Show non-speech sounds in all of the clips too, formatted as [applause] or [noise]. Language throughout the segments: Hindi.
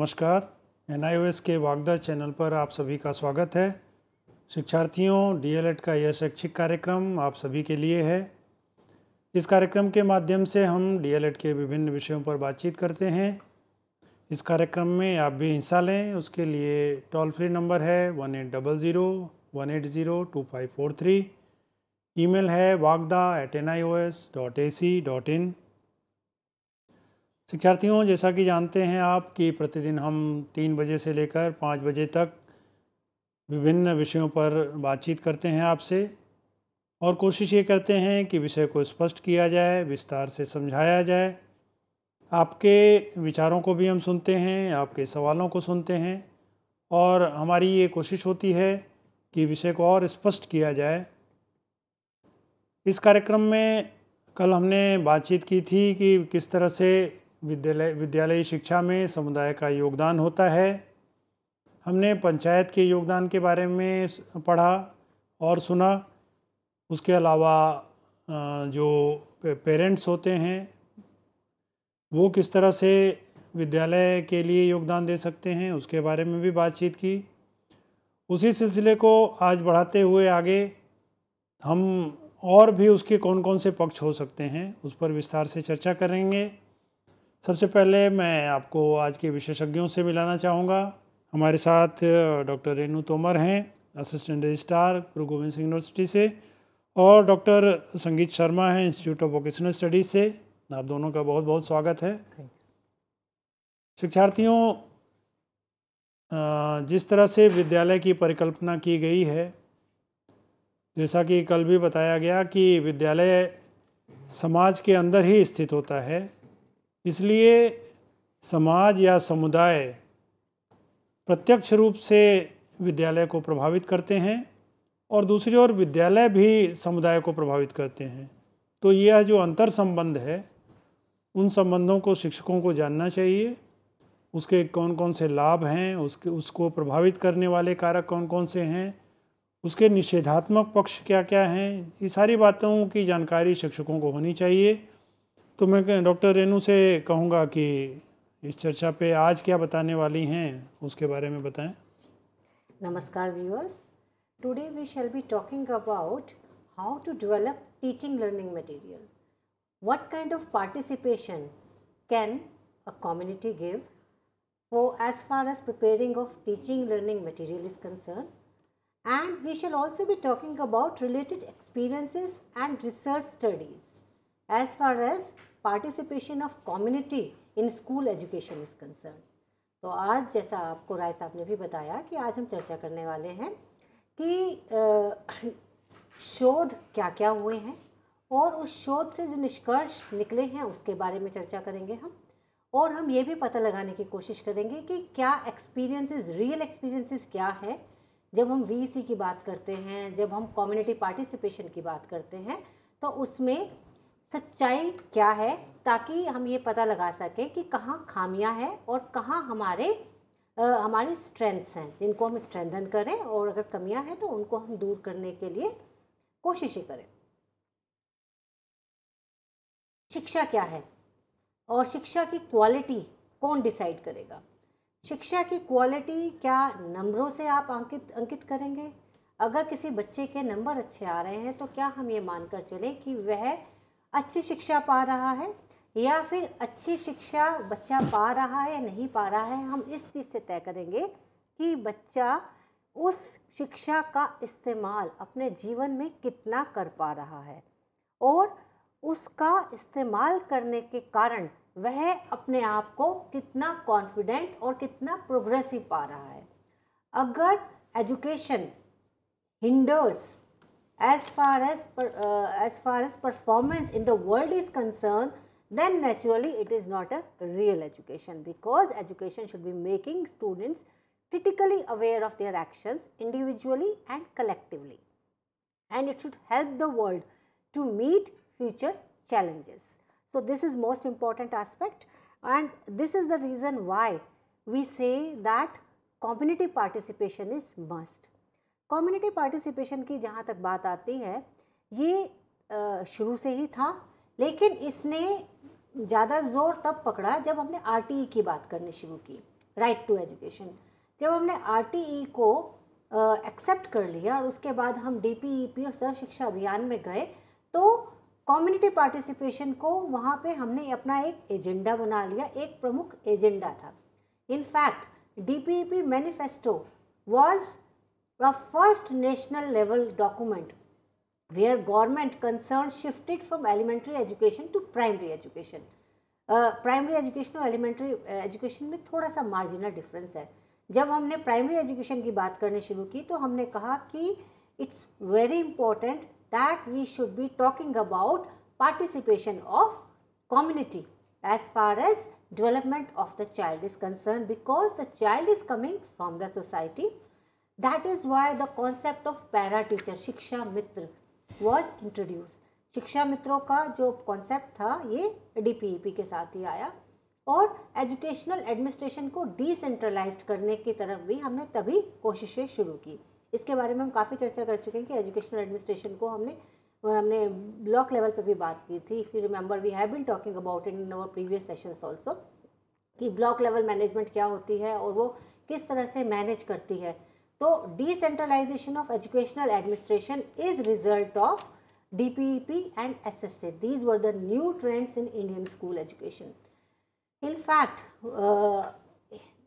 नमस्कार एन के वागदा चैनल पर आप सभी का स्वागत है शिक्षार्थियों डीएलएड का यह शैक्षिक कार्यक्रम आप सभी के लिए है इस कार्यक्रम के माध्यम से हम डीएलएड के विभिन्न विषयों पर बातचीत करते हैं इस कार्यक्रम में आप भी हिस्सा लें उसके लिए टोल फ्री नंबर है one eight double zero one eight zero two five four three email है Vagda at N I O S dot A C dot in शिक्षार्थियों जैसा कि जानते हैं आप कि प्रतिदिन हम तीन बजे से लेकर पाँच बजे तक विभिन्न विषयों पर बातचीत करते हैं आपसे और कोशिश ये करते हैं कि विषय को स्पष्ट किया जाए विस्तार से समझाया जाए आपके विचारों को भी हम सुनते हैं आपके सवालों को सुनते हैं और हमारी ये कोशिश होती है कि विषय को और स्पष्ट किया जाए इस कार्यक्रम में कल हमने बातचीत की थी कि किस तरह से विद्यालय विद्यालयी शिक्षा में समुदाय का योगदान होता है हमने पंचायत के योगदान के बारे में पढ़ा और सुना उसके अलावा जो पेरेंट्स होते हैं वो किस तरह से विद्यालय के लिए योगदान दे सकते हैं उसके बारे में भी बातचीत की उसी सिलसिले को आज बढ़ाते हुए आगे हम और भी उसके कौन कौन से पक्ष हो सकते हैं उस पर विस्तार से चर्चा करेंगे सबसे पहले मैं आपको आज के विशेषज्ञों से मिलाना चाहूँगा हमारे साथ डॉक्टर रेनू तोमर हैं असिस्टेंट रजिस्ट्रार गुरु गोविंद सिंह यूनिवर्सिटी से और डॉक्टर संगीत शर्मा हैं इंस्टीट्यूट ऑफ वोकेशनल स्टडीज़ से आप दोनों का बहुत बहुत स्वागत है शिक्षार्थियों जिस तरह से विद्यालय की परिकल्पना की गई है जैसा कि कल भी बताया गया कि विद्यालय समाज के अंदर ही स्थित होता है इसलिए समाज या समुदाय प्रत्यक्ष रूप से विद्यालय को प्रभावित करते हैं और दूसरी ओर विद्यालय भी समुदाय को प्रभावित करते हैं तो यह जो अंतर संबंध है उन संबंधों को शिक्षकों को जानना चाहिए उसके कौन कौन से लाभ हैं उसके उसको प्रभावित करने वाले कारक कौन कौन से हैं उसके निषेधात्मक पक्ष क्या क्या हैं ये सारी बातों की जानकारी शिक्षकों को होनी चाहिए तो मैं डॉक्टर रेनु से कहूँगा कि इस चर्चा पे आज क्या बताने वाली हैं उसके बारे में बताएं नमस्कार viewers today we shall be talking about how to develop teaching learning material what kind of participation can a community give for as far as preparing of teaching learning material is concern and we shall also be talking about related experiences and research studies as far as participation of community in school education is concern तो आज जैसा आपको राय साहब ने भी बताया कि आज हम चर्चा करने वाले हैं कि शोध क्या क्या हुए हैं और उस शोध से जो निष्कर्ष निकले हैं उसके बारे में चर्चा करेंगे हम और हम ये भी पता लगाने की कोशिश करेंगे कि क्या एक्सपीरियंसेस रियल एक्सपीरियंसेस क्या है जब हम वीसी e की बात करते हैं जब हम कम्युनिटी पार्टिसिपेशन की बात करते हैं तो उसमें सच्चाई क्या है ताकि हम ये पता लगा सकें कि कहाँ खामियां हैं और कहाँ हमारे आ, हमारी स्ट्रेंथ्स हैं जिनको हम स्ट्रेंथन करें और अगर कमियां हैं तो उनको हम दूर करने के लिए कोशिशें करें शिक्षा क्या है और शिक्षा की क्वालिटी कौन डिसाइड करेगा शिक्षा की क्वालिटी क्या नंबरों से आप अंकित अंकित करेंगे अगर किसी बच्चे के नंबर अच्छे आ रहे हैं तो क्या हम ये मानकर चलें कि वह अच्छी शिक्षा पा रहा है या फिर अच्छी शिक्षा बच्चा पा रहा है या नहीं पा रहा है हम इस चीज़ से तय करेंगे कि बच्चा उस शिक्षा का इस्तेमाल अपने जीवन में कितना कर पा रहा है और उसका इस्तेमाल करने के कारण वह अपने आप को कितना कॉन्फिडेंट और कितना प्रोग्रेसिव पा रहा है अगर education hinders as far as per, uh, as far as performance in the world is concerned then naturally it is not a real education because education should be making students critically aware of their actions individually and collectively and it should help the world to meet future challenges. So, this is most important aspect and this is the reason why we say that community participation is must community participation की जहाँ तक बात आती है ये शुरू से ही था लेकिन इसने ज़्यादा जोर तब पकड़ा जब हमने आर की बात करनी शुरू की राइट टू एजुकेशन जब हमने आर को एक्सेप्ट कर लिया और उसके बाद हम डी पी e और सर्व शिक्षा अभियान में गए तो कम्युनिटी पार्टिसिपेशन को वहाँ पे हमने अपना एक एजेंडा बना लिया एक प्रमुख एजेंडा था in fact D P E P manifesto was were first national level document where government concern shifted from elementary education to primary education. Primary education और एलिमेंट्री एजुकेशन में थोड़ा सा मार्जिनल डिफरेंस है जब हमने प्राइमरी एजुकेशन की बात करनी शुरू की तो हमने कहा कि it's very important that we should be talking about participation of community as far as development of the child is concerned because the child is coming from the society that is why the concept of para teacher Shiksha Mitra was introduce शिक्षा मित्रों का जो कॉन्सेप्ट था ये पी के साथ ही आया और एजुकेशनल एडमिनिस्ट्रेशन को डिसेंट्रलाइज करने की तरफ भी हमने तभी कोशिशें शुरू की इसके बारे में हम काफ़ी चर्चा कर चुके हैं कि एजुकेशनल एडमिनिस्ट्रेशन को हमने और हमने ब्लॉक लेवल पर भी बात की थी फिर remember we have been talking about it in our previous session also कि ब्लॉक लेवल मैनेजमेंट क्या होती है और वो किस तरह से मैनेज करती है So, decentralization of educational administration is result of DPEP and SSA. These were the new trends in Indian school education. In fact, uh,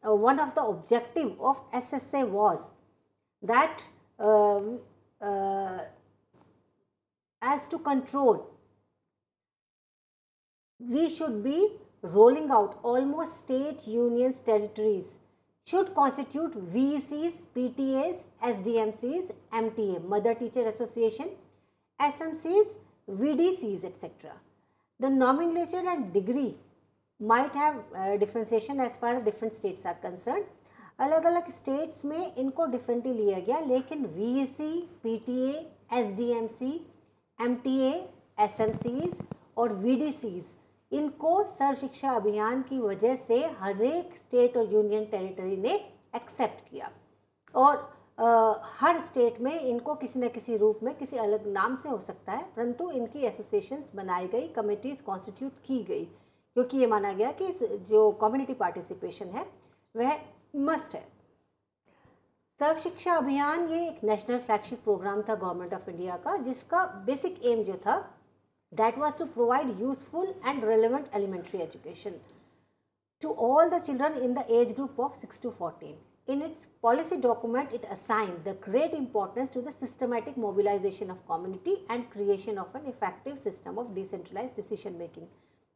uh, one of the objective of SSA was that um, uh, as to control, we should be rolling out almost state unions territories should constitute VECs, PTAs, SDMCs, MTA, Mother Teacher Association, SMCs, VDCs, etc. The nomenclature and degree might have uh, differentiation as far as different states are concerned. अलग अलग स्टेट्स में इनको डिफरेंटली लिया गया लेकिन V S C P T A S D M C M T A S M Cs और वी डी सीज इनको सर्व शिक्षा अभियान की वजह से हर एक स्टेट और यूनियन टेरिटरी ने एक्सेप्ट किया और आ, हर स्टेट में इनको किसी न किसी रूप में किसी अलग नाम से हो सकता है परंतु इनकी एसोसिएशंस बनाई गई कमेटीज़ कॉन्स्टिट्यूट की गई क्योंकि ये माना गया कि जो कम्युनिटी पार्टिसिपेशन है वह मस्ट है सर्व शिक्षा अभियान ये एक नेशनल फ्लैगशिप प्रोग्राम था गवर्नमेंट ऑफ इंडिया का जिसका बेसिक एम जो था that was to provide useful and relevant elementary education to all the children in the age group of 6 to 14. In its policy document, it assigned the great importance to the systematic mobilization of community and creation of an effective system of decentralized decision making.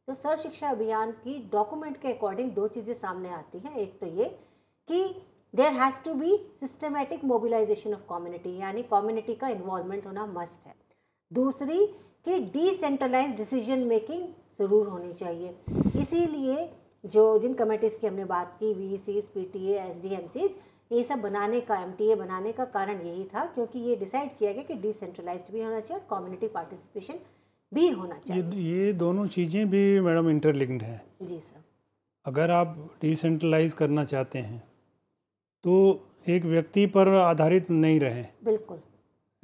तो सर्व शिक्षा अभियान की डॉक्यूमेंट के अकॉर्डिंग दो चीज़ें सामने आती हैं एक तो ये कि there has to be systematic mobilisation of community यानी कम्युनिटी का इन्वॉल्वमेंट होना मस्ट है दूसरी कि डिसेंट्रलाइज डिसीजन मेकिंग ज़रूर होनी चाहिए इसीलिए जो जिन कमेटीज़ की हमने बात की V C P T S D M Cs ये सब बनाने का एम टी ए बनाने का कारण यही था क्योंकि ये डिसाइड किया गया कि डिसेंट्रलाइज भी होना चाहिए और कम्युनिटी पार्टिसिपेशन भी होना चाहिए ये, ये दोनों चीज़ें भी मैडम इंटरलिंक्ड हैं जी सर अगर आप डिसेंट्रलाइज करना चाहते हैं तो एक व्यक्ति पर आधारित नहीं रहे बिल्कुल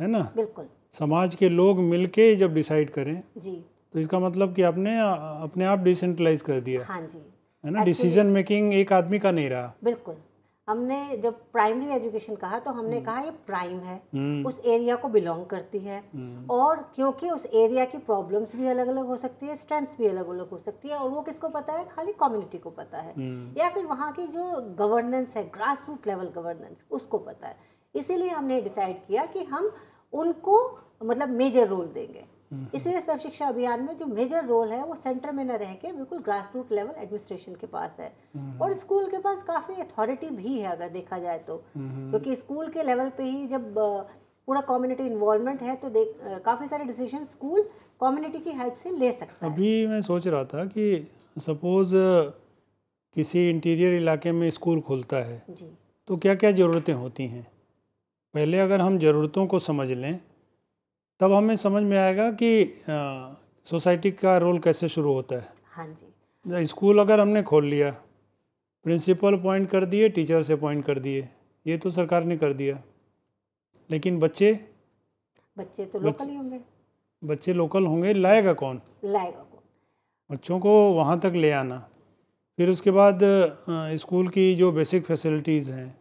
है ना बिल्कुल समाज के लोग मिलके जब डिसाइड करें जी तो इसका मतलब कि आपने अपने आप डिसेंट्रलाइज कर दिया हाँ जी है ना डिसीजन मेकिंग एक आदमी का नहीं रहा बिल्कुल हमने जब प्राइमरी एजुकेशन कहा तो हमने हम्म। कहा ये प्राइम है हम्म। उस एरिया को बिलोंग करती है हम्म। और क्योंकि उस एरिया की प्रॉब्लम्स भी अलग अलग हो सकती है स्ट्रेंथ्स भी अलग अलग हो सकती है और वो किसको पता है खाली कम्युनिटी को पता है या फिर वहाँ की जो गवर्नेंस है ग्रास रूट लेवल गवर्नेंस उसको पता है इसीलिए हमने डिसाइड किया कि हम उनको मतलब मेजर रोल देंगे हम्म, हम्म। इसलिए सर्व शिक्षा अभियान में जो मेजर रोल है वो सेंटर में न रह के बिल्कुल ग्रास रूट लेवल एडमिनिस्ट्रेशन के पास है हम्म, और स्कूल के पास काफ़ी अथॉरिटी भी है अगर देखा जाए तो क्योंकि स्कूल के लेवल पे ही जब पूरा कम्युनिटी इन्वॉल्वमेंट है तो देख काफ़ी सारे डिसीजन स्कूल कम्युनिटी की हेल्प से ले सकते अभी अभी मैं सोच रहा था कि सपोज़ किसी इंटीरियर इलाके में स्कूल खुलता है जी तो क्या क्या ज़रूरतें होती हैं पहले अगर हम ज़रूरतों को समझ लें तब हमें समझ में आएगा कि सोसाइटी का रोल कैसे शुरू होता है हाँ जी स्कूल अगर हमने खोल लिया प्रिंसिपल अपॉइंट कर दिए टीचर्स अपॉइंट कर दिए ये तो सरकार ने कर दिया लेकिन बच्चे बच्चे तो लोकल होंगे बच्चे लोकल होंगे लाएगा कौन लाएगा कौन बच्चों को वहाँ तक ले आना फिर उसके बाद स्कूल की जो बेसिक फैसिलिटीज़ हैं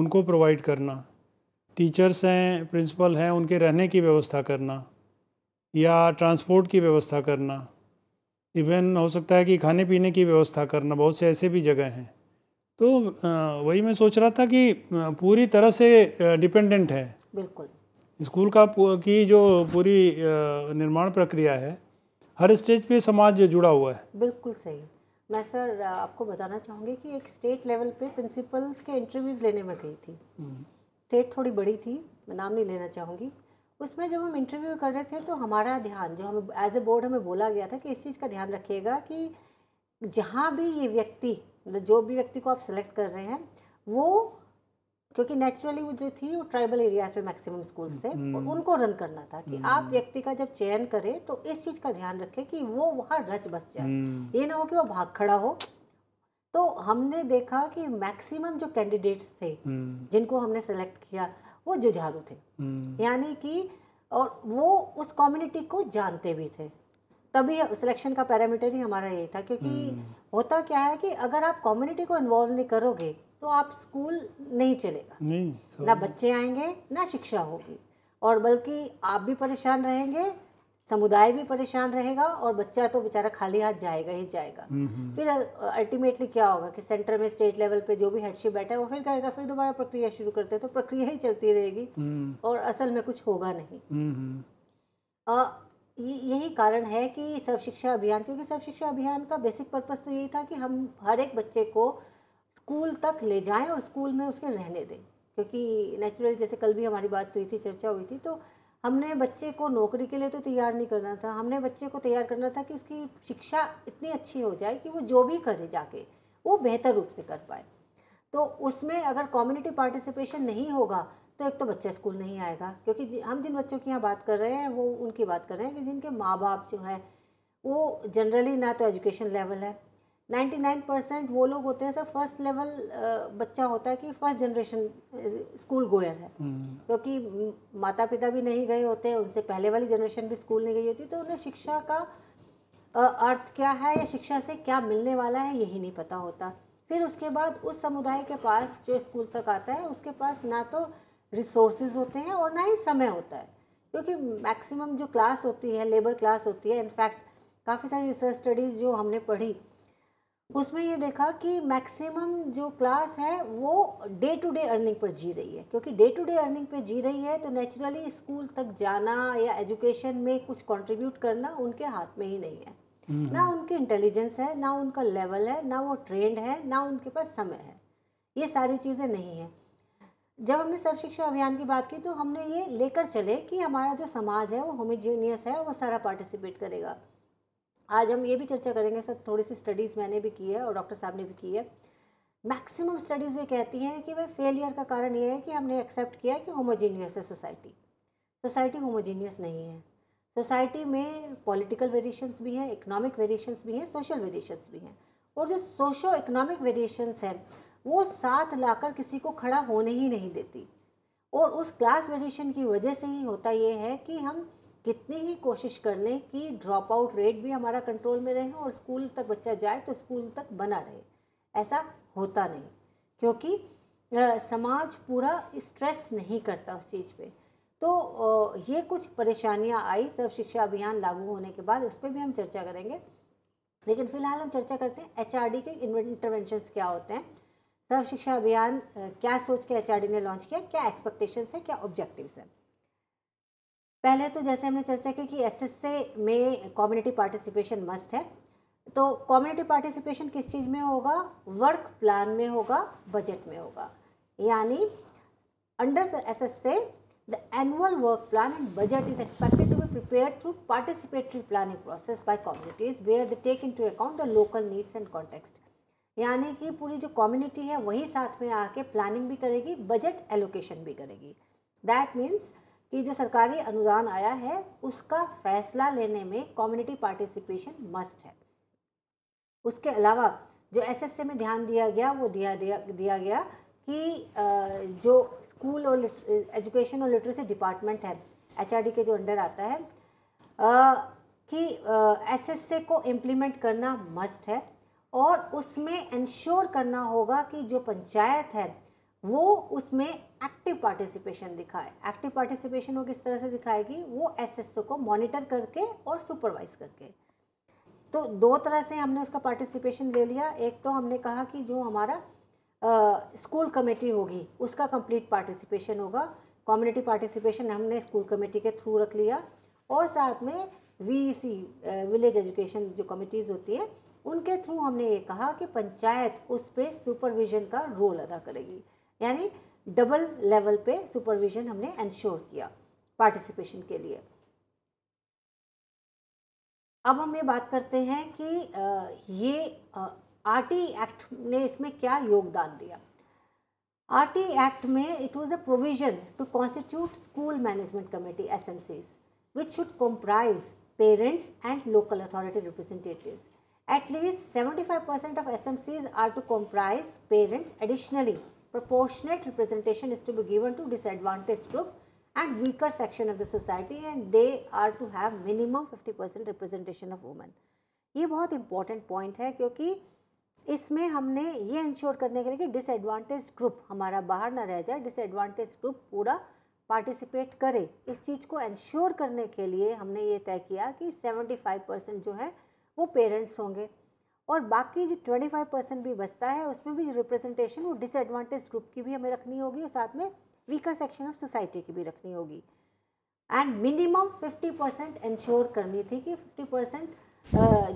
उनको प्रोवाइड करना टीचर्स हैं प्रिंसिपल हैं उनके रहने की व्यवस्था करना या ट्रांसपोर्ट की व्यवस्था करना इवन हो सकता है कि खाने पीने की व्यवस्था करना बहुत से ऐसे भी जगह हैं तो वही मैं सोच रहा था कि पूरी तरह से डिपेंडेंट है बिल्कुल स्कूल का की जो पूरी निर्माण प्रक्रिया है हर स्टेज पे समाज जुड़ा हुआ है बिल्कुल सही मैं सर आपको बताना चाहूँगी कि एक स्टेट लेवल पे प्रिंसिपल्स के इंटरव्यूज़ लेने में गई थी हम्म। स्टेट थोड़ी बड़ी थी मैं नाम नहीं लेना चाहूँगी उसमें जब हम इंटरव्यू कर रहे थे तो हमारा ध्यान जो हमें एज ए बोर्ड हमें बोला गया था कि इस चीज़ का ध्यान रखिएगा कि जहाँ भी ये व्यक्ति मतलब जो भी व्यक्ति को आप सेलेक्ट कर रहे हैं वो क्योंकि नेचुरली वो जो थी वो ट्राइबल एरियाज में मैक्सिमम स्कूल्स थे हम्म। और उनको रन करना था कि हम्म। आप व्यक्ति का जब चयन करें तो इस चीज़ का ध्यान रखें कि वो वहाँ रच बस जाए हम्म। ये ना हो कि वो भाग खड़ा हो तो हमने देखा कि मैक्सिमम जो कैंडिडेट्स थे हम्म। जिनको हमने सेलेक्ट किया वो जुझारू थे हम्म। यानी कि और वो उस कम्युनिटी को जानते भी थे तभी सिलेक्शन का पैरामीटर ही हमारा यही था क्योंकि हम्म। होता क्या है कि अगर आप कम्युनिटी को इन्वॉल्व नहीं करोगे तो आप स्कूल नहीं चलेगा नहीं, ना बच्चे आएंगे ना शिक्षा होगी और बल्कि आप भी परेशान रहेंगे समुदाय भी परेशान रहेगा और बच्चा तो बेचारा खाली हाथ जाएगा ही जाएगा हम्म, हम्म। फिर अल्टीमेटली क्या होगा कि सेंटर में स्टेट लेवल पे जो भी हेडशिप बैठा है वो फिर कहेगा फिर दोबारा प्रक्रिया शुरू करते हैं तो प्रक्रिया ही चलती रहेगी हम्म। और असल में कुछ होगा नहीं, नहीं। यही कारण है कि सर्व शिक्षा अभियान क्योंकि सर्व शिक्षा अभियान का बेसिक पर्पस तो यही था कि हम हर एक बच्चे को स्कूल तक ले जाएं और स्कूल में उसके रहने दें क्योंकि नेचुरल जैसे कल भी हमारी बात हुई थी चर्चा हुई थी तो हमने बच्चे को नौकरी के लिए तो तैयार नहीं करना था हमने बच्चे को तैयार करना था कि उसकी शिक्षा इतनी अच्छी हो जाए कि वो जो भी करे जाके वो बेहतर रूप से कर पाए तो उसमें अगर कम्युनिटी पार्टिसिपेशन नहीं होगा तो एक तो बच्चा स्कूल नहीं आएगा क्योंकि हम जिन बच्चों की यहाँ बात कर रहे हैं वो उनकी बात कर रहे हैं कि जिनके माँ बाप जो है वो जनरली ना तो एजुकेशन लेवल है नाइन्टी नाइन परसेंट वो लोग होते हैं सर फर्स्ट लेवल बच्चा होता है कि फर्स्ट जनरेशन स्कूल गोयर है हम्म। क्योंकि तो माता पिता भी नहीं गए होते उनसे पहले वाली जनरेशन भी स्कूल नहीं गई होती तो उन्हें शिक्षा का अर्थ क्या है या शिक्षा से क्या मिलने वाला है यही नहीं पता होता फिर उसके बाद उस समुदाय के पास जो स्कूल तक आता है उसके पास ना तो रिसोर्सेज होते हैं और ना ही समय होता है क्योंकि मैक्सिमम जो क्लास होती है लेबर क्लास होती है इनफैक्ट काफ़ी सारी रिसर्च स्टडीज़ जो हमने पढ़ी उसमें ये देखा कि मैक्सिमम जो क्लास है वो day to day earning per जी रही है क्योंकि day to day earning per जी रही है तो नेचुरली स्कूल तक जाना या एजुकेशन में कुछ कंट्रीब्यूट करना उनके हाथ में ही नहीं है हम्म, ना हम्म। उनकी इंटेलिजेंस है ना उनका लेवल है ना वो ट्रेंड है ना उनके पास समय है ये सारी चीज़ें नहीं हैं जब हमने सर्व शिक्षा अभियान की बात की तो हमने ये लेकर चले कि हमारा जो समाज है वो होमिजीनियस है और वो सारा पार्टिसिपेट करेगा आज हम ये भी चर्चा करेंगे सर थोड़ी सी स्टडीज़ मैंने भी की है और डॉक्टर साहब ने भी की है मैक्सिमम स्टडीज़ ये कहती हैं कि वह फेलियर का कारण ये है कि हमने एक्सेप्ट किया कि होमोजीनियस है सोसाइटी सोसाइटी होमोजीनियस नहीं है सोसाइटी में पॉलिटिकल वेरिएशंस भी हैं इकोनॉमिक वेरिएशंस भी हैं सोशल वेरिएशंस भी हैं और जो सोशो इकोनॉमिक वेरिएशंस हैं वो साथ लाकर किसी को खड़ा होने ही नहीं देती और उस क्लास वेरिएशन की वजह से ही होता ये है कि हम कितनी ही कोशिश कर लें कि ड्रॉप आउट रेट भी हमारा कंट्रोल में रहे और स्कूल तक बच्चा जाए तो स्कूल तक बना रहे ऐसा होता नहीं क्योंकि समाज पूरा स्ट्रेस नहीं करता उस चीज़ पे तो ये कुछ परेशानियां आई सर्व शिक्षा अभियान लागू होने के बाद उस पर भी हम चर्चा करेंगे लेकिन फिलहाल हम चर्चा करते हैं एच के इंटरवेंशन क्या होते हैं सर्व शिक्षा अभियान क्या सोच के एच ने लॉन्च किया क्या एक्सपेक्टेशंस है क्या ऑब्जेक्टिव्स हैं पहले तो जैसे हमने चर्चा की कि एस एस ए में कॉम्युनिटी पार्टिसिपेशन मस्ट है तो कॉम्युनिटी पार्टिसिपेशन किस चीज़ में होगा वर्क प्लान में होगा बजट में होगा यानी under S S A the annual work plan and budget is expected to be prepare through participatory planning process by way are the take into account the local needs and context यानी कि पूरी जो कॉम्युनिटी है वही साथ में आके प्लानिंग भी करेगी बजट एलोकेशन भी करेगी दैट मीन्स कि जो सरकारी अनुदान आया है उसका फैसला लेने में कम्युनिटी पार्टिसिपेशन मस्ट है उसके अलावा जो एसएससी में ध्यान दिया गया वो दिया दिया, दिया गया कि जो स्कूल और एजुकेशन और लिटरेसी डिपार्टमेंट है एचआरडी के जो अंडर आता है एस कि एसएससी को इम्प्लीमेंट करना मस्ट है और उसमें इंश्योर करना होगा कि जो पंचायत है वो उसमें एक्टिव पार्टिसिपेशन दिखाए एक्टिव पार्टिसिपेशन वो किस तरह से दिखाएगी वो ओ को मॉनिटर करके और सुपरवाइज करके तो दो तरह से हमने उसका पार्टिसिपेशन ले लिया एक तो हमने कहा कि जो हमारा स्कूल कमेटी होगी उसका कंप्लीट पार्टिसिपेशन होगा कम्युनिटी पार्टिसिपेशन हमने स्कूल कमेटी के थ्रू रख लिया और साथ में वी विलेज एजुकेशन जो कमेटीज़ होती है उनके थ्रू हमने ये कहा कि पंचायत उस पर सुपरविजन का रोल अदा करेगी यानी डबल लेवल पे सुपरविजन हमने इंश्योर किया पार्टिसिपेशन के लिए अब हम ये बात करते हैं कि ये आर टी एक्ट ने इसमें क्या योगदान दिया आर टी एक्ट में it was a provision to constitute school management committee S M which should comprise parents and local authority representative at least seventy five percent of S M Cs are to comprise parents additionally proportionate representation is to be given to disadvantaged group and weaker section of the society and they are to have minimum 50% representation of women. ये बहुत important point है क्योंकि इसमें हमने ये इंश्योर करने के लिए कि डिसएडवांटेज ग्रुप हमारा बाहर ना रह जाए डिसएडवांटेज ग्रुप पूरा पार्टिसिपेट करे इस चीज़ को इंश्योर करने के लिए हमने ये तय किया कि 75 परसेंट जो है वो पेरेंट्स होंगे और बाकी जो ट्वेंटी फाइव परसेंट भी बचता है उसमें भी जो रिप्रेजेंटेशन वो डिसएडवांटेज ग्रुप की भी हमें रखनी होगी और साथ में वीकर सेक्शन ऑफ सोसाइटी की भी रखनी होगी and minimum fifty percent ensure करनी थी कि फिफ्टी परसेंट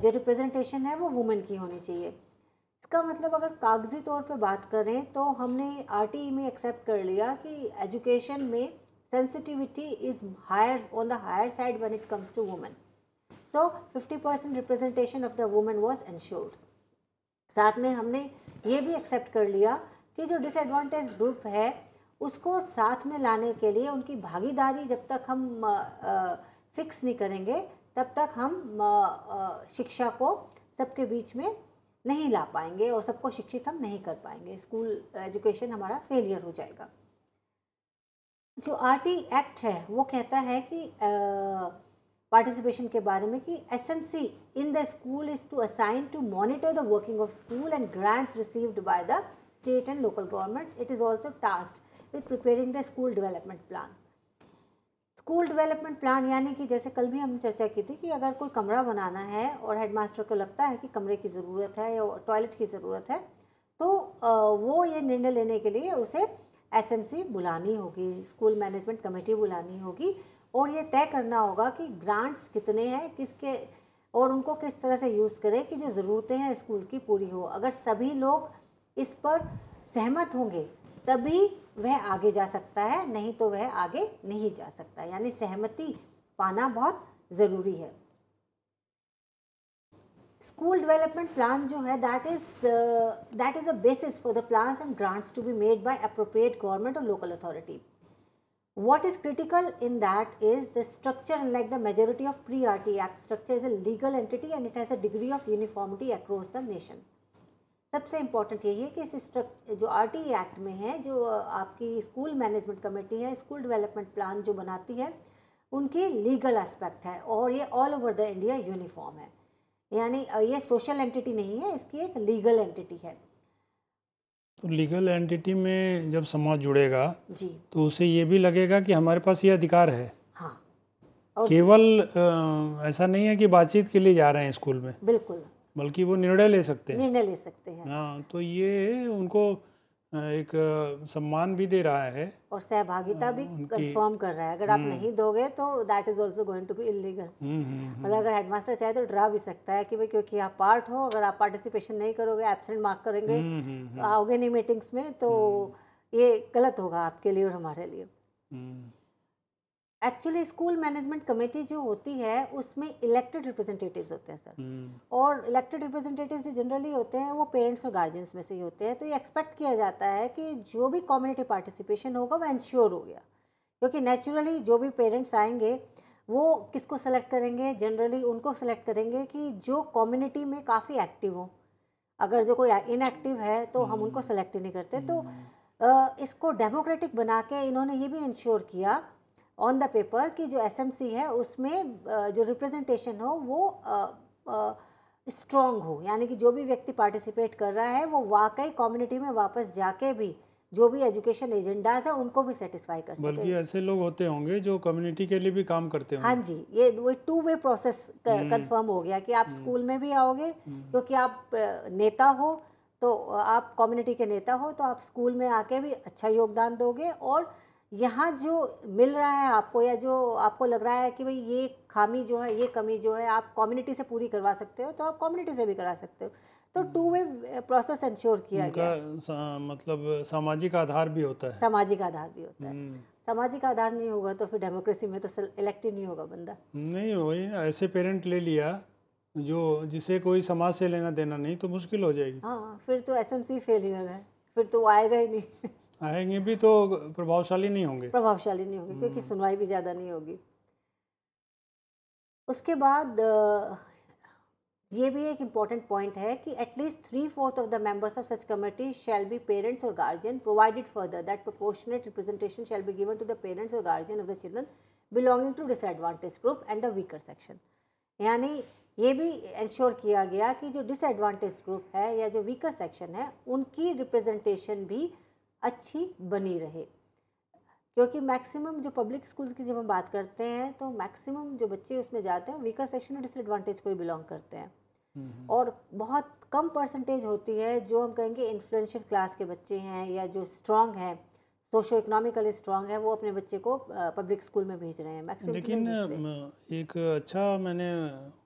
जो रिप्रेजेंटेशन है वो वुमेन की होनी चाहिए इसका मतलब अगर कागजी तौर पे बात करें तो हमने आर e में एक्सेप्ट कर लिया कि एजुकेशन में sensitivity is higher on the higher side when it comes to women so 50 percent representation of the women was ensured साथ में हमने ये भी एक्सेप्ट कर लिया कि जो डिसएडवांटेज ग्रुप है उसको साथ में लाने के लिए उनकी भागीदारी जब तक हम फिक्स नहीं करेंगे तब तक हम शिक्षा को सबके बीच में नहीं ला पाएंगे और सबको शिक्षित हम नहीं कर पाएंगे स्कूल एजुकेशन हमारा फेलियर हो जाएगा जो आर एक्ट है वो कहता है कि पार्टिसिपेशन के बारे में कि S M C in the school is to assign to monitor the working of school and grants received by the state and local governments it is also task with preparing the school development plan school development plan यानी कि जैसे कल भी हमने चर्चा की थी कि अगर कोई कमरा बनाना है और हेडमास्टर को लगता है कि कमरे की ज़रूरत है या टॉयलेट की ज़रूरत है तो वो ये निर्णय लेने के लिए उसे सी बुलानी होगी स्कूल मैनेजमेंट कमेटी बुलानी होगी और ये तय करना होगा कि ग्रांट्स कितने हैं किसके और उनको किस तरह से यूज़ करें कि जो ज़रूरतें हैं स्कूल की पूरी हो अगर सभी लोग इस पर सहमत होंगे तभी वह आगे जा सकता है नहीं तो वह आगे नहीं जा सकता यानी सहमति पाना बहुत ज़रूरी है स्कूल डेवलपमेंट प्लान जो है that is that is a basis for the plans and grants to be made by appropriate government और local authority What is critical in that is the structure unlike the majority of pre-RT Act structure is a legal entity and it has a degree of uniformity across the nation. सबसे इम्पॉर्टेंट यही है कि इस स्ट्रक्चर जो आर टी एक्ट में है जो आपकी स्कूल मैनेजमेंट कमेटी है स्कूल डेवलपमेंट प्लान जो बनाती है उनकी लीगल एस्पेक्ट है और ये all over the India uniform है यानी ये सोशल एंटिटी नहीं है इसकी एक लीगल एंटिटी है तो लीगल एंटिटी में जब समाज जुड़ेगा जी तो उसे ये भी लगेगा कि हमारे पास ये अधिकार है हाँ केवल आ, ऐसा नहीं है कि बातचीत के लिए जा रहे हैं स्कूल में बिल्कुल बल्कि वो निर्णय ले सकते हैं निर्णय ले सकते हैं हाँ तो ये उनको एक सम्मान भी दे रहा है और सहभागिता भी कंफर्म कर रहा है अगर आप हम्म। नहीं दोगे तो that is also going to be illegal और अगर हेडमास्टर चाहे तो डरा भी सकता है कि भाई क्योंकि आप पार्ट हो अगर आप पार्टिसिपेशन नहीं करोगे एबसेंट मार्क करेंगे हम्म, हम्म, आओगे नहीं मीटिंग्स में तो ये गलत होगा आपके लिए और हमारे लिए एक्चुअली स्कूल मैनेजमेंट कमेटी जो होती है उसमें इलेक्टेड रिप्रेजेंटेटिव्स होते हैं सर hmm. हम्म। और इलेक्टेड रिप्रेजेंटेटिव जो जनरली होते हैं वो पेरेंट्स और गार्जियंस में से ही होते हैं तो ये एक्सपेक्ट किया जाता है कि जो भी कम्युनिटी पार्टिसिपेशन होगा वो इंश्योर हो गया क्योंकि नेचुरली जो भी पेरेंट्स आएंगे वो किसको सेलेक्ट करेंगे जनरली उनको सेलेक्ट करेंगे कि जो कम्युनिटी में काफ़ी एक्टिव हो अगर जो कोई इनएक्टिव है तो hmm. हम उनको सेलेक्ट हम्म। ही नहीं करते hmm. तो आ, हम्म। इसको डेमोक्रेटिक बना के इन्होंने ये भी इंश्योर किया ऑन द पेपर कि जो एस है उसमें जो रिप्रेजेंटेशन हो वो स्ट्रॉन्ग हो यानी कि जो भी व्यक्ति पार्टिसिपेट कर रहा है वो वाकई कम्युनिटी में वापस जाके भी जो भी एजुकेशन एजेंडाज है उनको भी सेटिस्फाई कर बल्कि ऐसे लोग होते होंगे जो कम्युनिटी के लिए भी काम करते होंगे हाँ जी ये वो टू वे प्रोसेस कंफर्म हो गया कि आप स्कूल हम्म। में भी आओगे हम्म। क्योंकि आप नेता हो तो आप कम्युनिटी के नेता हो तो आप स्कूल में आके भी अच्छा योगदान दोगे और यहाँ जो मिल रहा है आपको या जो आपको लग रहा है कि भाई ये खामी जो है ये कमी जो है आप कम्युनिटी से पूरी करवा सकते हो तो आप कम्युनिटी से भी करा सकते हो तो टू वे प्रोसेस इंश्योर किया गया सा, मतलब सामाजिक आधार भी होता है सामाजिक आधार भी होता है हम्म। सामाजिक आधार नहीं होगा तो फिर डेमोक्रेसी में तो इलेक्टिव नहीं होगा बंदा नहीं वही ऐसे पेरेंट ले लिया जो जिसे कोई समाज से लेना देना नहीं तो मुश्किल हो जाएगी हाँ फिर तो एस फेलियर है फिर तो आएगा ही नहीं आएंगे भी तो प्रभावशाली नहीं होंगे प्रभावशाली नहीं होंगे क्योंकि हम्म। सुनवाई भी ज़्यादा नहीं होगी उसके बाद ये भी एक इम्पॉर्टेंट पॉइंट है कि at least three fourth of the members of such committee shall be parents और guardian provided further that proportionate representation shall be given to the parents और guardian of the children belonging to disadvantage group and the weaker section यानी ये भी इंश्योर किया गया कि जो डिसएडवांटेज ग्रुप है या जो वीकर सेक्शन है उनकी रिप्रेजेंटेशन भी अच्छी बनी रहे क्योंकि मैक्सिमम जो पब्लिक स्कूल्स की जब हम बात करते हैं तो मैक्सिमम जो बच्चे उसमें जाते हैं वीकर सेक्शन और डिसएडवांटेज को ही बिलोंग करते हैं और बहुत कम परसेंटेज होती है जो हम कहेंगे इन्फ्लुएंशियल क्लास के बच्चे हैं या जो स्ट्रांग हैं सोशो इकोनॉमिकली स्ट्रांग है वो अपने बच्चे को पब्लिक स्कूल में भेज रहे हैं मैक्सिमम लेकिन एक अच्छा मैंने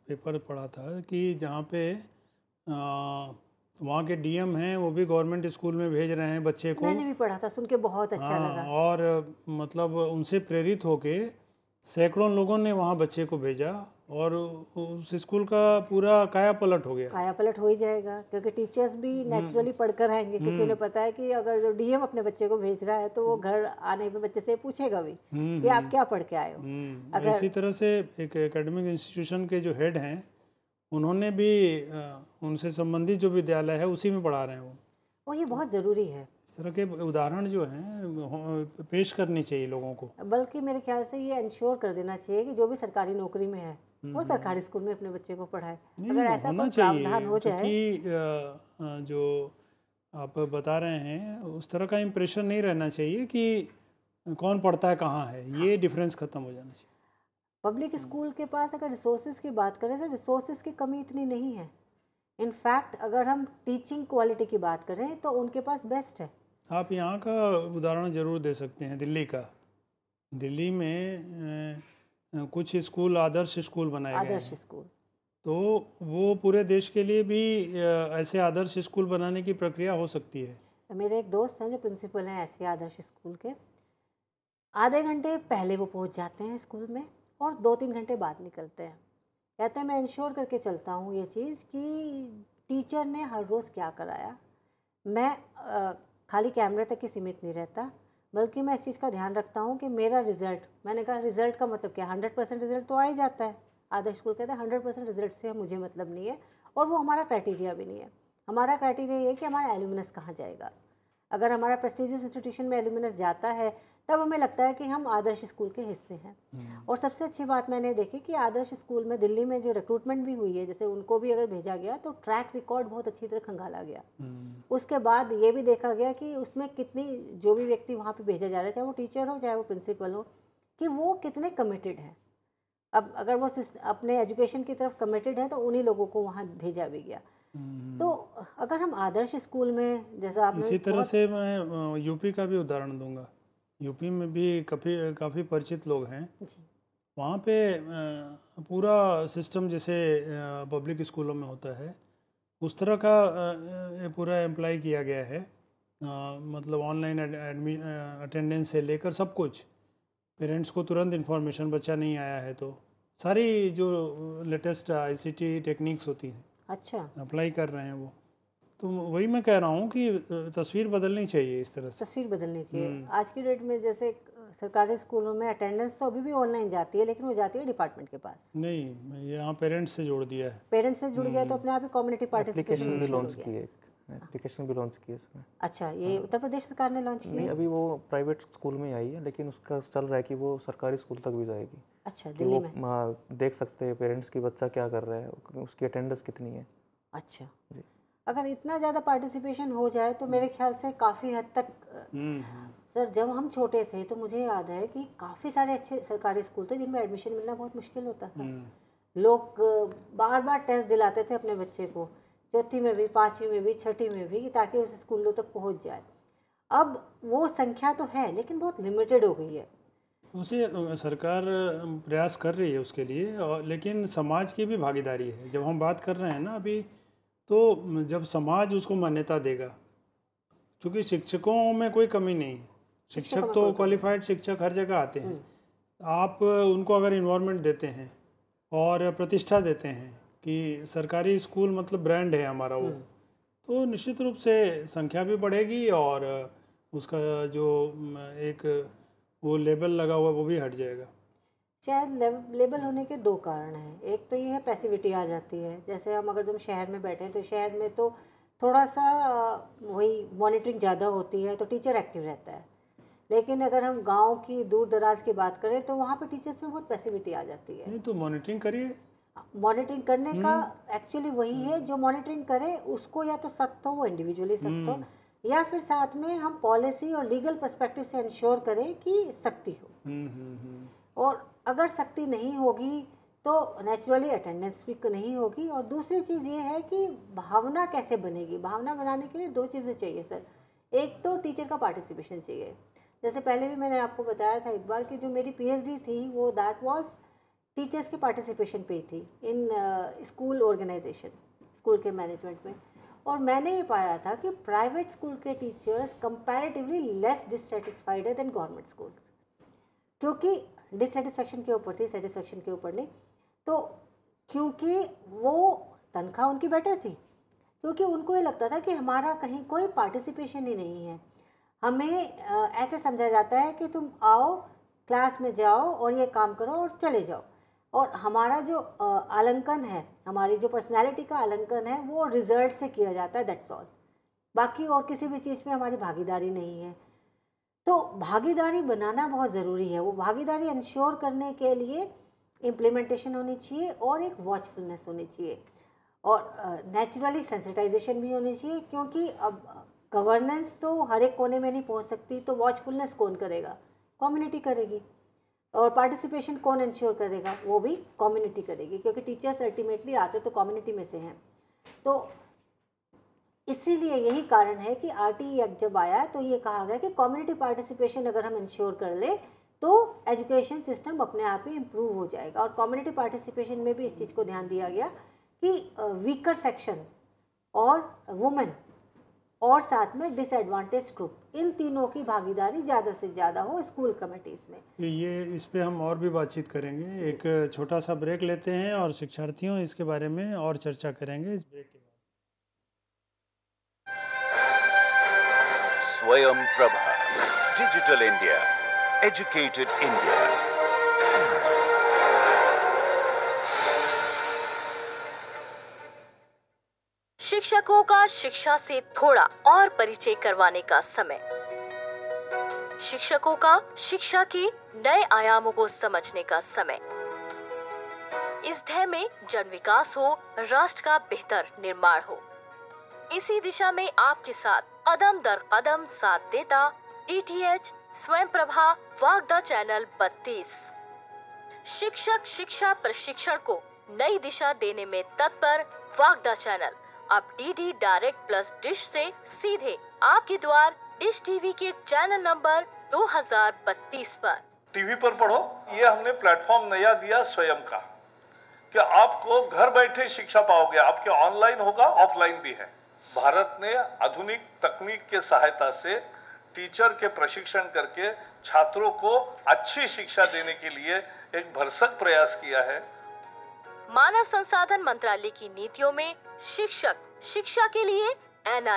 पेपर पढ़ा था कि जहाँ पे आ, वहाँ के डीएम हैं वो भी गवर्नमेंट स्कूल में भेज रहे हैं बच्चे को मैंने भी पढ़ा था सुन के बहुत अच्छा आ, हाँ, लगा और मतलब उनसे प्रेरित होके सैकड़ों लोगों ने वहाँ बच्चे को भेजा और उस स्कूल का पूरा काया पलट हो गया काया पलट हो ही जाएगा क्योंकि टीचर्स भी नेचुरली पढ़ कर आएंगे क्योंकि हम्म। उन्हें पता है कि अगर जो डीएम अपने बच्चे को भेज रहा है तो वो घर आने पे बच्चे से पूछेगा भी हम्म, कि आप हम्म। क्या पढ़ के आए हो अगर इसी तरह से एक एकेडमिक इंस्टीट्यूशन के जो हेड हैं उन्होंने भी उनसे संबंधित जो विद्यालय है उसी में पढ़ा रहे हैं वो और ये बहुत ज़रूरी है इस तरह के उदाहरण जो हैं पेश करनी चाहिए लोगों को बल्कि मेरे ख्याल से ये इंश्योर कर देना चाहिए कि जो भी सरकारी नौकरी में है वो हम्म, हम्म। सरकारी स्कूल में अपने बच्चे को पढ़ाए अगर ऐसा हो जाए कि जो आप बता रहे हैं उस तरह का इम्प्रेशन नहीं रहना चाहिए कि कौन पढ़ता है कहाँ है ये डिफरेंस हाँ। खत्म हो जाना चाहिए पब्लिक हम्म। स्कूल के पास अगर रिसोर्सेज की बात करें तो रिसोर्सेज की कमी इतनी नहीं है इनफैक्ट अगर हम टीचिंग क्वालिटी की बात करें तो उनके पास बेस्ट है आप यहाँ का उदाहरण ज़रूर दे सकते हैं दिल्ली का दिल्ली में कुछ स्कूल आदर्श स्कूल बनाए आदर्श स्कूल तो वो पूरे देश के लिए भी ऐसे आदर्श स्कूल बनाने की प्रक्रिया हो सकती है मेरे एक दोस्त हैं जो प्रिंसिपल हैं ऐसे आदर्श स्कूल के आधे घंटे पहले वो पहुंच जाते हैं स्कूल में और दो तीन घंटे बाद निकलते हैं कहते तो हैं मैं इंश्योर करके चलता हूँ ये चीज़ कि टीचर ने हर रोज़ क्या कराया मैं खाली कैमरे तक ही सीमित नहीं रहता बल्कि मैं इस चीज़ का ध्यान रखता हूँ कि मेरा रिज़ल्ट मैंने कहा रिज़ल्ट का मतलब क्या हंड्रेड परसेंट रिज़ल्ट तो आ ही जाता है आदर्श स्कूल कहते हैं हंड्रेड परसेंट रिज़ल्ट से मुझे मतलब नहीं है और वो हमारा क्राइटेरिया भी नहीं है हमारा क्राइटेरिया ये है कि हमारा एलुमिनस कहाँ जाएगा अगर हमारा प्रेस्टिजियस इंस्टीट्यूशन में एलुमिनस जाता है तब हमें लगता है कि हम आदर्श स्कूल के हिस्से हैं हम्म। और सबसे अच्छी बात मैंने देखी कि आदर्श स्कूल में दिल्ली में जो रिक्रूटमेंट भी हुई है जैसे उनको भी अगर भेजा गया तो ट्रैक रिकॉर्ड बहुत अच्छी तरह खंगाला गया हम्म। उसके बाद ये भी देखा गया कि उसमें कितनी जो भी व्यक्ति वहाँ पर भेजा जा रहा है चाहे वो टीचर हो चाहे वो प्रिंसिपल हो कि वो कितने कमिटेड हैं अब अगर वो अपने एजुकेशन की तरफ कमिटेड है तो उन्हीं लोगों को वहाँ भेजा भी गया हम्म। तो अगर हम आदर्श स्कूल में जैसा आप इसी तरह से मैं यूपी का भी उदाहरण दूंगा यूपी में भी काफ़ी काफ़ी परिचित लोग हैं वहाँ पे पूरा सिस्टम जैसे पब्लिक स्कूलों में होता है उस तरह का ये पूरा एम्प्लाई किया गया है मतलब ऑनलाइन अटेंडेंस से लेकर सब कुछ पेरेंट्स को तुरंत इन्फॉर्मेशन बच्चा नहीं आया है तो सारी जो लेटेस्ट आईसीटी टेक्निक्स होती हैं अच्छा अप्लाई कर रहे हैं वो तो वही मैं कह रहा हूँ कि तस्वीर बदलनी चाहिए इस तरह से तस्वीर बदलनी चाहिए हम्म। आज की डेट में जैसे सरकारी स्कूलों में अटेंडेंस तो अभी भी ऑनलाइन जाती है लेकिन वो जाती है डिपार्टमेंट के पास नहीं यहाँ पेरेंट्स से जोड़ दिया है पेरेंट्स से जुड़ गया तो हम्म। अपने आप ही कम्युनिटी पार्टिसिपेशन भी लॉन्च की है एप्लीकेशन भी लॉन्च की है इसमें अच्छा ये हाँ। उत्तर प्रदेश सरकार ने लॉन्च की अभी वो प्राइवेट स्कूल में आई है लेकिन उसका चल रहा है कि वो सरकारी स्कूल तक भी जाएगी अच्छा दिल्ली में हाँ, देख सकते हैं पेरेंट्स की बच्चा क्या कर रहा है उसकी अटेंडेंस कितनी है अच्छा जी अगर इतना ज़्यादा पार्टिसिपेशन हो जाए तो मेरे हम्म। ख्याल से काफ़ी हद तक हम्म। सर जब हम छोटे थे तो मुझे याद है कि काफ़ी सारे अच्छे सरकारी स्कूल थे जिनमें एडमिशन मिलना बहुत मुश्किल होता था हम्म। लोग बार बार टेस्ट दिलाते थे अपने बच्चे को चौथी में भी पाँचवीं में भी छठी में भी ताकि उस स्कूलों तक पहुँच जाए अब वो संख्या तो है लेकिन बहुत लिमिटेड हो गई है उसे सरकार प्रयास कर रही है उसके लिए और लेकिन समाज की भी भागीदारी है जब हम बात कर रहे हैं ना अभी तो जब समाज उसको मान्यता देगा क्योंकि शिक्षकों में कोई कमी नहीं तो है शिक्षक तो क्वालिफाइड शिक्षक हर जगह आते हैं हम्म। आप उनको अगर इन्वायरमेंट देते हैं और प्रतिष्ठा देते हैं कि सरकारी स्कूल मतलब ब्रांड है हमारा वो हम्म। तो निश्चित रूप से संख्या भी बढ़ेगी और उसका जो एक वो लेबल लगा हुआ वो भी हट जाएगा शायद लेबल होने के दो कारण हैं एक तो ये है पैसिविटी आ जाती है जैसे हम अगर तुम शहर में बैठे हैं तो शहर में तो थोड़ा सा वही मॉनिटरिंग ज़्यादा होती है तो टीचर एक्टिव रहता है लेकिन अगर हम गांव की दूर दराज की बात करें तो वहाँ पर टीचर्स में बहुत पैसिविटी आ जाती है नहीं तो मॉनिटरिंग करिए मॉनिटरिंग करने का एक्चुअली हम्म। वही है जो मॉनिटरिंग करे उसको या तो सख्त हो वो इंडिविजुअली सख्त हो हम्म। या फिर साथ में हम पॉलिसी और लीगल परस्पेक्टिव से इंश्योर करें कि सख्ती हो हम्म, और अगर सख्ती नहीं होगी तो नेचुरली अटेंडेंस भी नहीं होगी और दूसरी चीज़ ये है कि भावना कैसे बनेगी भावना बनाने के लिए दो चीज़ें चाहिए सर एक तो टीचर का पार्टिसिपेशन चाहिए जैसे पहले भी मैंने आपको बताया था एक बार कि जो मेरी पीएचडी थी वो दैट वाज टीचर्स के पार्टिसिपेशन पे थी इन स्कूल ऑर्गेनाइजेशन स्कूल के मैनेजमेंट में और मैंने ये पाया था कि प्राइवेट स्कूल के टीचर्स कंपैरेटिवली लेस डिससेटिस्फाइड है देन गवर्नमेंट स्कूल्स क्योंकि डिससेटिस्फेक्शन के ऊपर थी सेटिस्फेक्शन के ऊपर नहीं तो क्योंकि वो तनख्वाह उनकी बेटर थी क्योंकि उनको ये लगता था कि हमारा कहीं कोई पार्टिसिपेशन ही नहीं है हमें ऐसे समझा जाता है कि तुम आओ क्लास में जाओ और ये काम करो और चले जाओ और हमारा जो आलंकन है हमारी जो पर्सनैलिटी का आलंकन है वो रिजल्ट से किया जाता है दैट्स ऑल बाकी और किसी भी चीज़ में हमारी भागीदारी नहीं है तो भागीदारी बनाना बहुत ज़रूरी है वो भागीदारी इंश्योर करने के लिए इम्प्लीमेंटेशन होनी चाहिए और एक वॉचफुलनेस होनी चाहिए और नेचुरली सेंसिटाइजेशन भी होनी चाहिए क्योंकि अब गवर्नेंस तो हर एक कोने में नहीं पहुंच सकती तो वॉचफुलनेस कौन करेगा कम्युनिटी करेगी और पार्टिसिपेशन कौन इंश्योर करेगा वो भी कम्युनिटी करेगी क्योंकि टीचर्स अल्टीमेटली आते तो कम्युनिटी में से हैं तो इसीलिए यही कारण है कि आर टी एक्ट जब आया तो ये कहा गया कि कम्युनिटी पार्टिसिपेशन अगर हम इंश्योर कर ले तो एजुकेशन सिस्टम अपने आप ही इम्प्रूव हो जाएगा और कम्युनिटी पार्टिसिपेशन में भी इस चीज़ को ध्यान दिया गया कि वीकर सेक्शन और वुमेन और साथ में डिसएडवांटेज ग्रुप इन तीनों की भागीदारी ज़्यादा से ज़्यादा हो स्कूल कमेटीज़ में ये इस पर हम और भी बातचीत करेंगे एक छोटा सा ब्रेक लेते हैं और शिक्षार्थियों इसके बारे में और चर्चा करेंगे इस ब्रेक के Swayam Prabha. Digital India. Educated India. शिक्षकों का शिक्षा से थोड़ा और परिचय करवाने का समय शिक्षकों का शिक्षा के नए आयामों को समझने का समय इस ध्यय में जन विकास हो राष्ट्र का बेहतर निर्माण हो इसी दिशा में आपके साथ कदम दर कदम साथ देता डीटीएच प्रभा वागदा चैनल 32 शिक्षक शिक्षा प्रशिक्षण को नई दिशा देने में तत्पर वागदा चैनल अब डीडी डायरेक्ट प्लस डिश से सीधे आपके द्वार डिश टीवी के चैनल नंबर 2032 पर टीवी पर पढ़ो ये हमने प्लेटफॉर्म नया दिया स्वयं का कि आपको घर बैठे शिक्षा पाओगे आपके ऑनलाइन होगा ऑफलाइन भी है भारत ने आधुनिक तकनीक के सहायता से टीचर के प्रशिक्षण करके छात्रों को अच्छी शिक्षा देने के लिए एक भरसक प्रयास किया है मानव संसाधन मंत्रालय की नीतियों में शिक्षक शिक्षा के लिए एन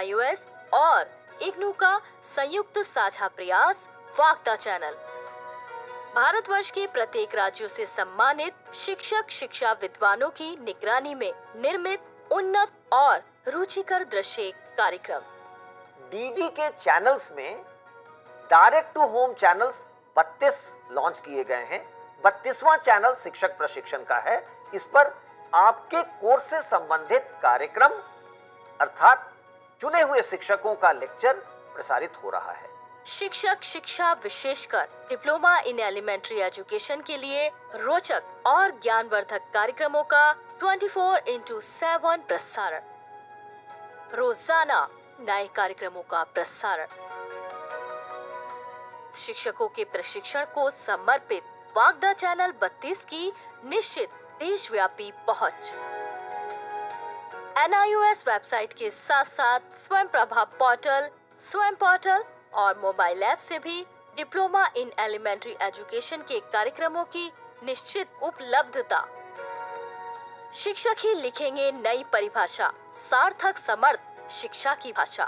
और इग्नू का संयुक्त साझा प्रयास वागता चैनल भारतवर्ष के प्रत्येक राज्यों से सम्मानित शिक्षक शिक्षा विद्वानों की निगरानी में निर्मित उन्नत और रुचिकर दृश्य कार्यक्रम डीडी के चैनल्स में direct to home channels 32 launch किए गए हैं 32वां चैनल शिक्षक प्रशिक्षण का है इस पर आपके कोर्स से संबंधित कार्यक्रम अर्थात चुने हुए शिक्षकों का लेक्चर प्रसारित हो रहा है शिक्षक शिक्षा विशेषकर डिप्लोमा इन एलिमेंट्री एजुकेशन के लिए रोचक और ज्ञानवर्धक कार्यक्रमों का 24 फोर इंटू सेवन प्रसारण रोजाना नए कार्यक्रमों का प्रसारण शिक्षकों के प्रशिक्षण को समर्पित वागदा चैनल 32 की निश्चित देशव्यापी पहुंच एनआईओएस वेबसाइट के साथ साथ स्वयं प्रभा पोर्टल स्वयं पोर्टल और मोबाइल ऐप से भी डिप्लोमा इन एलिमेंट्री एजुकेशन के कार्यक्रमों की निश्चित उपलब्धता शिक्षक ही लिखेंगे नई परिभाषा सार्थक समर्थ शिक्षा की भाषा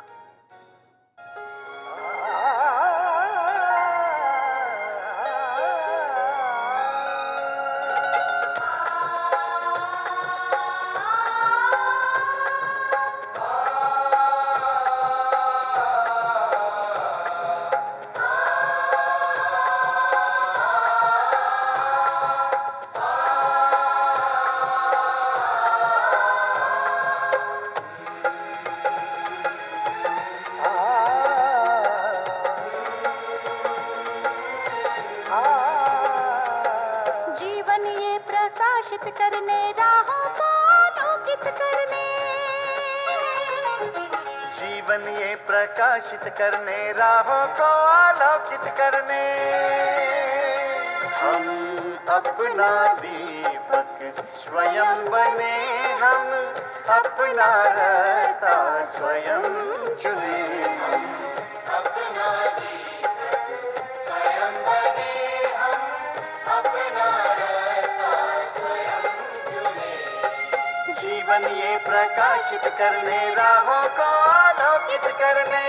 करने राहों को आलोकित करने हम अपना दीपक स्वयं बने हम अपना रास्ता स्वयं चुने अपना स्वयं जीवन ये प्रकाशित करने राहों को आलोकित करने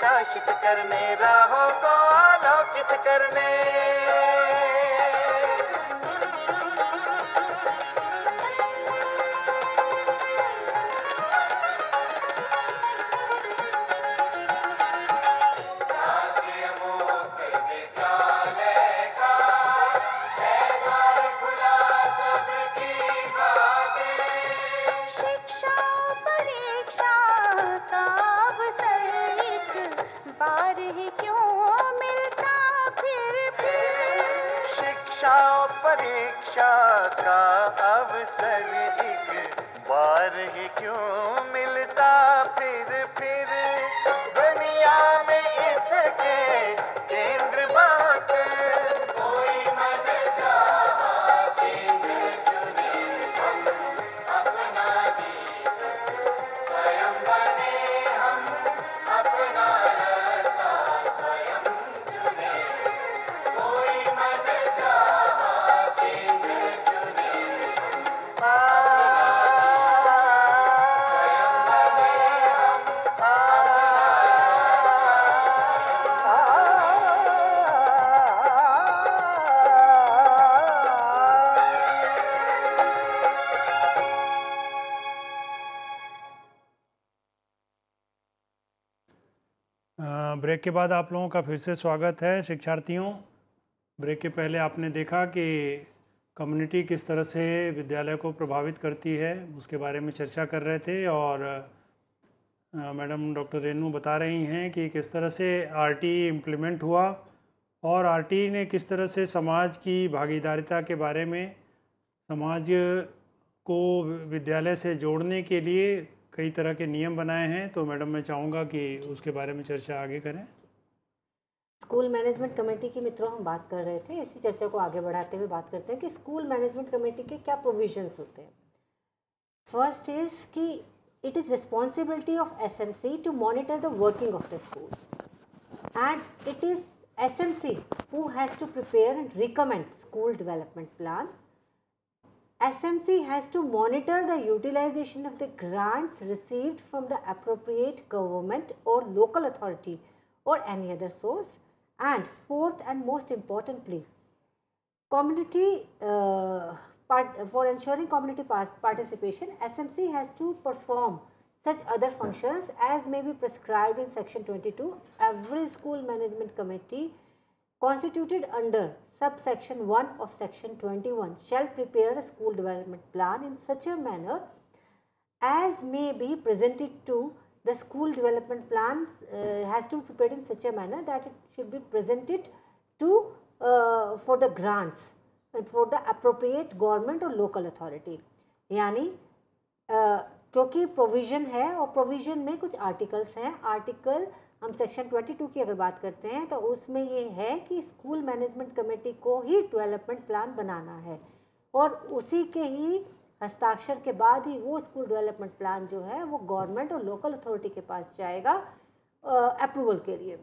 प्रकाशित करने राहों को आलोकित करने के बाद आप लोगों का फिर से स्वागत है शिक्षार्थियों ब्रेक के पहले आपने देखा कि कम्युनिटी किस तरह से विद्यालय को प्रभावित करती है उसके बारे में चर्चा कर रहे थे और मैडम डॉक्टर रेनू बता रही हैं कि किस तरह से आरटी इम्प्लीमेंट हुआ और आरटी ने किस तरह से समाज की भागीदारिता के बारे में समाज को विद्यालय से जोड़ने के लिए कई तरह के नियम बनाए हैं तो मैडम मैं चाहूँगा कि उसके बारे में चर्चा आगे करें स्कूल मैनेजमेंट कमेटी के मित्रों हम बात कर रहे थे इसी चर्चा को आगे बढ़ाते हुए बात करते हैं कि स्कूल मैनेजमेंट कमेटी के क्या प्रोविजंस होते हैं फर्स्ट इज कि it is responsibility of S M C to monitor the working of the school and it is S M C who has to prepare and recommend school development plan SMC has to monitor the utilization of the grants received from the appropriate government or local authority or any other source. And fourth and most importantly, community uh, part, for ensuring community participation, SMC has to perform such other functions as may be prescribed in section 22. Every school management committee constituted under subsection 1 of section 21 shall prepare a school development plan in such a manner as may be presented to the school development plan uh, has to be prepared in such a manner that it should be presented to uh, for the grants and for the appropriate government or local authority यानी uh, क्योंकि प्रोविज़न है और प्रोविज़न में कुछ आर्टिकल्स हैं आर्टिकल हम सेक्शन 22 की अगर बात करते हैं तो उसमें ये है कि स्कूल मैनेजमेंट कमेटी को ही डेवलपमेंट प्लान बनाना है और उसी के ही हस्ताक्षर के बाद ही वो स्कूल डेवलपमेंट प्लान जो है वो गवर्नमेंट और लोकल अथॉरिटी के पास जाएगा अप्रूवल के लिए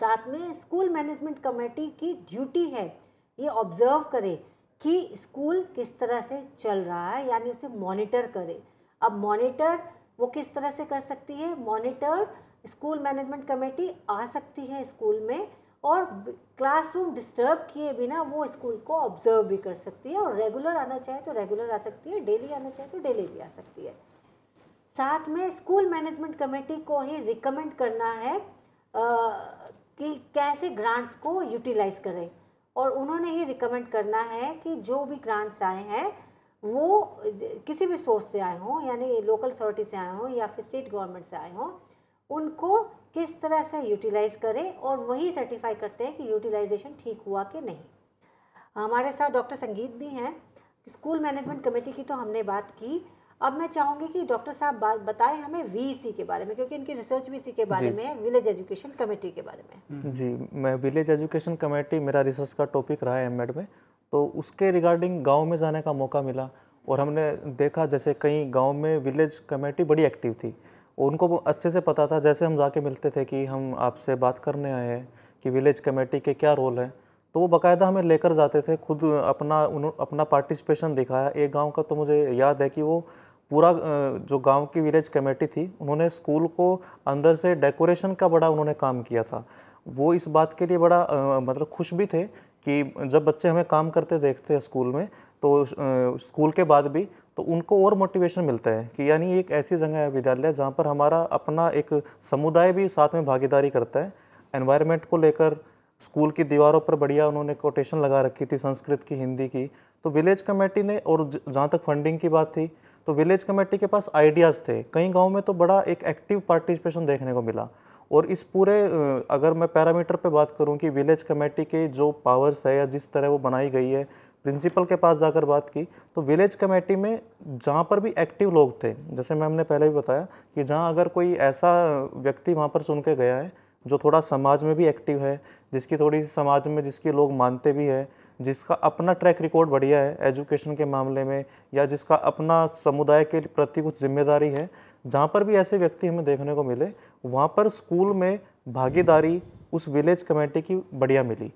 साथ में स्कूल मैनेजमेंट कमेटी की ड्यूटी है ये ऑब्जर्व करे कि स्कूल किस तरह से चल रहा है यानी उसे मॉनिटर करे अब मॉनिटर वो किस तरह से कर सकती है मॉनिटर स्कूल मैनेजमेंट कमेटी आ सकती है स्कूल में और क्लासरूम डिस्टर्ब किए बिना वो स्कूल को ऑब्जर्व भी कर सकती है और रेगुलर आना चाहे तो रेगुलर आ सकती है डेली आना चाहे तो डेली भी आ सकती है साथ में स्कूल मैनेजमेंट कमेटी को ही रिकमेंड करना है आ, कि कैसे ग्रांट्स को यूटिलाइज करें और उन्होंने ही रिकमेंड करना है कि जो भी ग्रांट्स आए हैं वो किसी भी सोर्स से आए हों यानी लोकल अथॉरिटी से आए हों या फिर स्टेट गवर्नमेंट से आए हों उनको किस तरह से यूटिलाइज़ करें और वही सर्टिफाई करते हैं कि यूटिलाइजेशन ठीक हुआ कि नहीं हमारे साथ डॉक्टर संगीत भी हैं स्कूल मैनेजमेंट कमेटी की तो हमने बात की अब मैं चाहूँगी कि डॉक्टर साहब बात बताएं हमें वीसी e के बारे में क्योंकि इनकी रिसर्च भी इसी के बारे में है विलेज एजुकेशन कमेटी के बारे में हम्म। जी मैं विलेज एजुकेशन कमेटी मेरा रिसर्च का टॉपिक रहा है एम में तो उसके रिगार्डिंग गाँव में जाने का मौका मिला और हमने देखा जैसे कई गाँव में विलेज कमेटी बड़ी एक्टिव थी उनको अच्छे से पता था जैसे हम जाके मिलते थे कि हम आपसे बात करने आए हैं कि विलेज कमेटी के क्या रोल हैं तो वो बाकायदा हमें लेकर जाते थे खुद अपना उन अपना पार्टिसिपेशन दिखाया एक गांव का तो मुझे याद है कि वो पूरा जो गांव की विलेज कमेटी थी उन्होंने स्कूल को अंदर से डेकोरेशन का बड़ा उन्होंने काम किया था वो इस बात के लिए बड़ा मतलब खुश भी थे कि जब बच्चे हमें काम करते देखते हैं स्कूल में तो स्कूल के बाद भी तो उनको और मोटिवेशन मिलता है कि यानी एक ऐसी जगह है विद्यालय जहाँ पर हमारा अपना एक समुदाय भी साथ में भागीदारी करता है एनवायरनमेंट को लेकर स्कूल की दीवारों पर बढ़िया उन्होंने कोटेशन लगा रखी थी संस्कृत की हिंदी की तो विलेज कमेटी ने और जहाँ तक फंडिंग की बात थी तो विलेज कमेटी के पास आइडियाज़ थे कई गाँव में तो बड़ा एक एक्टिव पार्टिसिपेशन देखने को मिला और इस पूरे अगर मैं पैरामीटर पे बात करूं कि विलेज कमेटी के जो पावर्स है या जिस तरह वो बनाई गई है प्रिंसिपल के पास जाकर बात की तो विलेज कमेटी में जहाँ पर भी एक्टिव लोग थे जैसे मैम ने पहले भी बताया कि जहाँ अगर कोई ऐसा व्यक्ति वहाँ पर सुन के गया है जो थोड़ा समाज में भी एक्टिव है जिसकी थोड़ी समाज में जिसकी लोग मानते भी हैं जिसका अपना ट्रैक रिकॉर्ड बढ़िया है एजुकेशन के मामले में या जिसका अपना समुदाय के प्रति कुछ जिम्मेदारी है जहाँ पर भी ऐसे व्यक्ति हमें देखने को मिले वहाँ पर स्कूल में भागीदारी उस विलेज कमेटी की बढ़िया मिली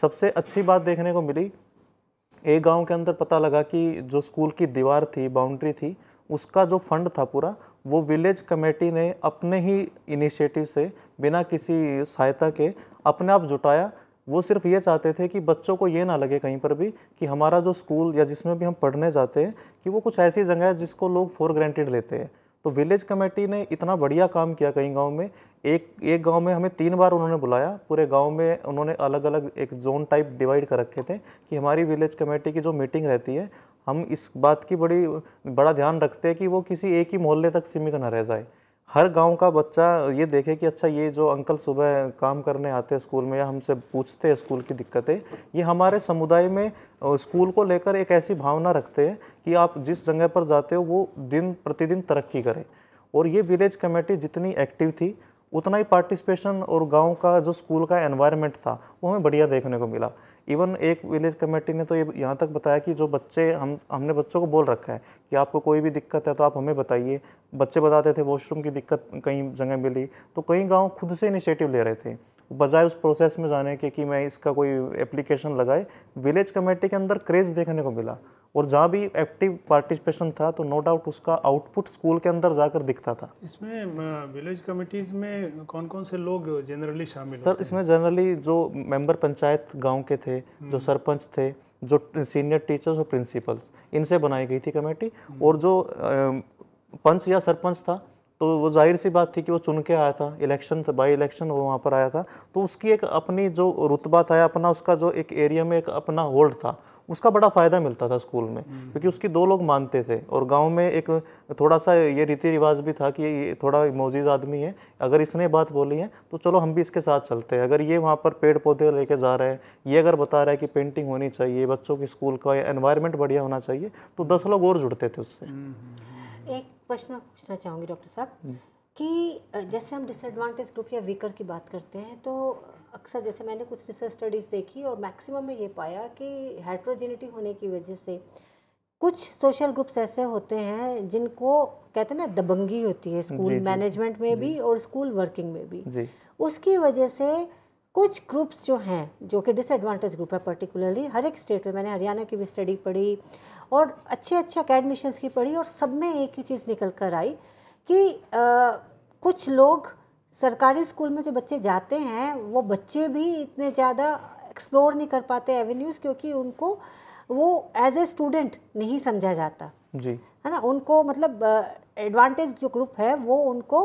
सबसे अच्छी बात देखने को मिली एक गांव के अंदर पता लगा कि जो स्कूल की दीवार थी बाउंड्री थी उसका जो फंड था पूरा वो विलेज कमेटी ने अपने ही इनिशिएटिव से बिना किसी सहायता के अपने आप जुटाया वो सिर्फ ये चाहते थे कि बच्चों को ये ना लगे कहीं पर भी कि हमारा जो स्कूल या जिसमें भी हम पढ़ने जाते हैं कि वो कुछ ऐसी जगह है जिसको लोग फॉर ग्रांटेड लेते हैं तो विलेज कमेटी ने इतना बढ़िया काम किया कई गाँव में एक एक गांव में हमें तीन बार उन्होंने बुलाया पूरे गांव में उन्होंने अलग अलग एक जोन टाइप डिवाइड कर रखे थे कि हमारी विलेज कमेटी की जो मीटिंग रहती है हम इस बात की बड़ी बड़ा ध्यान रखते हैं कि वो किसी एक ही मोहल्ले तक सीमित ना रह जाए हर गांव का बच्चा ये देखे कि अच्छा ये जो अंकल सुबह काम करने आते हैं स्कूल में या हमसे पूछते हैं स्कूल की दिक्कतें ये हमारे समुदाय में स्कूल को लेकर एक ऐसी भावना रखते हैं कि आप जिस जगह पर जाते हो वो दिन प्रतिदिन तरक्की करें और ये विलेज कमेटी जितनी एक्टिव थी उतना ही पार्टिसिपेशन और गांव का जो स्कूल का एनवायरनमेंट था वो हमें बढ़िया देखने को मिला इवन एक विलेज कमेटी ने तो ये यहाँ तक बताया कि जो बच्चे हम हमने बच्चों को बोल रखा है कि आपको कोई भी दिक्कत है तो आप हमें बताइए बच्चे बताते थे वॉशरूम की दिक्कत कहीं जगह मिली तो कई गाँव खुद से इनिशिएटिव ले रहे थे बजाय उस प्रोसेस में जाने के कि मैं इसका कोई एप्लीकेशन लगाए विलेज कमेटी के अंदर क्रेज़ देखने को मिला और जहाँ भी एक्टिव पार्टिसिपेशन था तो नो डाउट उसका आउटपुट स्कूल के अंदर जाकर दिखता था इसमें विलेज कमेटीज़ में कौन कौन से लोग जनरली शामिल सर इसमें जनरली जो मेंबर पंचायत गांव के थे जो हम्म। सरपंच थे जो सीनियर टीचर्स और प्रिंसिपल्स इनसे बनाई गई थी कमेटी और जो पंच या सरपंच था तो वो जाहिर सी बात थी कि वो चुन के आया था इलेक्शन था बाई इलेक्शन वो वहाँ पर आया था तो उसकी एक अपनी जो रुतबा था अपना उसका जो एक एरिया में एक अपना होल्ड था उसका बड़ा फ़ायदा मिलता था स्कूल में हम्म। क्योंकि उसकी दो लोग मानते थे और गांव में एक थोड़ा सा ये रीति रिवाज भी था कि ये थोड़ा मौजूद आदमी है अगर इसने बात बोली है तो चलो हम भी इसके साथ चलते हैं अगर ये वहाँ पर पेड़ पौधे लेके जा रहे हैं ये अगर बता रहा है कि पेंटिंग होनी चाहिए बच्चों के स्कूल का एनवायरमेंट बढ़िया होना चाहिए तो दस लोग और जुड़ते थे उससे हम्म, हम्म, एक प्रश्न पूछना चाहूँगी डॉक्टर साहब हम्म। कि जैसे हम डिसएडवांटेज ग्रुप या वीकर की बात करते हैं तो अक्सर जैसे मैंने कुछ रिसर्च स्टडीज़ देखी और मैक्सिमम में ये पाया कि हाइड्रोजेनिटी होने की वजह से कुछ सोशल ग्रुप्स ऐसे होते हैं जिनको कहते हैं ना दबंगी होती है स्कूल मैनेजमेंट में भी और स्कूल वर्किंग में भी उसकी वजह से कुछ ग्रुप्स जो हैं जो कि डिसएडवांटेज ग्रुप है पर्टिकुलरली हर एक स्टेट में मैंने हरियाणा की भी स्टडी पढ़ी और अच्छे अच्छे अकेडमिशन्स की पढ़ी और सब में एक ही चीज़ निकल कर आई कि आ, कुछ लोग सरकारी स्कूल में जो बच्चे जाते हैं वो बच्चे भी इतने ज़्यादा एक्सप्लोर नहीं कर पाते एवेन्यूज़ क्योंकि उनको वो एज ए स्टूडेंट नहीं समझा जाता जी है ना उनको मतलब एडवांटेज जो ग्रुप है वो उनको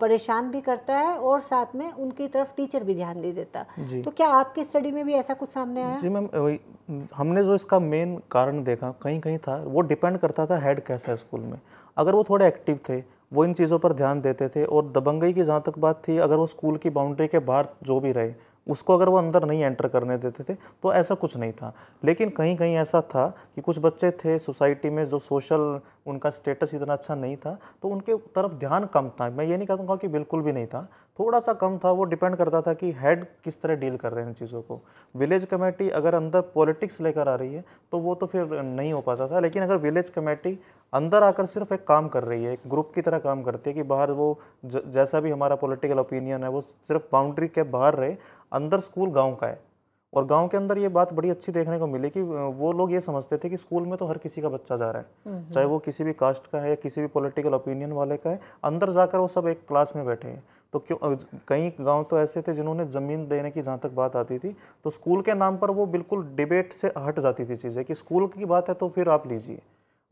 परेशान भी करता है और साथ में उनकी तरफ टीचर भी ध्यान नहीं देता तो क्या आपकी स्टडी में भी ऐसा कुछ सामने आया जी मैम हमने जो इसका मेन कारण देखा कहीं कहीं था वो डिपेंड करता था हेड कैसा है स्कूल में अगर वो थोड़े एक्टिव थे वो इन चीज़ों पर ध्यान देते थे और दबंगई की जहाँ तक बात थी अगर वो स्कूल की बाउंड्री के बाहर जो भी रहे उसको अगर वो अंदर नहीं एंटर करने देते थे तो ऐसा कुछ नहीं था लेकिन कहीं कहीं ऐसा था कि कुछ बच्चे थे सोसाइटी में जो सोशल उनका स्टेटस इतना अच्छा नहीं था तो उनके तरफ ध्यान कम था मैं ये नहीं कहूँगा कि बिल्कुल भी नहीं था थोड़ा सा कम था वो डिपेंड करता था कि हेड किस तरह डील कर रहे हैं इन चीज़ों को विलेज कमेटी अगर अंदर पॉलिटिक्स लेकर आ रही है तो वो तो फिर नहीं हो पाता था लेकिन अगर विलेज कमेटी अंदर आकर सिर्फ एक काम कर रही है एक ग्रुप की तरह काम करती है कि बाहर वो जैसा भी हमारा पॉलिटिकल ओपिनियन है वो सिर्फ बाउंड्री के बाहर रहे अंदर स्कूल गाँव का है और गांव के अंदर ये बात बड़ी अच्छी देखने को मिली कि वो लोग ये समझते थे कि स्कूल में तो हर किसी का बच्चा जा रहा है हम्म, हम्म। चाहे वो किसी भी कास्ट का है या किसी भी पॉलिटिकल ओपिनियन वाले का है अंदर जाकर वो सब एक क्लास में बैठे हैं तो क्यों कई गांव तो ऐसे थे जिन्होंने ज़मीन देने की जहाँ तक बात आती थी तो स्कूल के नाम पर वो बिल्कुल डिबेट से हट जाती थी चीज़ें कि स्कूल की बात है तो फिर आप लीजिए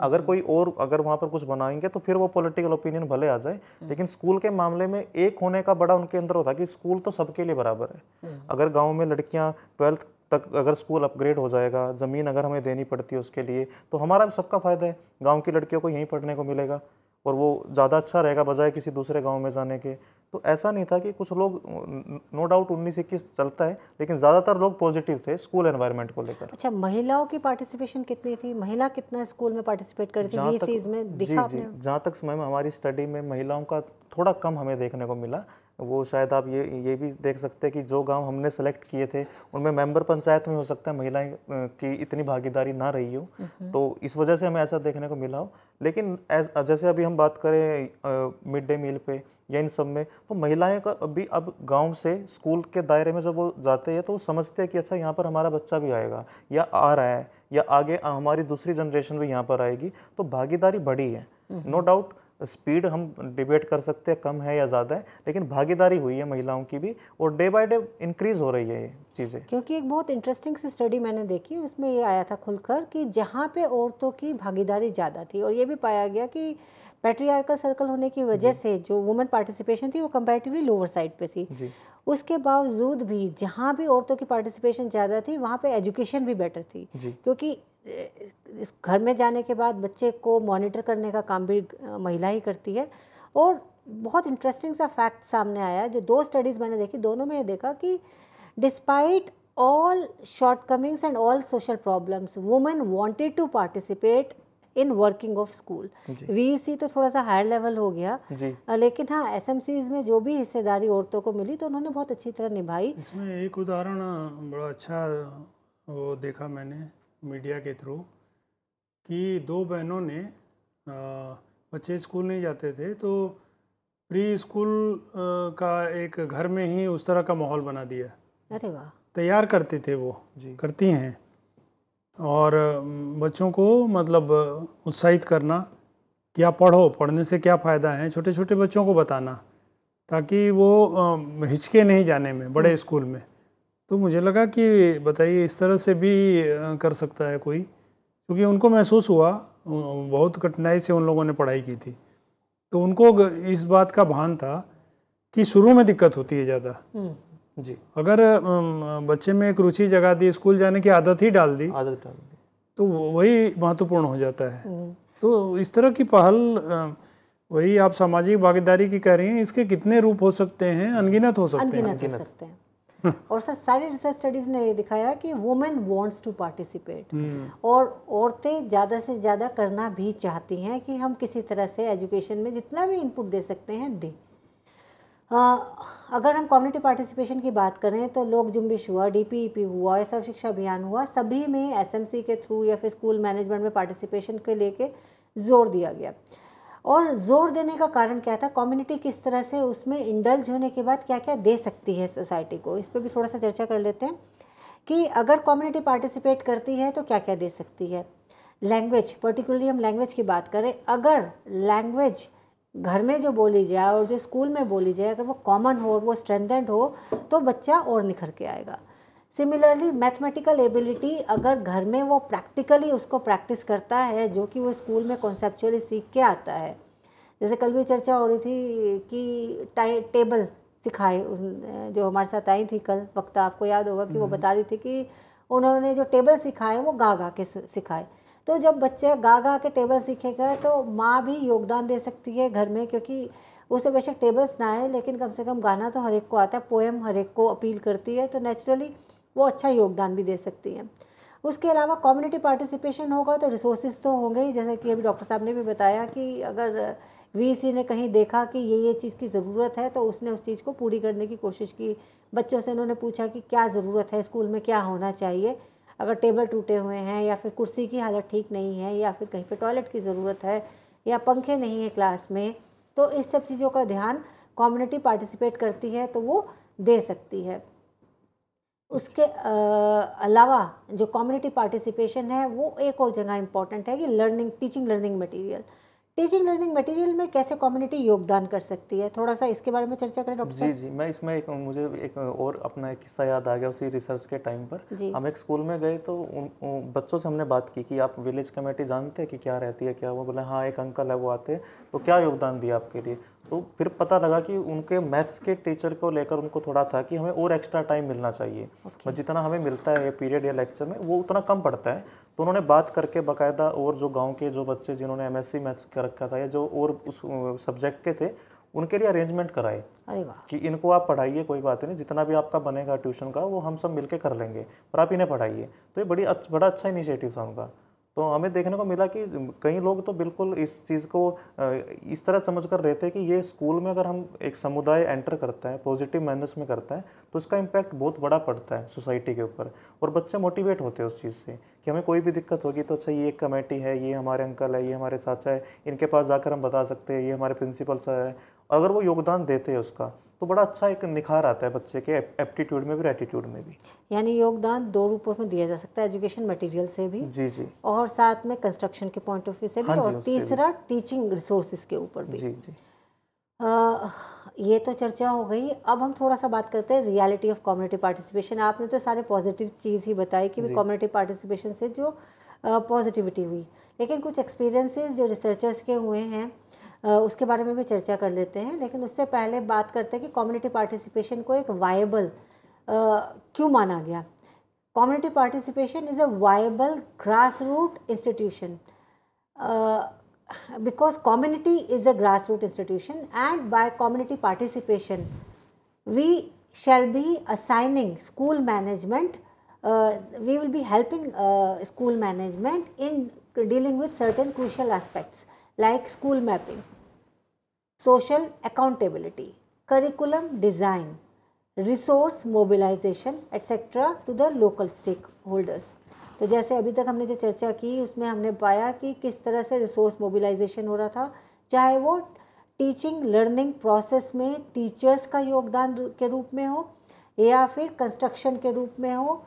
अगर कोई और अगर वहाँ पर कुछ बनाएंगे तो फिर वो पॉलिटिकल ओपिनियन भले आ जाए हम्म। लेकिन स्कूल के मामले में एक होने का बड़ा उनके अंदर होता कि स्कूल तो सबके लिए बराबर है हम्म। अगर गाँव में लड़कियाँ ट्वेल्थ तक अगर स्कूल अपग्रेड हो जाएगा ज़मीन अगर हमें देनी पड़ती है उसके लिए तो हमारा सबका फ़ायदा है गाँव की लड़कियों को यहीं पढ़ने को मिलेगा और वो ज़्यादा अच्छा रहेगा बजाय किसी दूसरे गांव में जाने के तो ऐसा नहीं था कि कुछ लोग नो डाउट उन्नीस इक्कीस चलता है लेकिन ज़्यादातर लोग पॉजिटिव थे स्कूल एनवायरनमेंट को लेकर अच्छा महिलाओं की पार्टिसिपेशन कितनी थी महिला कितना स्कूल में पार्टिसिपेट करती थी जहाँ तक में दिखा जी, जी, जहाँ तक समय में हमारी स्टडी में महिलाओं का थोड़ा कम हमें देखने को मिला वो शायद आप ये ये भी देख सकते हैं कि जो गांव हमने सेलेक्ट किए थे उनमें मेंबर पंचायत में हो सकता है महिलाएं की इतनी भागीदारी ना रही हो हम्म। तो इस वजह से हमें ऐसा देखने को मिला हो लेकिन एज जैसे अभी हम बात करें मिड डे मील पे या इन सब में तो महिलाएं का अभी अब गांव से स्कूल के दायरे में जब वो जाते हैं तो वो समझते हैं कि अच्छा यहाँ पर हमारा बच्चा भी आएगा या आ रहा है या आगे हमारी दूसरी जनरेशन भी यहाँ पर आएगी तो भागीदारी बढ़ी है no hmm. no doubt speed हम डिबेट कर सकते हैं कम है या ज़्यादा है लेकिन भागीदारी हुई है महिलाओं की भी और डे बाय डे इंक्रीज हो रही है ये चीज़ें क्योंकि एक बहुत इंटरेस्टिंग सी स्टडी मैंने देखी उसमें ये आया था खुलकर कि जहाँ पे औरतों की भागीदारी ज़्यादा थी और ये भी पाया गया कि पेट्रियार्कल सर्कल होने की वजह से जो वुमेन पार्टिसिपेशन थी वो कंपेरेटिवली लोअर साइड पे थी उसके बावजूद भी जहाँ भी औरतों की पार्टिसिपेशन ज़्यादा थी वहाँ पे एजुकेशन भी बेटर थी क्योंकि इस घर में जाने के बाद बच्चे को मॉनिटर करने का काम भी महिला ही करती है और बहुत इंटरेस्टिंग सा फैक्ट सामने आया जो दो स्टडीज़ मैंने देखी दोनों में ये देखा कि despite all shortcomings and all social problems women wanted to participate in working of school VC तो थोड़ा सा हायर लेवल हो गया लेकिन हाँ एस में जो भी हिस्सेदारी औरतों को मिली तो उन्होंने बहुत अच्छी तरह निभाई इसमें एक उदाहरण बड़ा अच्छा वो देखा मैंने मीडिया के थ्रू कि दो बहनों ने बच्चे स्कूल नहीं जाते थे तो प्री स्कूल का एक घर में ही उस तरह का माहौल बना दिया अरे वाह तैयार करते थे वो जी करती हैं और बच्चों को मतलब उत्साहित करना कि आप पढ़ो पढ़ने से क्या फ़ायदा है छोटे छोटे बच्चों को बताना ताकि वो हिचके नहीं जाने में बड़े हम्म। स्कूल में तो मुझे लगा कि बताइए इस तरह से भी कर सकता है कोई क्योंकि उनको महसूस हुआ बहुत कठिनाई से उन लोगों ने पढ़ाई की थी तो उनको इस बात का भान था कि शुरू में दिक्कत होती है ज़्यादा हम्म। जी अगर बच्चे में एक रुचि जगा दी स्कूल जाने की आदत ही डाल दी आदत डाल दी तो वही महत्वपूर्ण हो जाता है हम्म। तो इस तरह की पहल वही आप सामाजिक भागीदारी की कह रही हैं इसके कितने रूप हो सकते हैं अनगिनत हो सकते हैं अनगिनत हो सकते हैं और सर सारी रिसर्च स्टडीज़ ने ये दिखाया कि women wants to participate hmm. और औरतें ज़्यादा से ज़्यादा करना भी चाहती हैं कि हम किसी तरह से एजुकेशन में जितना भी इनपुट दे सकते हैं दें अगर हम कम्युनिटी पार्टिसिपेशन की बात करें तो लोक जुम्बिश हुआ डीपीईपी e हुआ या सर्व शिक्षा अभियान हुआ सभी में एसएमसी के थ्रू या फिर स्कूल मैनेजमेंट में पार्टिसिपेशन के लेके जोर दिया गया और जोर देने का कारण क्या था कम्युनिटी किस तरह से उसमें इंडल्ज होने के बाद क्या क्या दे सकती है सोसाइटी को इस पर भी थोड़ा सा चर्चा कर लेते हैं कि अगर कम्युनिटी पार्टिसिपेट करती है तो क्या क्या दे सकती है लैंग्वेज पर्टिकुलरली हम लैंग्वेज की बात करें अगर लैंग्वेज language घर में जो बोली जाए और जो स्कूल में बोली जाए अगर वो कॉमन हो और वो स्ट्रेंथेंड हो तो बच्चा और निखर के आएगा सिमिलरली मैथमेटिकल एबिलिटी अगर घर में वो प्रैक्टिकली उसको प्रैक्टिस करता है जो कि वो स्कूल में कॉन्सेपचुअली सीख के आता है जैसे कल भी चर्चा हो रही थी कि टाइ टेबल सिखाए जो हमारे साथ आई थी कल वक्त आपको याद होगा कि वो हम्म। बता रही थी कि उन्होंने जो टेबल सिखाए वो गा गा के सिखाए तो जब बच्चे गा गा के टेबल सीखेगा तो माँ भी योगदान दे सकती है घर में क्योंकि उसे बेशक टेबल्स ना आए लेकिन कम से कम गाना तो हर एक को आता है पोएम हर एक को अपील करती है तो नेचुरली वो अच्छा योगदान भी दे सकती है उसके अलावा कम्युनिटी पार्टिसिपेशन होगा तो रिसोर्सेज तो होंगे ही जैसे कि अभी डॉक्टर साहब ने भी बताया कि अगर वी ने कहीं देखा कि ये ये चीज़ की ज़रूरत है तो उसने उस चीज़ को पूरी करने की कोशिश की बच्चों से उन्होंने पूछा कि क्या ज़रूरत है स्कूल में क्या होना चाहिए अगर टेबल टूटे हुए हैं या फिर कुर्सी की हालत ठीक नहीं है या फिर कहीं पर टॉयलेट की ज़रूरत है या पंखे नहीं है क्लास में तो इस सब चीज़ों का ध्यान कम्युनिटी पार्टिसिपेट करती है तो वो दे सकती है उसके अलावा जो कम्युनिटी पार्टिसिपेशन है वो एक और जगह इम्पॉर्टेंट है कि learning teaching learning material teaching learning material में कैसे कम्युनिटी योगदान कर सकती है थोड़ा सा इसके बारे में चर्चा करें डॉक्टर जी जी मैं इसमें एक मुझे एक और अपना एक किस्सा याद आ गया उसी रिसर्च के टाइम पर हम एक स्कूल में गए तो उन, उन बच्चों से हमने बात की कि आप विलेज कमेटी जानते हैं कि क्या रहती है क्या वो बोले हाँ एक अंकल है वो आते हैं तो क्या योगदान दिया आपके लिए तो फिर पता लगा कि उनके मैथ्स के टीचर को लेकर उनको थोड़ा था कि हमें और एक्स्ट्रा टाइम मिलना चाहिए okay. जितना हमें मिलता है पीरियड या लेक्चर में वो उतना कम पड़ता है तो उन्होंने बात करके बाकायदा और जो गांव के जो बच्चे जिन्होंने एम मैथ्स कर रखा था या जो और उस सब्जेक्ट के थे उनके लिए अरेंजमेंट कराए कि इनको आप पढ़ाइए कोई बात नहीं जितना भी आपका बनेगा ट्यूशन का वो हम सब मिलकर कर लेंगे पर आप इन्हें पढ़ाइए तो ये बड़ी बड़ा अच्छा इनिशिएटिव था उनका तो हमें देखने को मिला कि कई लोग तो बिल्कुल इस चीज़ को इस तरह समझ कर रहते हैं कि ये स्कूल में अगर हम एक समुदाय एंटर करता है पॉजिटिव मैनर्स में करता है तो इसका इम्पैक्ट बहुत बड़ा पड़ता है सोसाइटी के ऊपर और बच्चे मोटिवेट होते हैं उस चीज़ से कि हमें कोई भी दिक्कत होगी तो अच्छा ये एक कमेटी है ये हमारे अंकल है ये हमारे चाचा है इनके पास जाकर हम बता सकते हैं ये हमारे प्रिंसिपल सर है अगर वो योगदान देते हैं उसका तो बड़ा अच्छा एक निखार आता है बच्चे के एप्टीट्यूड में भी एटीट्यूड में भी यानी योगदान दो रूपों में दिया जा सकता है एजुकेशन मटेरियल से भी जी जी और साथ में कंस्ट्रक्शन के पॉइंट ऑफ व्यू से भी हाँ और तीसरा भी। टीचिंग रिसोर्सेज के ऊपर भी जी जी आ, ये तो चर्चा हो गई अब हम थोड़ा सा बात करते हैं रियलिटी ऑफ कम्युनिटी पार्टिसिपेशन आपने तो सारे पॉजिटिव चीज़ ही बताई कि कम्युनिटी पार्टिसिपेशन से जो पॉजिटिविटी हुई लेकिन कुछ एक्सपीरियंसेस जो रिसर्चर्स के हुए हैं उसके बारे में भी चर्चा कर लेते हैं लेकिन उससे पहले बात करते हैं कि कम्युनिटी पार्टिसिपेशन को एक वायबल क्यों माना गया community participation is a viable grass root institution because community is a grass root institution and by community participation we shall be assigning school management we will be helping school management in dealing with certain crucial aspects like school mapping social accountability curriculum design resource mobilisation etcetera to the local stake holders तो जैसे अभी तक हमने जो चर्चा की उसमें हमने पाया कि किस तरह से रिसोर्स मोबिलाइजेशन हो रहा था चाहे वो टीचिंग लर्निंग प्रोसेस में टीचर्स का योगदान के रूप में हो या फिर कंस्ट्रक्शन के रूप में हो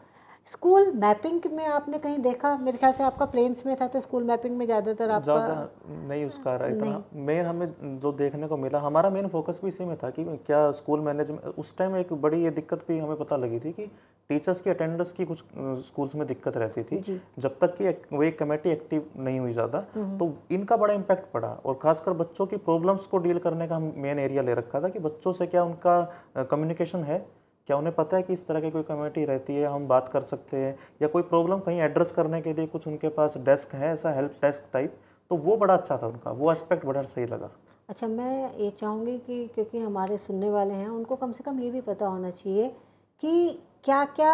स्कूल मैपिंग में आपने कहीं देखा मेरे ख्याल से आपका प्लेन्स में था तो स्कूल मैपिंग में ज़्यादातर आपका ज़्यादा नहीं उसका रहा इतना मेन हमें जो देखने को मिला हमारा मेन फोकस भी इसी में था कि क्या स्कूल मैनेजमेंट उस टाइम एक बड़ी ये दिक्कत भी हमें पता लगी थी कि टीचर्स की अटेंडेंस की कुछ स्कूल्स में दिक्कत रहती थी जब तक कि वो एक कमेटी एक्टिव नहीं हुई ज़्यादा हम्म। तो इनका बड़ा इम्पैक्ट पड़ा और खासकर बच्चों की प्रॉब्लम्स को डील करने का हम मेन एरिया ले रखा था कि बच्चों से क्या उनका कम्युनिकेशन है क्या उन्हें पता है कि इस तरह की कोई कमेटी रहती है हम बात कर सकते हैं या कोई प्रॉब्लम कहीं एड्रेस करने के लिए कुछ उनके पास डेस्क है ऐसा हेल्प डेस्क टाइप तो वो बड़ा अच्छा था उनका वो एस्पेक्ट बड़ा सही लगा अच्छा मैं ये चाहूँगी कि क्योंकि हमारे सुनने वाले हैं उनको कम से कम ये भी पता होना चाहिए कि क्या क्या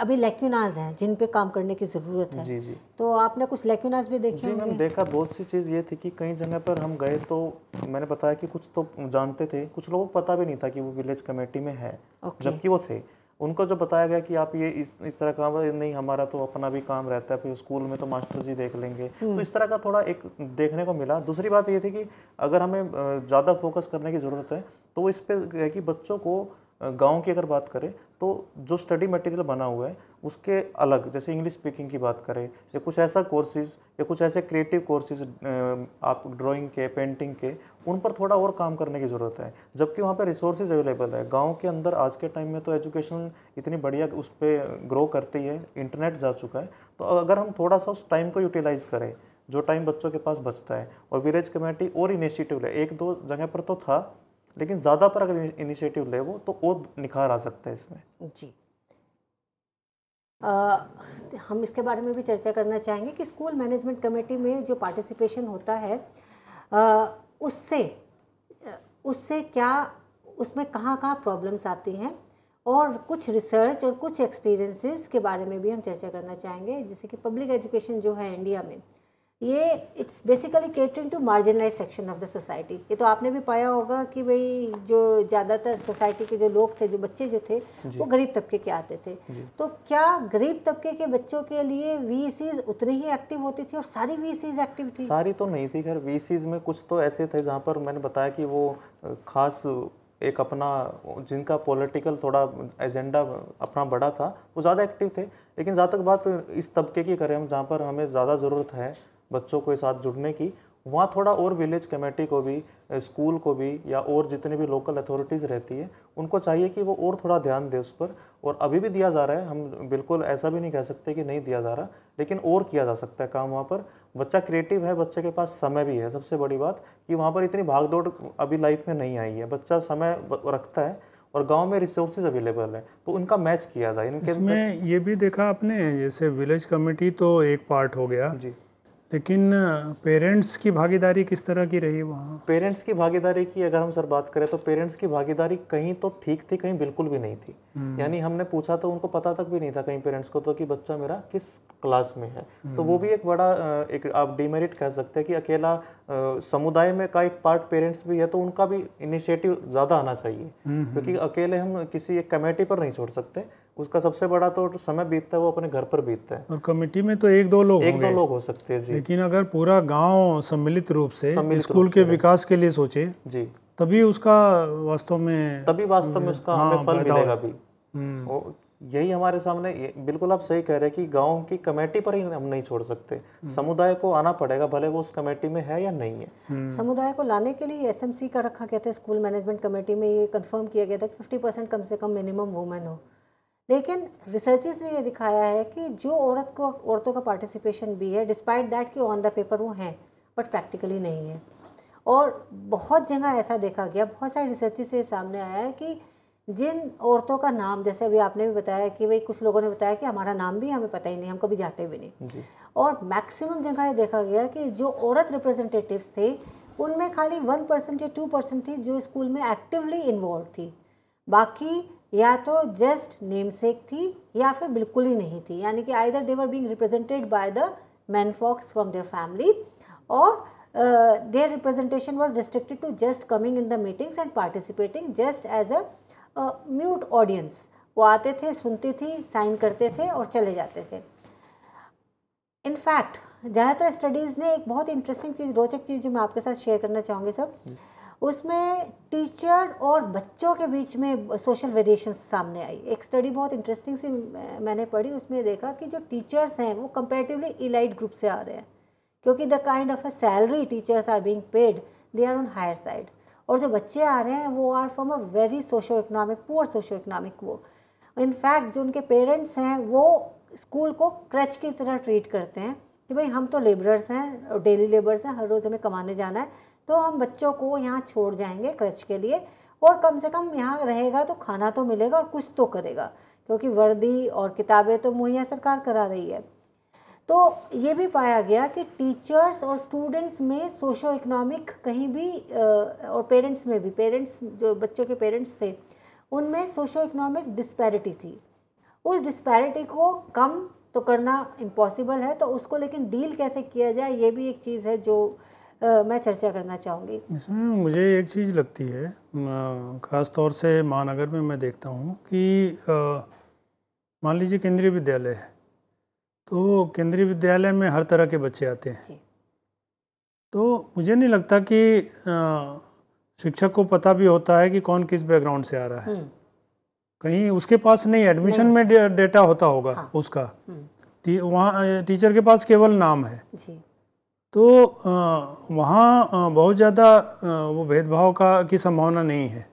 अभी लेक्यूनाज हैं जिन पे काम करने की ज़रूरत है जी जी तो आपने कुछ लेक्यूनाज भी देखे जी मैंने देखा बहुत सी चीज़ ये थी कि कई जगह पर हम गए तो मैंने बताया कि कुछ तो जानते थे कुछ लोगों को पता भी नहीं था कि वो विलेज कमेटी में है जबकि वो थे उनको जब बताया गया कि आप ये इस इस तरह काम नहीं हमारा तो अपना भी काम रहता है फिर स्कूल में तो मास्टर जी देख लेंगे तो हम्म। इस तरह का थोड़ा एक देखने को मिला दूसरी बात ये थी कि अगर हमें ज़्यादा फोकस करने की ज़रूरत है तो इस पर है कि बच्चों को गांव की अगर बात करें तो जो स्टडी मटेरियल बना हुआ है उसके अलग जैसे इंग्लिश स्पीकिंग की बात करें या कुछ ऐसा कोर्सेज या कुछ ऐसे क्रिएटिव कोर्सेज आप ड्राइंग के पेंटिंग के उन पर थोड़ा और काम करने की ज़रूरत है जबकि वहाँ पर रिसोर्सेज अवेलेबल है गाँव के अंदर आज के टाइम में तो एजुकेशन इतनी बढ़िया उस पर ग्रो करती है इंटरनेट जा चुका है तो अगर हम थोड़ा सा उस टाइम को यूटिलाइज़ करें जो टाइम बच्चों के पास बचता है और विलेज कमेटी और इनिशिएटिव है एक दो जगह पर तो था लेकिन ज़्यादा पर अगर इनिशिएटिव ले वो तो और निखार आ सकता है इसमें जी आ, हम इसके बारे में भी चर्चा करना चाहेंगे कि स्कूल मैनेजमेंट कमेटी में जो पार्टिसिपेशन होता है आ, उससे उससे क्या उसमें कहाँ कहाँ प्रॉब्लम्स आती हैं और कुछ रिसर्च और कुछ एक्सपीरियंसेस के बारे में भी हम चर्चा करना चाहेंगे जैसे कि पब्लिक एजुकेशन जो है इंडिया में ये it's basically catering to marginalise section of the society ये तो आपने भी पाया होगा कि भाई जो ज़्यादातर सोसाइटी के जो लोग थे जो बच्चे जो थे वो गरीब तबके के आते थे तो क्या गरीब तबके के बच्चों के लिए वी उतनी ही एक्टिव होती थी और सारी वी एक्टिव थी सारी तो नहीं थी खैर वी में कुछ तो ऐसे थे जहाँ पर मैंने बताया कि वो खास एक अपना जिनका पॉलिटिकल थोड़ा एजेंडा अपना बड़ा था वो ज़्यादा एक्टिव थे लेकिन जहाँ तक बात इस तबके की करें हम जहाँ पर हमें ज़्यादा ज़रूरत है बच्चों के साथ जुड़ने की वहाँ थोड़ा और विलेज कमेटी को भी स्कूल को भी या और जितनी भी लोकल अथॉरिटीज़ रहती है उनको चाहिए कि वो और थोड़ा ध्यान दे उस पर और अभी भी दिया जा रहा है हम बिल्कुल ऐसा भी नहीं कह सकते कि नहीं दिया जा रहा लेकिन और किया जा सकता है काम वहाँ पर बच्चा क्रिएटिव है बच्चे के पास समय भी है सबसे बड़ी बात कि वहाँ पर इतनी भाग अभी लाइफ में नहीं आई है बच्चा समय रखता है और गांव में रिसोर्सेज अवेलेबल है तो उनका मैच किया जाए इसमें ये भी देखा आपने जैसे विलेज कमेटी तो एक पार्ट हो गया जी लेकिन पेरेंट्स की भागीदारी किस तरह की रही वहाँ पेरेंट्स की भागीदारी की अगर हम सर बात करें तो पेरेंट्स की भागीदारी कहीं तो ठीक थी कहीं बिल्कुल भी नहीं थी हम्म। यानी हमने पूछा तो उनको पता तक भी नहीं था कहीं पेरेंट्स को तो कि बच्चा मेरा किस क्लास में है हम्म। तो वो भी एक बड़ा एक आप डिमेरिट कह सकते हैं कि अकेला समुदाय में का एक पार्ट पेरेंट्स भी है तो उनका भी इनिशिएटिव ज़्यादा आना चाहिए हम्म, क्योंकि अकेले हम किसी एक कमेटी पर नहीं छोड़ सकते उसका सबसे बड़ा तो समय बीतता है वो अपने घर पर बीतता है और कमेटी में तो एक दो लोग एक दो लोग हो सकते हैं जी लेकिन अगर पूरा गांव सम्मिलित रूप से स्कूल के विकास के लिए सोचे जी तभी उसका वास्तव में तभी वास्तव में उसका हाँ, हमें फल मिलेगा भी हम्म। यही हमारे सामने बिल्कुल आप सही कह रहे हैं कि गांव की कमेटी पर ही हम नहीं छोड़ सकते हम्म। समुदाय को आना पड़ेगा भले वो उस कमेटी में है या नहीं है हम्म। समुदाय को लाने के लिए एसएमसी का रखा गया था स्कूल मैनेजमेंट कमेटी में ये कंफर्म किया गया था कि 50 परसेंट कम से कम मिनिमम वुमेन हो लेकिन रिसर्चेस ने ये दिखाया है कि जो औरत को औरतों का पार्टिसिपेशन भी है डिस्पाइट दैट कि ऑन द पेपर वो हैं बट प्रैक्टिकली नहीं है और बहुत जगह ऐसा देखा गया बहुत सारे रिसर्च से सामने आया है कि जिन औरतों का नाम जैसे अभी आपने भी बताया कि भाई कुछ लोगों ने बताया कि हमारा नाम भी हमें पता ही नहीं हम कभी जाते भी नहीं और मैक्सिमम जगह ये देखा गया कि जो औरत रिप्रेजेंटेटिव्स थे उनमें खाली वन परसेंट या टू परसेंट थी जो स्कूल में एक्टिवली इन्वॉल्व थी बाकी या तो जस्ट नेमसेक थी या फिर बिल्कुल ही नहीं थी यानी कि either they were being represented by the menfolks from their family और their representation was restricted to just coming in the meetings and participating just as a mute audience वो आते थे सुनते थे साइन करते थे और चले जाते थे इनफैक्ट ज़्यादातर स्टडीज़ ने एक बहुत इंटरेस्टिंग चीज़ रोचक चीज़ जो मैं आपके साथ शेयर करना चाहूँगी सब हम्म। उसमें टीचर और बच्चों के बीच में सोशल वेरिएशन सामने आई एक स्टडी बहुत इंटरेस्टिंग सी मैंने पढ़ी उसमें देखा कि जो टीचर्स हैं वो कंपेरेटिवली इलाइट ग्रुप से आ रहे हैं क्योंकि the kind of a salary teachers are being paid they are on higher side और जो बच्चे आ रहे हैं वो are from a very socio economic poor socio economic वो इनफैक्ट जो उनके पेरेंट्स हैं वो स्कूल को क्रच की तरह ट्रीट करते हैं कि भाई हम तो लेबरर्स हैं डेली लेबर्स हैं हर रोज़ हमें कमाने जाना है तो हम बच्चों को यहाँ छोड़ जाएंगे क्रच के लिए और कम से कम यहाँ रहेगा तो खाना तो मिलेगा और कुछ तो करेगा क्योंकि वर्दी और किताबें तो मुहैया सरकार करा रही है तो ये भी पाया गया कि टीचर्स और स्टूडेंट्स में सोशो इकोनॉमिक कहीं भी और पेरेंट्स में भी पेरेंट्स जो बच्चों के पेरेंट्स थे उनमें सोशो इकोनॉमिक डिस्पैरिटी थी उस डिस्पैरिटी को कम तो करना इम्पॉसिबल है तो उसको लेकिन डील कैसे किया जाए ये भी एक चीज़ है जो मैं चर्चा करना चाहूँगी इसमें मुझे एक चीज़ लगती है ख़ास तौर से महानगर में मैं देखता हूँ कि मान लीजिए केंद्रीय विद्यालय है तो केंद्रीय विद्यालय में हर तरह के बच्चे आते हैं तो मुझे नहीं लगता कि शिक्षक को पता भी होता है कि कौन किस बैकग्राउंड से आ रहा है हम्म। कहीं उसके पास नहीं एडमिशन में डेटा होता होगा हाँ। उसका हम्म। टी, वहाँ टीचर के पास केवल नाम है जी। तो वहाँ बहुत ज़्यादा वो भेदभाव का की संभावना नहीं है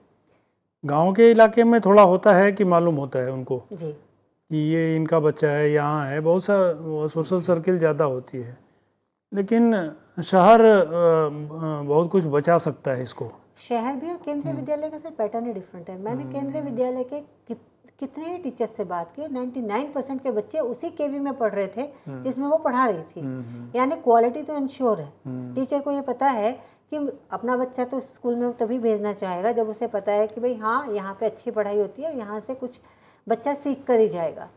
गांव के इलाके में थोड़ा होता है कि मालूम होता है उनको जी। कि ये इनका बच्चा है यहाँ है बहुत सा सोशल सर्किल ज़्यादा होती है लेकिन शहर बहुत कुछ बचा सकता है इसको शहर भी और केंद्रीय हम्म। विद्यालय का सर पैटर्न ही डिफरेंट है मैंने हम्म। केंद्रीय विद्यालय के कितने ही टीचर से बात की 99 परसेंट के बच्चे उसी केवी में पढ़ रहे थे हम्म। जिसमें वो पढ़ा रही थी हम्म, हम्म। यानी क्वालिटी तो इंश्योर है टीचर को ये पता है कि अपना बच्चा तो स्कूल में तभी भेजना चाहेगा जब उसे पता है कि भाई हाँ यहाँ पे अच्छी पढ़ाई होती है यहाँ से कुछ बच्चा सीख कर ही जाएगा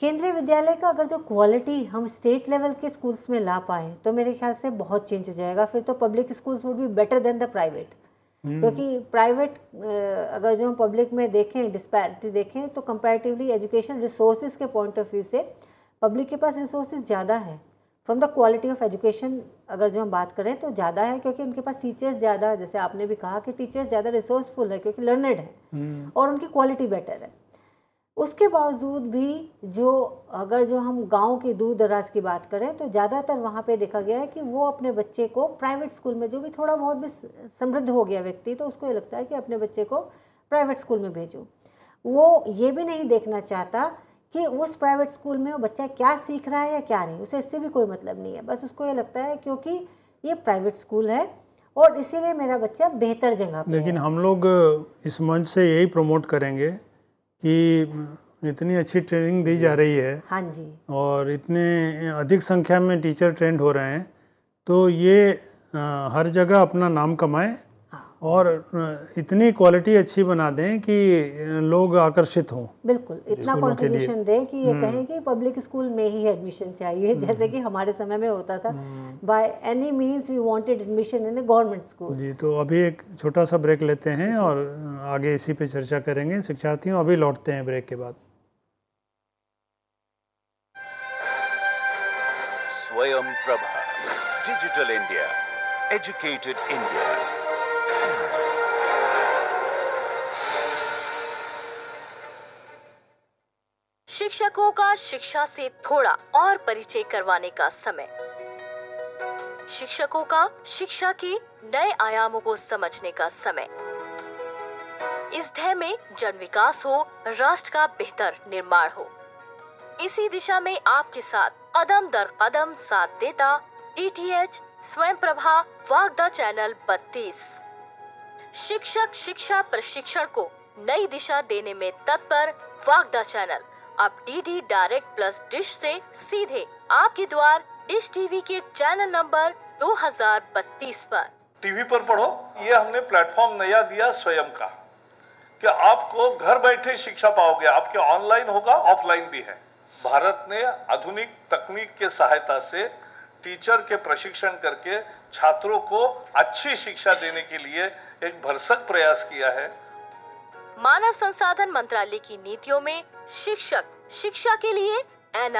केंद्रीय विद्यालय का अगर जो क्वालिटी हम स्टेट लेवल के स्कूल्स में ला पाएँ तो मेरे ख्याल से बहुत चेंज हो जाएगा फिर तो public schools would be better than the private hmm. क्योंकि प्राइवेट अगर जो हम पब्लिक में देखें डिस्पैरिटी देखें तो कंपैरेटिवली एजुकेशन रिसोर्सेज के पॉइंट ऑफ व्यू से पब्लिक के पास रिसोर्सेज ज़्यादा है from the quality of education अगर जो हम बात करें तो ज़्यादा है क्योंकि उनके पास टीचर्स ज़्यादा जैसे आपने भी कहा कि टीचर्स ज़्यादा रिसोर्सफुल है क्योंकि लर्नड है हम्म। और उनकी क्वालिटी बेटर है उसके बावजूद भी जो अगर जो हम गांव के दूर दराज की बात करें तो ज़्यादातर वहाँ पे देखा गया है कि वो अपने बच्चे को प्राइवेट स्कूल में जो भी थोड़ा बहुत भी समृद्ध हो गया व्यक्ति तो उसको ये लगता है कि अपने बच्चे को प्राइवेट स्कूल में भेजो वो ये भी नहीं देखना चाहता कि उस प्राइवेट स्कूल में वो बच्चा क्या सीख रहा है या क्या नहीं उसे इससे भी कोई मतलब नहीं है बस उसको ये लगता है क्योंकि ये प्राइवेट स्कूल है और इसीलिए मेरा बच्चा बेहतर जगह लेकिन हम लोग इस मंच से यही प्रमोट करेंगे कि इतनी अच्छी ट्रेनिंग दी जा रही है हाँ जी और इतने अधिक संख्या में टीचर ट्रेंड हो रहे हैं तो ये हर जगह अपना नाम कमाए और इतनी क्वालिटी अच्छी बना दें कि लोग आकर्षित हों बिल्कुल इतना कंट्रीब्यूशन दें कि ये हम्म। कहें कि पब्लिक स्कूल में ही एडमिशन चाहिए हम्म। जैसे कि हमारे समय में होता था by any means we wanted admission in government school जी तो अभी एक छोटा सा ब्रेक लेते हैं और आगे इसी पे चर्चा करेंगे शिक्षार्थियों अभी लौटते हैं ब्रेक के बाद Swayam Prabha digital India educated India शिक्षकों का शिक्षा से थोड़ा और परिचय करवाने का समय शिक्षकों का शिक्षा के नए आयामों को समझने का समय इस ध्यय में जन विकास हो राष्ट्र का बेहतर निर्माण हो इसी दिशा में आपके साथ कदम दर कदम साथ देता डीटीएच स्वयं प्रभा वागदा चैनल 32 शिक्षक शिक्षा प्रशिक्षण को नई दिशा देने में तत्पर वागदा चैनल अब डीडी डायरेक्ट प्लस डिश से सीधे आपके द्वार डिश टीवी के चैनल नंबर 2032 पर टीवी पर पढ़ो ये हमने प्लेटफॉर्म नया दिया स्वयं का कि आपको घर बैठे शिक्षा पाओगे आपके ऑनलाइन होगा ऑफलाइन भी है भारत ने आधुनिक तकनीक के सहायता से टीचर के प्रशिक्षण करके छात्रों को अच्छी शिक्षा देने के लिए एक भरसक प्रयास किया है मानव संसाधन मंत्रालय की नीतियों में शिक्षक शिक्षा के लिए एन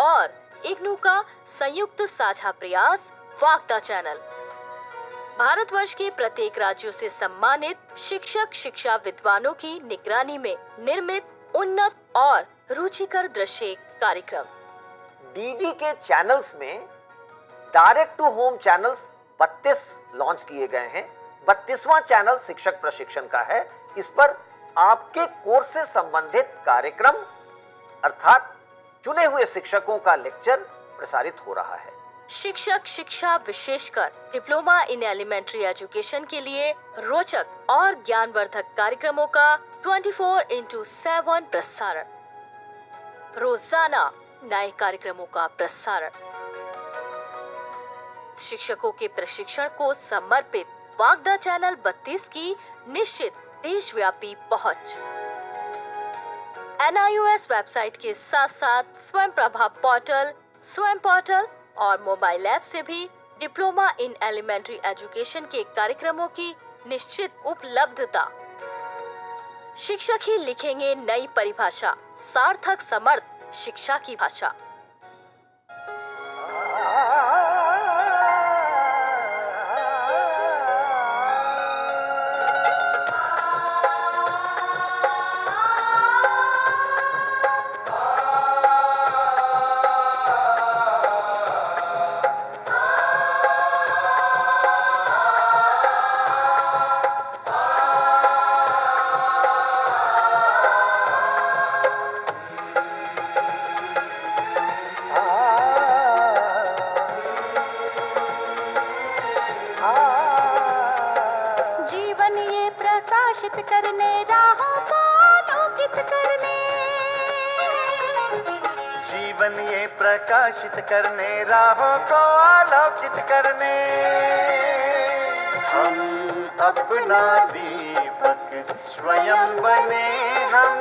और इग्नू का संयुक्त साझा प्रयास वाक्ता चैनल भारतवर्ष के प्रत्येक राज्यों से सम्मानित शिक्षक शिक्षा विद्वानों की निगरानी में निर्मित उन्नत और रुचिकर दृश्य कार्यक्रम डीडी के चैनल्स में direct to home channels 32 launch किए गए हैं बत्तीसवा चैनल शिक्षक प्रशिक्षण का है इस पर आपके कोर्स से संबंधित कार्यक्रम अर्थात चुने हुए शिक्षकों का लेक्चर प्रसारित हो रहा है शिक्षक शिक्षा विशेषकर डिप्लोमा इन एलिमेंट्री एजुकेशन के लिए रोचक और ज्ञानवर्धक कार्यक्रमों का 24 फोर इंटू सेवन प्रसारण रोजाना नए कार्यक्रमों का प्रसारण शिक्षकों के प्रशिक्षण को समर्पित वागदा चैनल 32 की निश्चित देशव्यापी पहुंच एनआईओएस वेबसाइट के साथ साथ स्वयं प्रभा पोर्टल स्वयं पोर्टल और मोबाइल ऐप से भी डिप्लोमा इन एलिमेंट्री एजुकेशन के कार्यक्रमों की निश्चित उपलब्धता शिक्षक ही लिखेंगे नई परिभाषा सार्थक समर्थ शिक्षा की भाषा करने राहों को आलोकित करने हम अपना दीपक स्वयं बने हम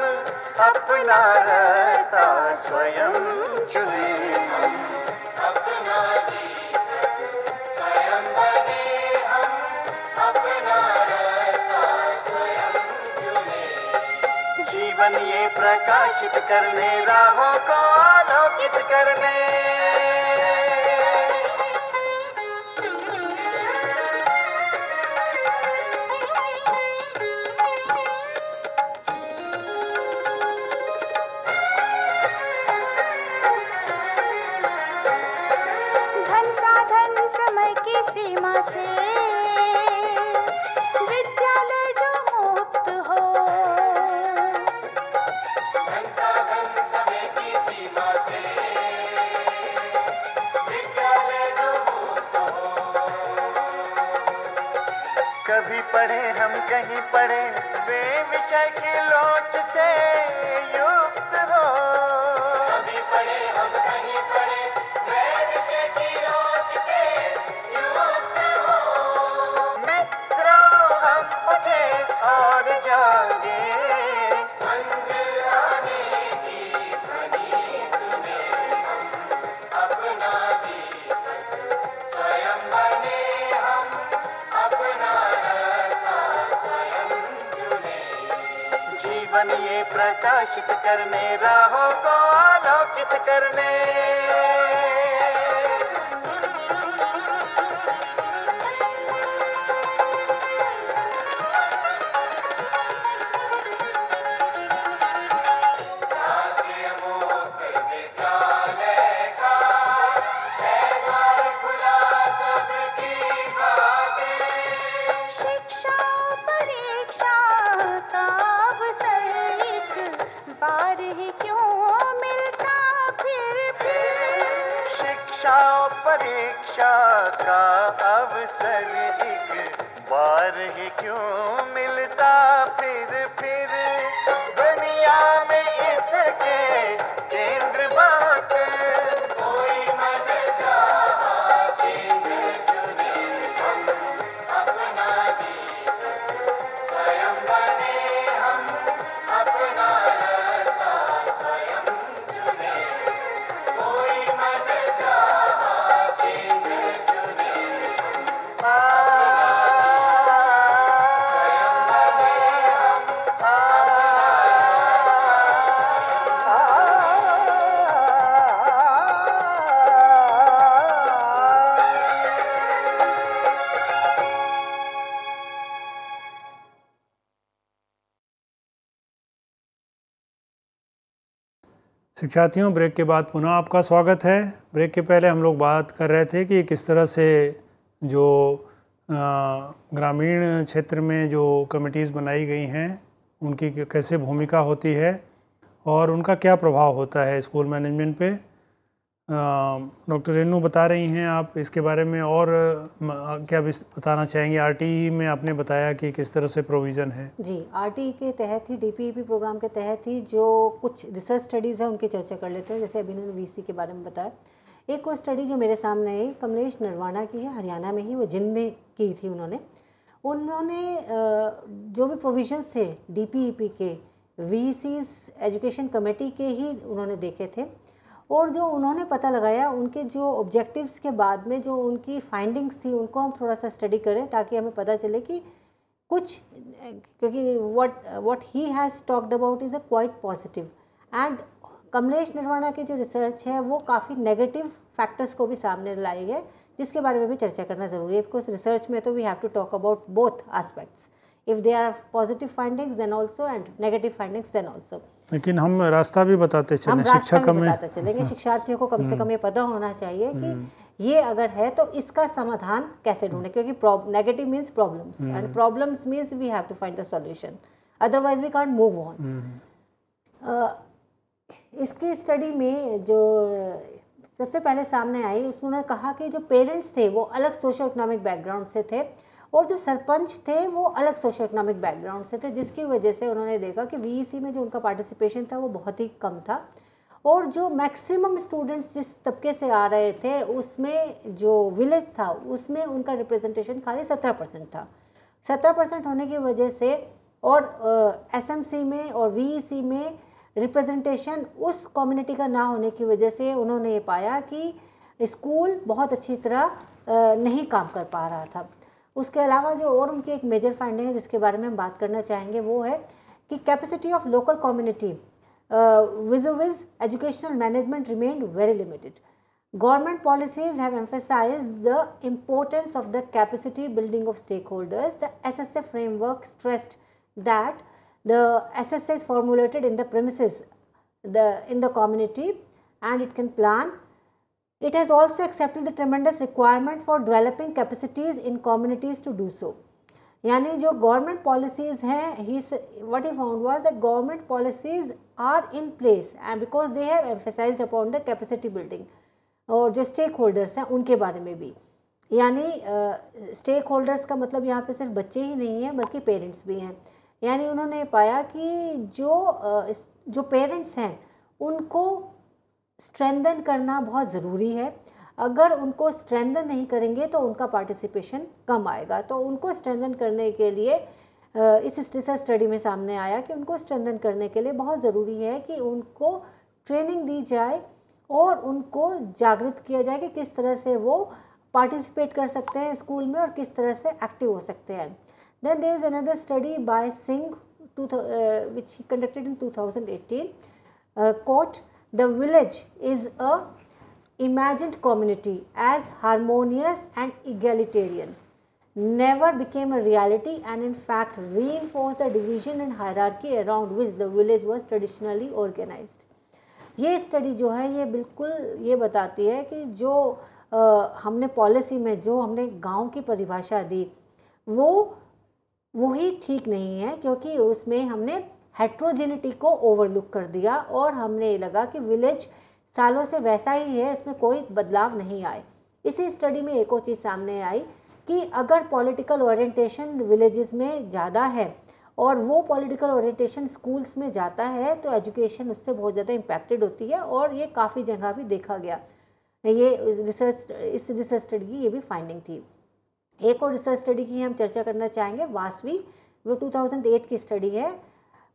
अपना रास्ता स्वयं चुने हम अपना दीपक स्वयं बने हम अपना रास्ता स्वयं चुने जीवन ये प्रकाशित करने राहों को आलोकित करने साथियों ब्रेक के बाद पुनः आपका स्वागत है ब्रेक के पहले हम लोग बात कर रहे थे कि किस तरह से जो ग्रामीण क्षेत्र में जो कमेटीज़ बनाई गई हैं उनकी कैसे भूमिका होती है और उनका क्या प्रभाव होता है स्कूल मैनेजमेंट पे डॉक्टर रेनू बता रही हैं आप इसके बारे में और क्या बताना चाहेंगे आर में आपने बताया कि किस तरह से प्रोविज़न है जी आर के तहत ही डी प्रोग्राम e के तहत ही जो कुछ रिसर्च स्टडीज़ हैं उनकी चर्चा कर लेते हैं जैसे अभिनंदन वीसी के बारे में बताया एक और स्टडी जो मेरे सामने आई कमलेश नरवाना की है हरियाणा में ही वो जिन में की थी उन्होंने उन्होंने जो भी प्रोविजन थे D e K V education committee के ही उन्होंने देखे थे और जो उन्होंने पता लगाया उनके जो ऑब्जेक्टिव्स के बाद में जो उनकी फाइंडिंग्स थी उनको हम थोड़ा सा स्टडी करें ताकि हमें पता चले कि कुछ क्योंकि what what he has talked about is a quite positive and Kamlesh Nirvana की जो रिसर्च है वो काफ़ी नेगेटिव फैक्टर्स को भी सामने लाई है जिसके बारे में भी चर्चा करना ज़रूरी है बिकॉज रिसर्च में तो we have to talk about both aspects if they are positive findings then also and negative findings then also लेकिन हम रास्ता भी बताते चलेंगे शिक्षा का में बताते चलेंगे शिक्षार्थियों को कम से कम ये पता होना चाहिए कि हम्म। ये अगर है तो इसका समाधान कैसे हम्म। ढूंढें क्योंकि negative means problems and problems means we have to find the solution otherwise we can't move on इसकी स्टडी में जो सबसे पहले सामने आई उसमें उन्होंने कहा कि जो पेरेंट्स थे वो अलग सोशो इकोनॉमिक बैकग्राउंड से थे और जो सरपंच थे वो अलग सोशो इकोनॉमिक बैकग्राउंड से थे जिसकी वजह से उन्होंने देखा कि वी e में जो उनका पार्टिसिपेशन था वो बहुत ही कम था और जो मैक्सिमम स्टूडेंट्स जिस तबके से आ रहे थे उसमें जो विलेज था उसमें उनका रिप्रेजेंटेशन खाली सत्रह परसेंट था सत्रह परसेंट होने की वजह से और एस uh, में और वी e में रिप्रेजेंटेशन उस कम्युनिटी का ना होने की वजह से उन्होंने ये पाया कि स्कूल बहुत अच्छी तरह नहीं काम कर पा रहा था उसके अलावा जो और उनकी एक मेजर फाइंडिंग है जिसके बारे में हम बात करना चाहेंगे वो है कि capacity of local community vis-a-vis educational management remain very limited government policies have emphasise the importance of the capacity building of stake holders the S S A framework stressed that the S S as formulated in the premise the in the community and it can plan it has also accepted the tremendous requirement for developing capacities in communities to do so. यानी जो गवर्नमेंट पॉलिसीज़ हैं he what he found was that government policies are in place and because they have exercise upon the capacity building और जो स्टेक होल्डर्स हैं उनके बारे में भी यानी स्टेक होल्डर्स का मतलब यहाँ पे सिर्फ बच्चे ही नहीं हैं बल्कि पेरेंट्स भी हैं यानी उन्होंने पाया कि जो uh, जो पेरेंट्स हैं उनको स्ट्रेंदन करना बहुत ज़रूरी है अगर उनको स्ट्रेंदन नहीं करेंगे तो उनका पार्टिसिपेशन कम आएगा तो उनको स्ट्रेंदन करने के लिए इस रिसर्च स्टडी में सामने आया कि उनको स्ट्रेंदन करने के लिए बहुत ज़रूरी है कि उनको ट्रेनिंग दी जाए और उनको जागृत किया जाए कि किस तरह से वो पार्टिसिपेट कर सकते हैं स्कूल में और किस तरह से एक्टिव हो सकते हैं then there is another study by Singh to which he conducted in eighteen quote The village is a imagined community as harmonious and egalitarian never became a reality and in fact reinforced the division and hierarchy around which the village was traditionally organized ये स्टडी जो है ये बिल्कुल ये बताती है कि जो आ, हमने पॉलिसी में जो हमने गांव की परिभाषा दी वो वही ठीक नहीं है क्योंकि उसमें हमने हेट्रोजेनिटी को ओवरलुक कर दिया और हमने ये लगा कि विलेज सालों से वैसा ही है इसमें कोई बदलाव नहीं आए इसी स्टडी में एक और चीज़ सामने आई कि अगर पॉलिटिकल ओरिएंटेशन विलेजेस में ज़्यादा है और वो पॉलिटिकल ओरिएंटेशन स्कूल्स में जाता है तो एजुकेशन उससे बहुत ज़्यादा इम्पेक्टेड होती है और ये काफ़ी जगह भी देखा गया ये रिसर्च इस रिसर्च स्टडी की ये भी फाइंडिंग थी एक और रिसर्च स्टडी की हम चर्चा करना चाहेंगे वासवी वो टू की स्टडी है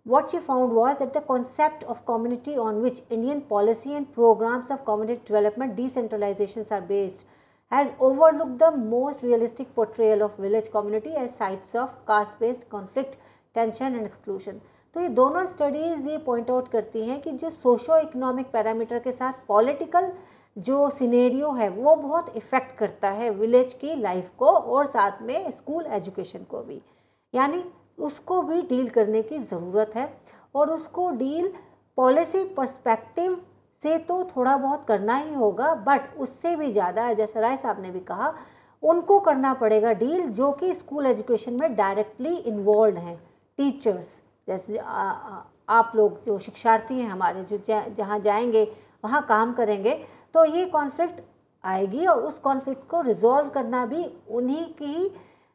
what she found was that the concept of community on which Indian policy and programs of community development decentralizations are based has overlooked the most realistic portrayal of village community as sites of caste-based conflict, tension and exclusion. तो ये दोनों स्टडीज़ ये पॉइंट आउट करती हैं कि जो सोशो इकोनॉमिक पैरामीटर के साथ पॉलिटिकल जो सिनेरियो है वो बहुत इफ़ेक्ट करता है विलेज की लाइफ को और साथ में स्कूल एजुकेशन को भी यानी उसको भी डील करने की ज़रूरत है और उसको डील पॉलिसी पर्सपेक्टिव से तो थोड़ा बहुत करना ही होगा बट उससे भी ज़्यादा जैसे राय साहब ने भी कहा उनको करना पड़ेगा डील जो कि स्कूल एजुकेशन में डायरेक्टली इन्वॉल्व हैं टीचर्स जैसे आ, आ, आप लोग जो शिक्षार्थी हैं हमारे जो जहाँ जाएंगे वहाँ काम करेंगे तो ये कॉन्फ्लिक्ट आएगी और उस कॉन्फ्लिक्ट को रिजॉल्व करना भी उन्हीं की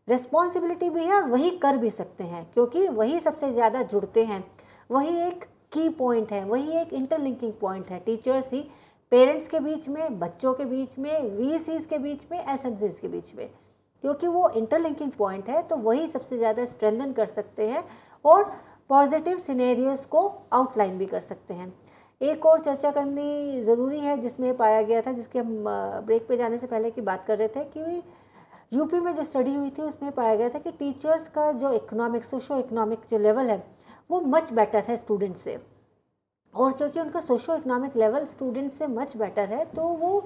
रिस्पॉन्सिबिलिटी भी है और वही कर भी सकते हैं क्योंकि वही सबसे ज़्यादा जुड़ते हैं वही एक की पॉइंट है वही एक इंटरलिंकिंग पॉइंट है टीचर्स ही पेरेंट्स के बीच में बच्चों के बीच में वी के बीच में एस के बीच में क्योंकि वो इंटरलिंकिंग पॉइंट है तो वही सबसे ज़्यादा स्ट्रेंथन कर सकते हैं और पॉजिटिव सिनेरियोस को आउटलाइन भी कर सकते हैं एक और चर्चा करनी ज़रूरी है जिसमें पाया गया था जिसके हम ब्रेक पे जाने से पहले की बात कर रहे थे कि यूपी में जो स्टडी हुई थी उसमें पाया गया था कि टीचर्स का जो इकोनॉमिक सोशो इकोनॉमिक जो लेवल है वो मच बेटर है स्टूडेंट से और क्योंकि उनका सोशो इकोनॉमिक लेवल स्टूडेंट से मच बेटर है तो वो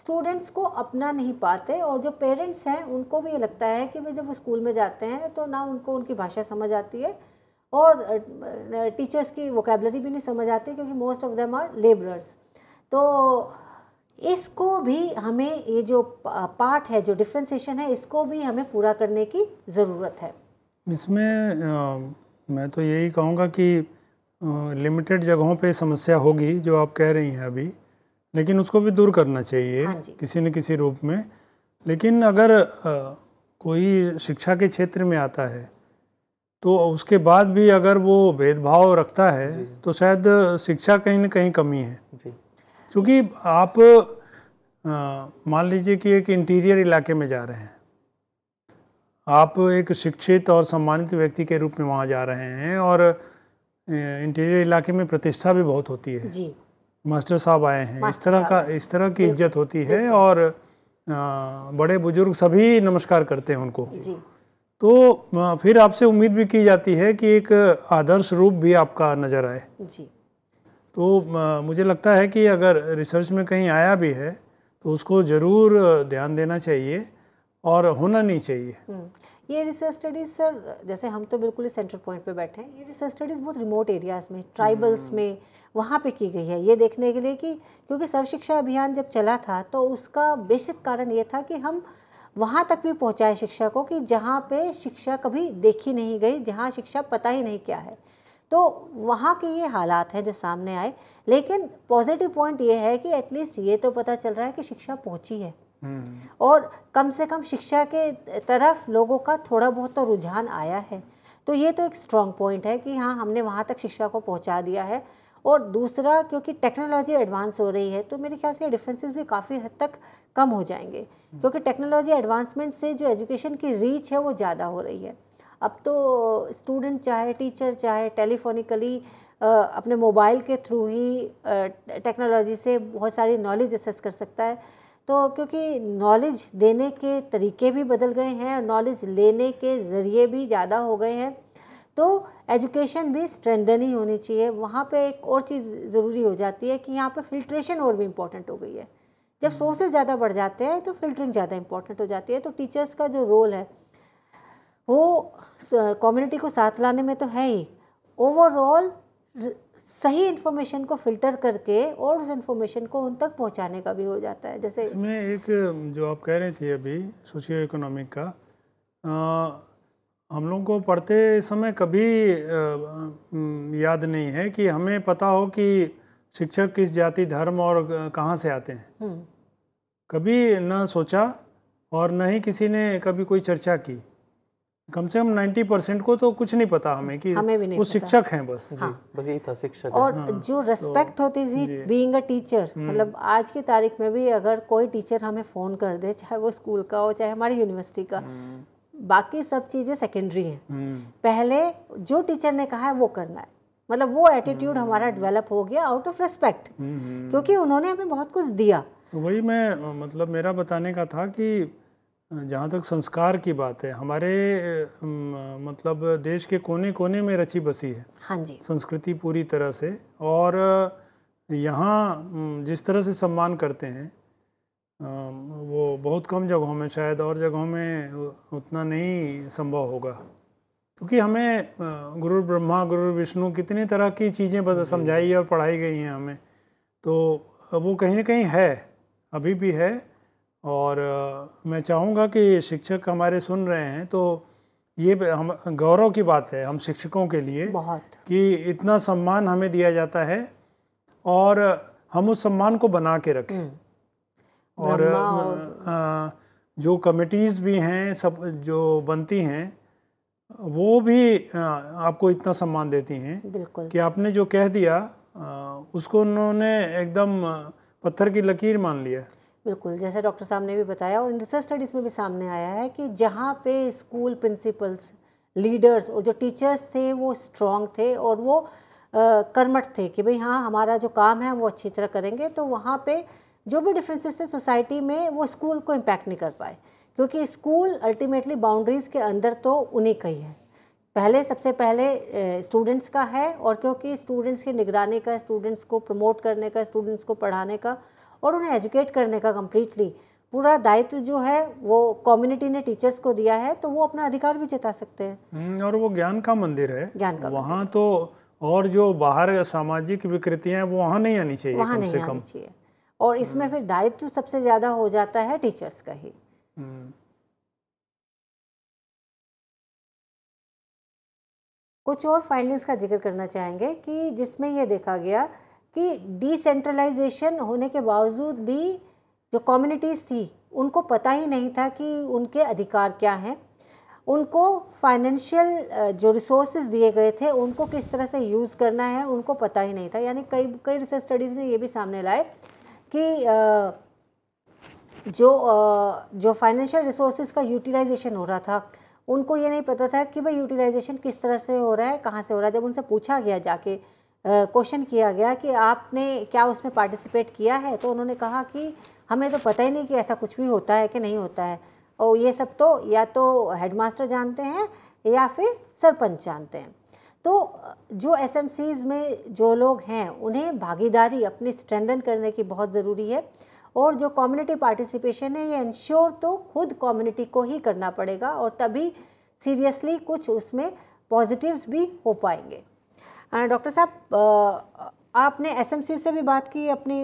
स्टूडेंट्स को अपना नहीं पाते और जो पेरेंट्स हैं उनको भी ये लगता है कि भाई जब वो स्कूल में जाते हैं तो ना उनको उनकी भाषा समझ आती है और टीचर्स की वोकेबलरी भी नहीं समझ आती क्योंकि most of them are labourers तो इसको भी हमें ये जो पार्ट है जो डिफ्रेंसीशन है इसको भी हमें पूरा करने की ज़रूरत है इसमें आ, मैं तो यही कहूँगा कि लिमिटेड जगहों पे समस्या होगी जो आप कह रही हैं अभी लेकिन उसको भी दूर करना चाहिए हाँ किसी न किसी रूप में लेकिन अगर आ, कोई शिक्षा के क्षेत्र में आता है तो उसके बाद भी अगर वो भेदभाव रखता है तो शायद शिक्षा कहीं ना कहीं कमी है जी क्योंकि आप मान लीजिए कि एक इंटीरियर इलाके में जा रहे हैं आप एक शिक्षित और सम्मानित व्यक्ति के रूप में वहाँ जा रहे हैं और इंटीरियर इलाके में प्रतिष्ठा भी बहुत होती है जी। मास्टर साहब आए हैं इस तरह का इस तरह की इज्जत होती है और आ, बड़े बुजुर्ग सभी नमस्कार करते हैं उनको जी। तो फिर आपसे उम्मीद भी की जाती है कि एक आदर्श रूप भी आपका नजर आए जी तो मुझे लगता है कि अगर रिसर्च में कहीं आया भी है तो उसको ज़रूर ध्यान देना चाहिए और होना नहीं चाहिए हम्म, ये रिसर्च स्टडीज़ सर जैसे हम तो बिल्कुल ही सेंटर पॉइंट पे बैठे हैं ये रिसर्च स्टडीज़ बहुत रिमोट एरियाज़ में ट्राइबल्स हम्म। में वहाँ पे की गई है ये देखने के लिए कि क्योंकि सर्वशिक्षा अभियान जब चला था तो उसका बेसिक कारण ये था कि हम वहाँ तक भी पहुँचाए शिक्षा को कि जहाँ पे शिक्षा कभी देखी नहीं गई जहाँ शिक्षा पता ही नहीं क्या है तो वहाँ के ये हालात हैं जो सामने आए लेकिन पॉजिटिव पॉइंट ये है कि एटलीस्ट ये तो पता चल रहा है कि शिक्षा पहुँची है हम्म। और कम से कम शिक्षा के तरफ लोगों का थोड़ा बहुत तो रुझान आया है तो ये तो एक स्ट्रॉन्ग पॉइंट है कि हाँ हमने वहाँ तक शिक्षा को पहुँचा दिया है और दूसरा क्योंकि टेक्नोलॉजी एडवांस हो रही है तो मेरे ख्याल से डिफरेंसेस भी काफ़ी हद तक कम हो जाएंगे हम्म। क्योंकि टेक्नोलॉजी एडवांसमेंट से जो एजुकेशन की रीच है वो ज़्यादा हो रही है अब तो स्टूडेंट चाहे टीचर चाहे टेलीफोनिकली अपने मोबाइल के थ्रू ही टेक्नोलॉजी से बहुत सारी नॉलेज एसेस कर सकता है तो क्योंकि नॉलेज देने के तरीके भी बदल गए हैं और नॉलेज लेने के ज़रिए भी ज़्यादा हो गए हैं तो एजुकेशन भी स्ट्रेंदन ही होनी चाहिए वहाँ पे एक और चीज़ ज़रूरी हो जाती है कि यहाँ पे फिल्ट्रेशन और भी इम्पोर्टेंट हो गई है जब सोर्सेज हम्म। ज़्यादा बढ़ जाते हैं तो फिल्टरिंग ज़्यादा इम्पोर्टेंट हो जाती है तो टीचर्स का जो रोल है वो कम्युनिटी को साथ लाने में तो है ही ओवरऑल सही इन्फॉर्मेशन को फिल्टर करके और उस इन्फॉर्मेशन को उन तक पहुंचाने का भी हो जाता है जैसे इसमें एक जो आप कह रहे थे अभी सोशियो इकोनॉमिक का आ, हम लोगों को पढ़ते समय कभी आ, याद नहीं है कि हमें पता हो कि शिक्षक किस जाति धर्म और कहाँ से आते हैं हम्म। कभी ना सोचा और न ही किसी ने कभी कोई चर्चा की कम से कम 90 परसेंट को तो कुछ नहीं पता हमें कि हमें भी नहीं वो शिक्षक हैं बस हाँ। बस यही था शिक्षक और हाँ। जो रेस्पेक्ट तो, होती थी बीइंग अ टीचर मतलब आज की तारीख में भी अगर कोई टीचर हमें फ़ोन कर दे चाहे वो स्कूल का हो चाहे हमारी यूनिवर्सिटी का हम्म। बाकी सब चीज़ें सेकेंडरी हैं हम्म। पहले जो टीचर ने कहा है वो करना है मतलब वो एटीट्यूड हम्म। हमारा डेवलप हो गया आउट ऑफ रेस्पेक्ट क्योंकि उन्होंने हमें बहुत कुछ दिया तो वही मैं मतलब मेरा बताने का था कि जहाँ तक संस्कार की बात है हमारे मतलब देश के कोने कोने में रची बसी है हाँ जी संस्कृति पूरी तरह से और यहाँ जिस तरह से सम्मान करते हैं वो बहुत कम जगहों में शायद और जगहों में उतना नहीं संभव होगा क्योंकि हमें गुरु ब्रह्मा गुरु विष्णु कितनी तरह की चीज़ें समझाई और पढ़ाई गई हैं हमें तो वो कहीं ना कहीं है अभी भी है और मैं चाहूँगा कि शिक्षक हमारे सुन रहे हैं तो ये हम गौरव की बात है हम शिक्षकों के लिए बहुत कि इतना सम्मान हमें दिया जाता है और हम उस सम्मान को बना के रखें हम्म। और जो कमिटीज़ भी हैं सब जो बनती हैं वो भी आपको इतना सम्मान देती हैं कि आपने जो कह दिया उसको उन्होंने एकदम पत्थर की लकीर मान लिया बिल्कुल जैसे डॉक्टर साहब ने भी बताया और रिसर्च स्टडीज़ में भी सामने आया है कि जहाँ पे स्कूल प्रिंसिपल्स लीडर्स और जो टीचर्स थे वो स्ट्रॉन्ग थे और वो कर्मठ थे कि भाई हाँ हमारा जो काम है वो अच्छी तरह करेंगे तो वहाँ पे जो भी डिफरेंसेस थे सोसाइटी में वो स्कूल को इम्पैक्ट नहीं कर पाए क्योंकि स्कूल अल्टीमेटली बाउंड्रीज़ के अंदर तो उन्हीं का ही है पहले सबसे पहले स्टूडेंट्स का है और क्योंकि स्टूडेंट्स की निगरानी का स्टूडेंट्स को प्रमोट करने का स्टूडेंट्स को पढ़ाने का और उन्हें एजुकेट करने का कम्प्लीटली पूरा दायित्व जो है वो कम्युनिटी ने टीचर्स को दिया है तो वो अपना अधिकार भी जता सकते हैं हम्म, और वो ज्ञान का मंदिर है ज्ञान का वहाँ तो और जो बाहर सामाजिक विकृतियाँ वो वहाँ नहीं आनी चाहिए वहाँ नहीं आनी चाहिए और इसमें हम्म। फिर दायित्व सबसे ज़्यादा हो जाता है टीचर्स का ही हम्म। कुछ और फाइंडिंग्स का जिक्र करना चाहेंगे कि जिसमें यह देखा गया कि डिसेंट्रलाइजेशन होने के बावजूद भी जो कम्युनिटीज़ थी उनको पता ही नहीं था कि उनके अधिकार क्या हैं उनको फाइनेंशियल जो रिसोर्स दिए गए थे उनको किस तरह से यूज़ करना है उनको पता ही नहीं था यानी कई कई रिसर्च स्टडीज़ ने ये भी सामने लाए कि जो जो फाइनेंशियल रिसोर्स का यूटिलाइजेशन हो रहा था उनको ये नहीं पता था कि भाई यूटिलाइजेशन किस तरह से हो रहा है कहाँ से हो रहा है जब उनसे पूछा गया जाके क्वेश्चन किया गया कि आपने क्या उसमें पार्टिसिपेट किया है तो उन्होंने कहा कि हमें तो पता ही नहीं कि ऐसा कुछ भी होता है कि नहीं होता है और ये सब तो या तो हेडमास्टर जानते हैं या फिर सरपंच जानते हैं तो जो एस में जो लोग हैं उन्हें भागीदारी अपनी स्ट्रेंदन करने की बहुत ज़रूरी है और जो कम्युनिटी पार्टिसिपेशन है ये इंश्योर तो खुद कम्युनिटी को ही करना पड़ेगा और तभी सीरियसली कुछ उसमें पॉजिटिव्स भी हो पाएंगे डॉक्टर साहब आपने एसएमसी से भी बात की अपनी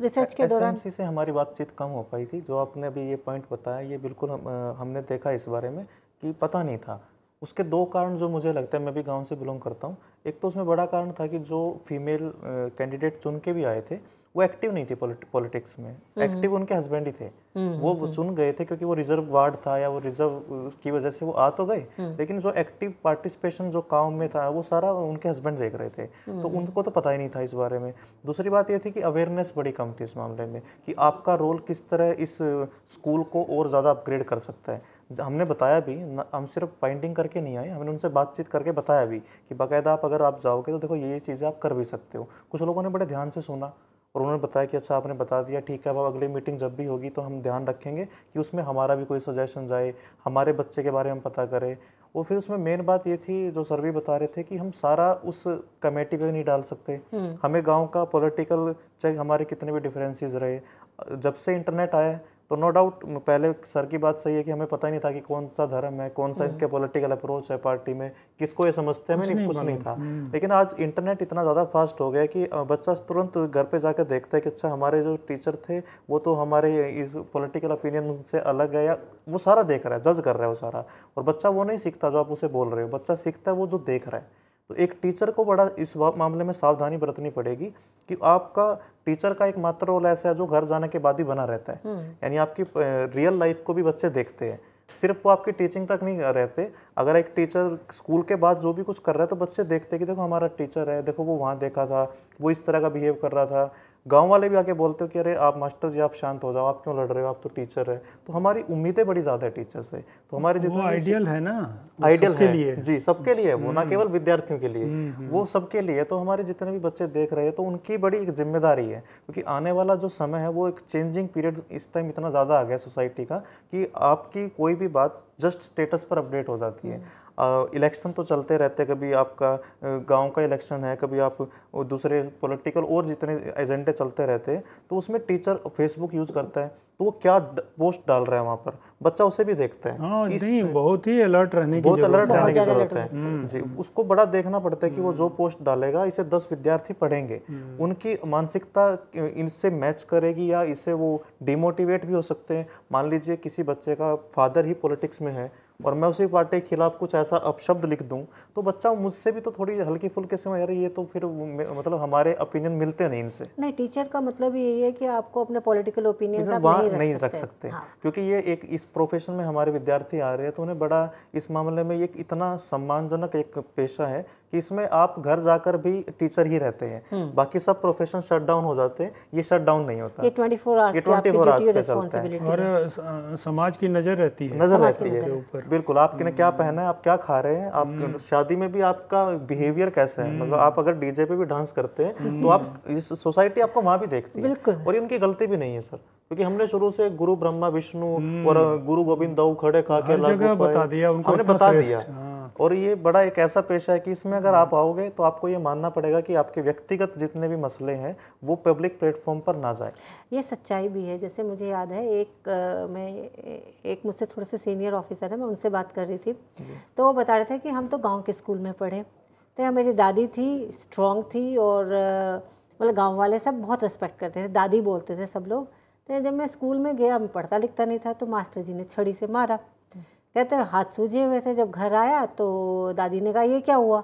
रिसर्च के दौरान एसएमसी से हमारी बातचीत कम हो पाई थी जो आपने अभी ये पॉइंट बताया ये बिल्कुल हम, हमने देखा इस बारे में कि पता नहीं था उसके दो कारण जो मुझे लगता है मैं भी गांव से बिलोंग करता हूँ एक तो उसमें बड़ा कारण था कि जो फीमेल कैंडिडेट चुन के भी आए थे वो एक्टिव नहीं थे पॉलिटिक्स में एक्टिव हम्म। उनके हस्बैंड ही थे हम्म, वो चुन हम्म, गए थे क्योंकि वो रिजर्व वार्ड था या वो रिजर्व की वजह से वो आ तो गए लेकिन जो एक्टिव पार्टिसिपेशन जो काम में था वो सारा उनके हस्बैंड देख रहे थे तो उनको तो पता ही नहीं था इस बारे में दूसरी बात ये थी कि अवेयरनेस बड़ी कम थी इस मामले में कि आपका रोल किस तरह इस स्कूल को और ज़्यादा अपग्रेड कर सकता है हमने बताया भी हम सिर्फ फाइंडिंग करके नहीं आए हमने उनसे बातचीत करके बताया भी कि बाकायदा आप अगर आप जाओगे तो देखो ये चीज़ें आप कर भी सकते हो कुछ लोगों ने बड़े ध्यान से सुना और उन्होंने बताया कि अच्छा आपने बता दिया ठीक है अब अगली मीटिंग जब भी होगी तो हम ध्यान रखेंगे कि उसमें हमारा भी कोई सजेशन आए हमारे बच्चे के बारे में पता करें और फिर उसमें मेन बात ये थी जो सर भी बता रहे थे कि हम सारा उस कमेटी पे नहीं डाल सकते हम्म। हमें गांव का पॉलिटिकल चाहे हमारे कितने भी डिफरेंसेस रहे जब से इंटरनेट आया तो नो डाउट पहले सर की बात सही है कि हमें पता ही नहीं था कि कौन सा धर्म है कौन सा हम्म। इसके पॉलिटिकल अप्रोच है पार्टी में किसको ये समझते हैं नहीं कुछ नहीं था हम्म। लेकिन आज इंटरनेट इतना ज़्यादा फास्ट हो गया कि बच्चा तुरंत घर पे जाकर देखता है कि अच्छा हमारे जो टीचर थे वो तो हमारे इस पोलिटिकल ओपिनियन से अलग है या वो सारा देख रहा है जज कर रहा है वो सारा और बच्चा वो नहीं सीखता जो आप उसे बोल रहे हो बच्चा सीखता है वो जो देख रहा है तो एक टीचर को बड़ा इस मामले में सावधानी बरतनी पड़ेगी कि आपका टीचर का एक मात्र रोल ऐसा है जो घर जाने के बाद ही बना रहता है हम्म। यानी आपकी रियल लाइफ को भी बच्चे देखते हैं सिर्फ वो आपकी टीचिंग तक नहीं रहते अगर एक टीचर स्कूल के बाद जो भी कुछ कर रहा है तो बच्चे देखते कि देखो हमारा टीचर है देखो वो वहाँ देखा था वो इस तरह का बिहेव कर रहा था गांव वाले भी आके बोलते हो कि अरे आप मास्टर जी आप शांत हो जाओ आप क्यों लड़ रहे हो आप तो टीचर है तो हमारी उम्मीदें बड़ी ज़्यादा है टीचर से तो हमारे जितने आइडियल है ना आइडियल के लिए जी सबके लिए वो ना हम्म। केवल विद्यार्थियों के लिए हम्म, हम्म। वो सबके लिए तो हमारे जितने भी बच्चे देख रहे हैं तो उनकी बड़ी एक जिम्मेदारी है क्योंकि आने वाला जो समय है वो एक चेंजिंग पीरियड इस टाइम इतना ज़्यादा आ गया सोसाइटी का कि आपकी कोई भी बात जस्ट स्टेटस पर अपडेट हो जाती है इलेक्शन तो चलते रहते हैं कभी आपका गांव का इलेक्शन है कभी आप दूसरे पॉलिटिकल और जितने एजेंडे चलते रहते हैं तो उसमें टीचर फेसबुक यूज़ करता है तो वो क्या पोस्ट डाल रहा है वहाँ पर बच्चा उसे भी देखता है हाँ, नहीं बहुत ही अलर्ट रहने की बहुत अलर्ट रहने की जरूरत है जी उसको बड़ा देखना पड़ता है कि वो हम्म। जो पोस्ट डालेगा इसे दस विद्यार्थी पढ़ेंगे हम्म। उनकी मानसिकता इनसे मैच करेगी या इसे वो डिमोटिवेट भी हो सकते हैं मान लीजिए किसी बच्चे का फादर ही पॉलिटिक्स में है और मैं उसी पार्टी के खिलाफ कुछ ऐसा अपशब्द लिख दूं तो बच्चा मुझसे भी तो थोड़ी हल्की फुल्के से यार ये तो फिर मतलब हमारे ओपिनियन मिलते नहीं इनसे नहीं टीचर का मतलब यही है कि आपको अपने पॉलिटिकल ओपिनियन वहाँ नहीं, नहीं रख सकते हाँ। क्योंकि ये एक इस प्रोफेशन में हमारे विद्यार्थी आ रहे हैं तो उन्हें बड़ा इस मामले में एक इतना सम्मानजनक एक पेशा है इसमें आप घर जाकर भी टीचर ही रहते हैं हम्म। बाकी सब प्रोफेशन शट डाउन हो जाते हैं ये शट डाउन नहीं होता ये twenty four hours twenty four hours और समाज की नज़र रहती है नज़र रहती है बिल्कुल आपने क्या हम्म। पहना है आप क्या खा रहे हैं आप हम्म। शादी में भी आपका बिहेवियर कैसा है मतलब आप अगर डीजे पे भी डांस करते हैं तो आप सोसाइटी आपको वहाँ भी देखती है और इनकी गलती भी नहीं है सर क्योंकि हमने शुरू से गुरु ब्रह्मा विष्णु और गुरु गोविंद दाऊ खड़े खा के बता दिया उनको हमने बता दिया और ये बड़ा एक ऐसा पेशा है कि इसमें अगर आप हम्म। आओगे तो आपको ये मानना पड़ेगा कि आपके व्यक्तिगत जितने भी मसले हैं वो पब्लिक प्लेटफॉर्म पर ना जाए ये सच्चाई भी है जैसे मुझे याद है एक आ, मैं एक मुझसे थोड़े से सीनियर ऑफिसर है मैं उनसे बात कर रही थी तो वो बता रहे थे कि हम तो गाँव के स्कूल में पढ़े तो मेरी दादी थी स्ट्रॉन्ग थी और मतलब गाँव वाले सब बहुत रिस्पेक्ट करते थे दादी बोलते थे सब लोग तो जब मैं स्कूल में गया मैं पढ़ता लिखता नहीं था तो मास्टर जी ने छड़ी से मारा कहते हैं हाथ सूझे हुए थे जब घर आया तो दादी ने कहा ये क्या हुआ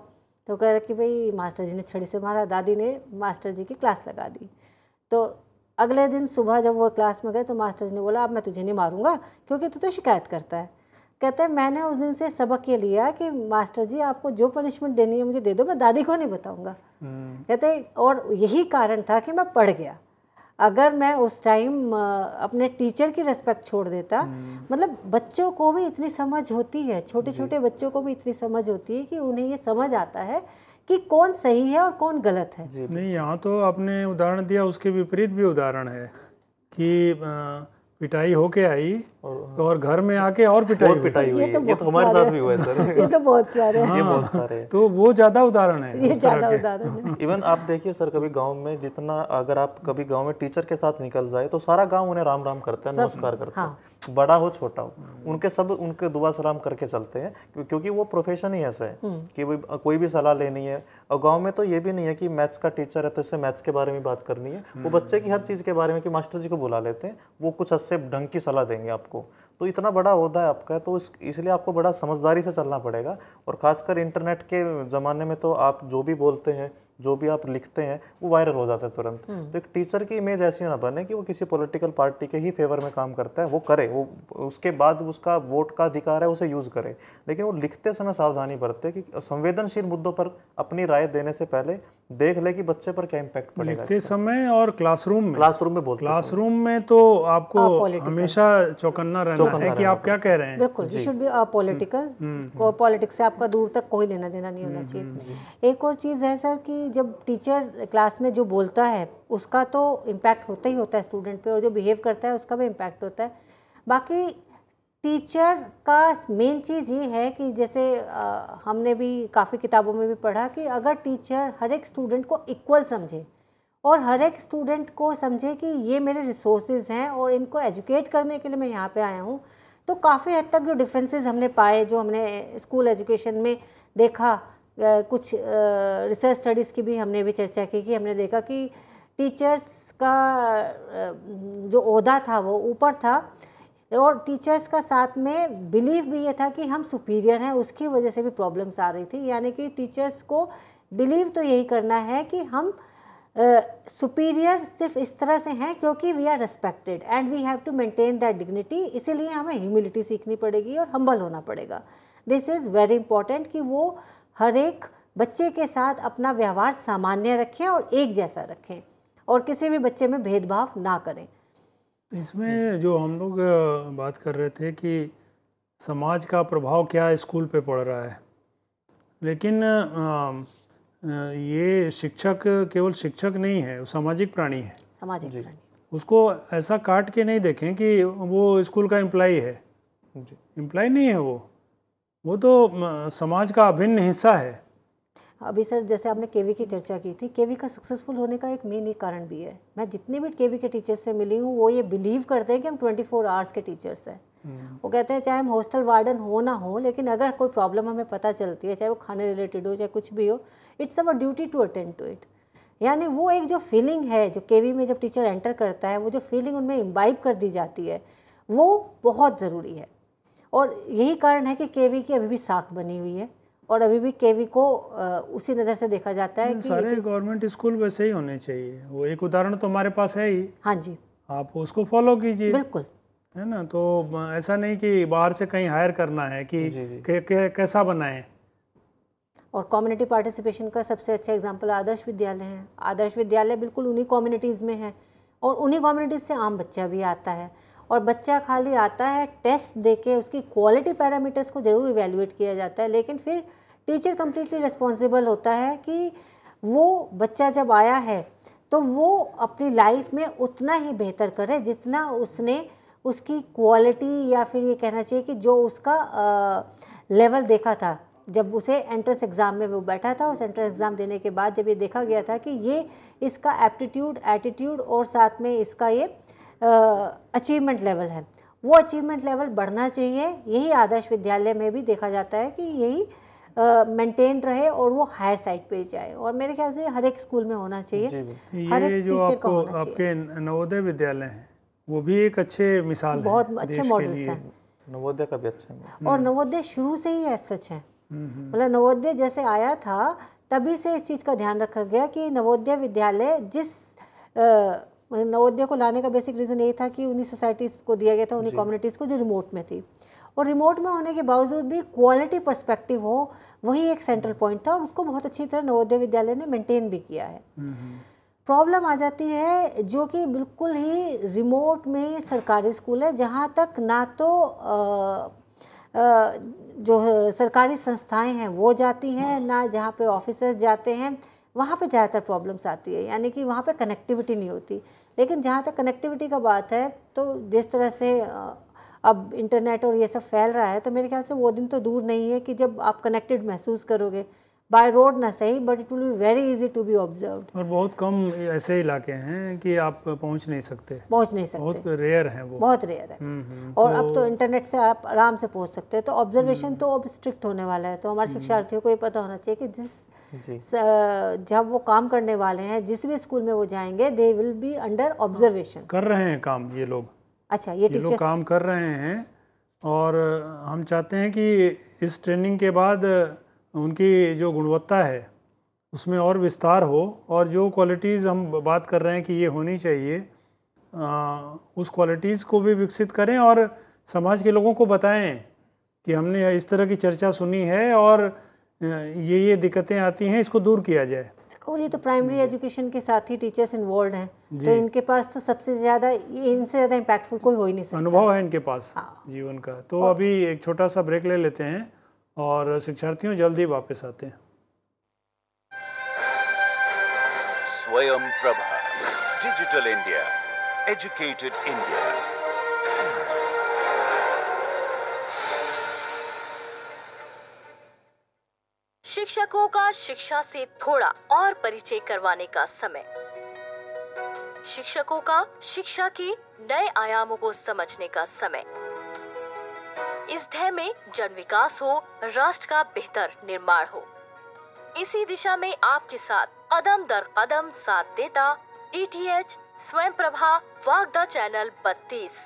तो कह रहा कि भाई मास्टर जी ने छड़ी से मारा दादी ने मास्टर जी की क्लास लगा दी तो अगले दिन सुबह जब वो क्लास में गए तो मास्टर जी ने बोला अब मैं तुझे नहीं मारूंगा क्योंकि तू तो शिकायत करता है कहते हैं मैंने उस दिन से सबक ये लिया कि मास्टर जी आपको जो पनिशमेंट देनी है मुझे दे दो मैं दादी को नहीं बताऊंगा हम्म। कहते और यही कारण था कि मैं पढ़ गया अगर मैं उस टाइम अपने टीचर की रेस्पेक्ट छोड़ देता हम्म। मतलब बच्चों को भी इतनी समझ होती है छोटे छोटे बच्चों को भी इतनी समझ होती है कि उन्हें ये समझ आता है कि कौन सही है और कौन गलत है नहीं यहाँ तो आपने उदाहरण दिया उसके विपरीत भी उदाहरण है कि पिटाई होके आई और घर में आके और पिटाई और पिटाई हुई ये तो, ये तो हमारे साथ भी हुआ है सर ये तो बहुत सारे हैं ये हाँ। बहुत सारे हैं तो वो ज्यादा उदाहरण है ये ज्यादा उदाहरण है इवन [laughs] आप देखिए सर कभी गांव में जितना अगर आप कभी गांव में टीचर के साथ निकल जाए तो सारा गांव उन्हें राम राम करता है नमस्कार करता हाँ। है बड़ा हो छोटा हो उनके सब उनके दुआ सलाम करके चलते हैं क्योंकि वो प्रोफेशन ही ऐसा है हम्म। कि कोई भी सलाह लेनी है और गांव में तो ये भी नहीं है कि मैथ्स का टीचर है तो इससे मैथ्स के बारे में बात करनी है वो हम्म। बच्चे की हर चीज़ के बारे में कि मास्टर जी को बुला लेते हैं वो कुछ हद से ढंग की सलाह देंगे आपको को तो इतना बड़ा होता है आपका तो इस इसलिए आपको बड़ा समझदारी से चलना पड़ेगा और ख़ासकर इंटरनेट के ज़माने में तो आप जो भी बोलते हैं जो भी आप लिखते हैं वो वायरल हो जाता है तुरंत हम्म। तो एक टीचर की इमेज ऐसी ना बने कि वो किसी पॉलिटिकल पार्टी के ही फेवर में काम करता है वो करे वो उसके बाद उसका वोट का अधिकार है उसे यूज़ करे लेकिन वो लिखते समय सावधानी बरते कि संवेदनशील मुद्दों पर अपनी राय देने से पहले देख ले कि बच्चे पर क्या इम्पैक्ट पड़ेगा लिखते समय और क्लासरूम में क्लासरूम में बोलते क्लासरूम में तो आपको हाँ, हमेशा चौकन्ना रहना चौकन्ना है कि आप क्या कह रहे हैं बिल्कुल you should be political politics से आपका दूर तक कोई लेना देना नहीं होना हम्म, चाहिए हम्म, एक और चीज़ है सर कि जब टीचर क्लास में जो बोलता है उसका तो इम्पैक्ट होता ही होता है स्टूडेंट पे और जो बिहेव करता है उसका भी इम्पैक्ट होता है बाकी टीचर का मेन चीज़ ये है कि जैसे आ, हमने भी काफ़ी किताबों में भी पढ़ा कि अगर टीचर हर एक स्टूडेंट को इक्वल समझे और हर एक स्टूडेंट को समझे कि ये मेरे रिसोर्सेज हैं और इनको एजुकेट करने के लिए मैं यहाँ पे आया हूँ तो काफ़ी हद तक जो डिफरेंसेस हमने पाए जो हमने स्कूल एजुकेशन में देखा कुछ रिसर्च स्टडीज़ की भी हमने भी चर्चा की कि हमने देखा कि टीचर्स का जो अहदा था वो ऊपर था और टीचर्स का साथ में बिलीव भी ये था कि हम सुपीरियर हैं उसकी वजह से भी प्रॉब्लम्स आ रही थी यानी कि टीचर्स को बिलीव तो यही करना है कि हम सुपीरियर सिर्फ इस तरह से हैं क्योंकि we are respected and we have to maintain that dignity इसीलिए हमें ह्यूमिलिटी सीखनी पड़ेगी और हम्बल होना पड़ेगा दिस इज़ वेरी इंपॉर्टेंट कि वो हर एक बच्चे के साथ अपना व्यवहार सामान्य रखें और एक जैसा रखें और किसी भी बच्चे में भेदभाव ना करें इसमें जो हम लोग बात कर रहे थे कि समाज का प्रभाव क्या स्कूल पे पड़ रहा है लेकिन ये शिक्षक केवल शिक्षक नहीं है सामाजिक प्राणी है सामाजिक प्राणी उसको ऐसा काट के नहीं देखें कि वो स्कूल का एम्प्लॉई है एम्प्लॉय नहीं है वो वो तो समाज का अभिन्न हिस्सा है अभी सर जैसे आपने केवी की चर्चा की थी केवी का सक्सेसफुल होने का एक मेन कारण भी है मैं जितने भी केवी के टीचर्स से मिली हूँ वो ये बिलीव करते हैं कि हम 24 फोर आवर्स के टीचर्स हैं हम्म। वो कहते हैं चाहे हम हॉस्टल वार्डन हो ना हो लेकिन अगर कोई प्रॉब्लम हमें पता चलती है चाहे वो खाने रिलेटेड हो चाहे कुछ भी हो it's our duty to attend to it यानी वो एक जो फीलिंग है जो के में जब टीचर एंटर करता है वो जो फीलिंग उनमें इम्बाइब कर दी जाती है वो बहुत ज़रूरी है और यही कारण है कि केवी की अभी भी साख बनी हुई है और अभी भी केवी को उसी नज़र से देखा जाता है कि सारे गवर्नमेंट स्कूल वैसे ही होने चाहिए वो एक उदाहरण तो हमारे पास है ही हाँ जी आप उसको फॉलो कीजिए बिल्कुल है ना तो ऐसा नहीं कि बाहर से कहीं हायर करना है कि कैसा बनाए और कम्युनिटी पार्टिसिपेशन का सबसे अच्छा एग्जाम्पल आदर्श विद्यालय है आदर्श विद्यालय बिल्कुल उन्हीं कम्युनिटीज़ में है और उन्हीं कम्युनिटीज़ से आम बच्चा भी आता है और बच्चा खाली आता है टेस्ट दे के उसकी क्वालिटी पैरामीटर्स को ज़रूर इवेलुएट किया जाता है लेकिन फिर टीचर कम्प्लीटली रिस्पॉन्सिबल होता है कि वो बच्चा जब आया है तो वो अपनी लाइफ में उतना ही बेहतर करे जितना उसने उसकी क्वालिटी या फिर ये कहना चाहिए कि जो उसका लेवल देखा था जब उसे एंट्रेंस एग्ज़ाम में वो बैठा था उस एंट्रेंस एग्ज़ाम देने के बाद जब ये देखा गया था कि ये इसका एप्टीट्यूड एटीट्यूड और साथ में इसका ये अचीवमेंट लेवल है वो अचीवमेंट लेवल बढ़ना चाहिए यही आदर्श विद्यालय में भी देखा जाता है कि यही मेंटेन uh, रहे और वो हायर साइड पे जाए और मेरे ख्याल से हर एक स्कूल में होना चाहिए हर एक जो आपको आपके नवोदय विद्यालय हैं वो भी एक अच्छे मिसाल बहुत है, अच्छे मॉडल्स हैं नवोदय का भी अच्छा और नवोदय शुरू से ही ऐसा सच है मतलब नवोदय जैसे आया था तभी से इस चीज़ का ध्यान रखा गया कि नवोदय विद्यालय जिस नवोदय मतलब को लाने का बेसिक रीज़न यही था कि उन्हीं सोसाइटीज़ को दिया गया था उन्हीं कम्युनिटीज़ को जो रिमोट में थी और रिमोट में होने के बावजूद भी क्वालिटी पर्सपेक्टिव हो वही एक सेंट्रल पॉइंट था और उसको बहुत अच्छी तरह नवोदय विद्यालय ने मेंटेन भी किया है प्रॉब्लम हम्म, हम्म। आ जाती है जो कि बिल्कुल ही रिमोट में सरकारी स्कूल है जहाँ तक ना तो आ, आ, जो सरकारी संस्थाएं हैं वो जाती हैं ना जहाँ पे ऑफिसर्स जाते हैं वहाँ पे ज़्यादातर प्रॉब्लम्स आती है यानी कि वहाँ पे कनेक्टिविटी नहीं होती लेकिन जहाँ तक कनेक्टिविटी का बात है तो जिस तरह से अब इंटरनेट और ये सब फैल रहा है तो मेरे ख्याल से वो दिन तो दूर नहीं है कि जब आप कनेक्टेड महसूस करोगे बाय रोड ना सही but it will be very easy to be observe और बहुत कम ऐसे इलाके हैं कि आप पहुंच नहीं सकते पहुंच नहीं सकते बहुत रेयर हैं वो बहुत रेयर है हम्म, हम्म, और तो... अब तो इंटरनेट तो से आप आराम से पहुंच सकते हैं तो ऑब्जर्वेशन हम्म। तो अब स्ट्रिक्ट होने वाला है तो हमारे शिक्षार्थियों को ये पता होना चाहिए कि जिस जब वो काम करने वाले हैं जिस भी स्कूल में वो जाएंगे they will be under observation कर रहे हैं काम ये लोग अच्छा ये, ये लोग काम कर रहे हैं और हम चाहते हैं कि इस ट्रेनिंग के बाद उनकी जो गुणवत्ता है उसमें और विस्तार हो और जो क्वालिटीज़ हम बात कर रहे हैं कि ये होनी चाहिए आ, उस क्वालिटीज़ को भी विकसित करें और समाज के लोगों को बताएं कि हमने इस तरह की चर्चा सुनी है और ये ये दिक्कतें आती हैं इसको दूर किया जाए और ये तो प्राइमरी एजुकेशन के साथ ही टीचर्स इन्वॉल्व हैं तो इनके पास तो सबसे ज़्यादा इनसे ज़्यादा इम्पैक्टफुल कोई हो ही नहीं सकता अनुभव है इनके पास हाँ। जीवन का तो अभी एक छोटा सा ब्रेक ले लेते हैं और शिक्षार्थियों जल्दी वापस आते हैं Swayam Prabha digital India educated India शिक्षकों का शिक्षा से थोड़ा और परिचय करवाने का समय शिक्षकों का शिक्षा के नए आयामों को समझने का समय इस ध्यय में जन विकास हो राष्ट्र का बेहतर निर्माण हो इसी दिशा में आपके साथ कदम दर कदम साथ देता डी टी एच स्वयं प्रभा वागदा चैनल बत्तीस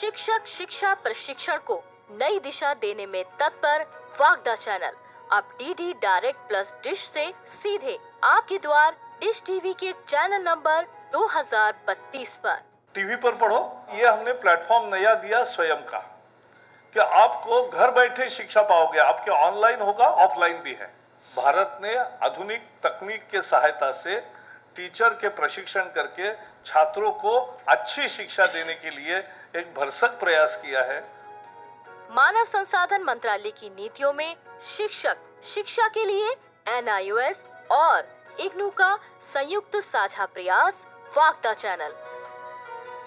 शिक्षक शिक्षा प्रशिक्षण को नई दिशा देने में तत्पर वागदा चैनल अब डी डायरेक्ट प्लस डिश से सीधे आपके द्वार डिश टीवी के चैनल नंबर 2032 पर टीवी पर पढ़ो ये हमने प्लेटफॉर्म नया दिया स्वयं का कि आपको घर बैठे शिक्षा पाओगे आपके ऑनलाइन होगा ऑफलाइन भी है भारत ने आधुनिक तकनीक के सहायता से टीचर के प्रशिक्षण करके छात्रों को अच्छी शिक्षा देने के लिए एक भरसक प्रयास किया है मानव संसाधन मंत्रालय की नीतियों में शिक्षक शिक्षा के लिए एन और इग्नू का संयुक्त साझा प्रयास वागता चैनल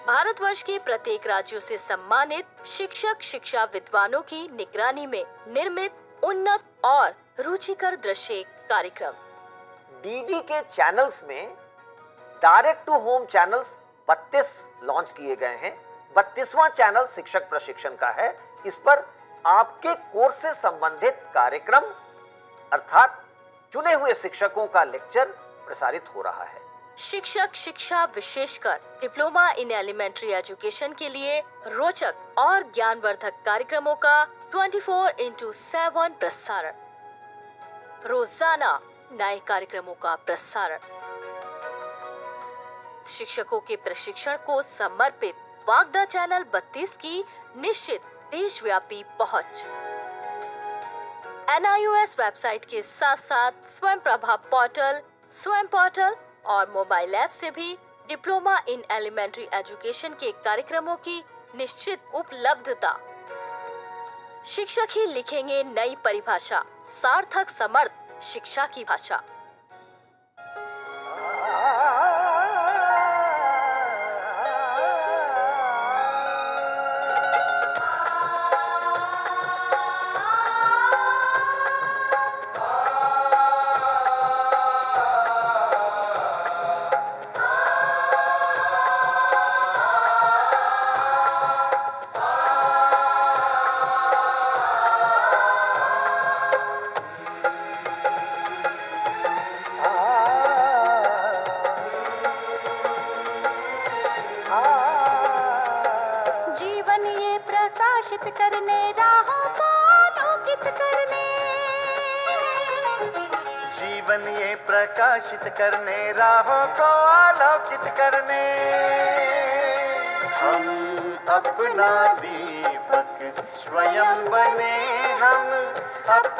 भारतवर्ष के प्रत्येक राज्यों से सम्मानित शिक्षक शिक्षा विद्वानों की निगरानी में निर्मित उन्नत और रुचिकर दृश्य कार्यक्रम डीडी के चैनल्स में direct to home channels 32 launch किए गए हैं बत्तीसवा चैनल शिक्षक प्रशिक्षण का है इस पर आपके कोर्स से संबंधित कार्यक्रम अर्थात चुने हुए शिक्षकों का लेक्चर प्रसारित हो रहा है शिक्षक शिक्षा विशेषकर डिप्लोमा इन एलिमेंट्री एजुकेशन के लिए रोचक और ज्ञानवर्धक कार्यक्रमों का 24 फोर इंटू सेवन प्रसारण रोजाना नए कार्यक्रमों का प्रसारण शिक्षकों के प्रशिक्षण को समर्पित वागदा चैनल 32 की निश्चित देशव्यापी पहुंच एनआईओएस वेबसाइट के साथ साथ स्वयं प्रभा पोर्टल स्वयं पोर्टल और मोबाइल ऐप से भी डिप्लोमा इन एलिमेंट्री एजुकेशन के कार्यक्रमों की निश्चित उपलब्धता शिक्षक ही लिखेंगे नई परिभाषा सार्थक समर्थ शिक्षा की भाषा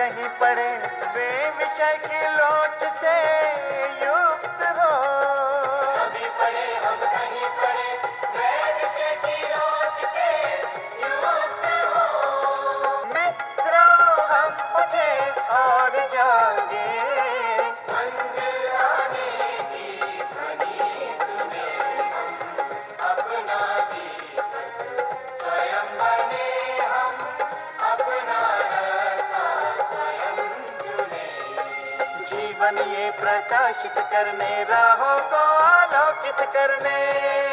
कहीं पड़े वे विषय की लोच से युक्त हो कभी पड़े हम कहीं पड़े प्रकाशित करने राहों को आलोकित करने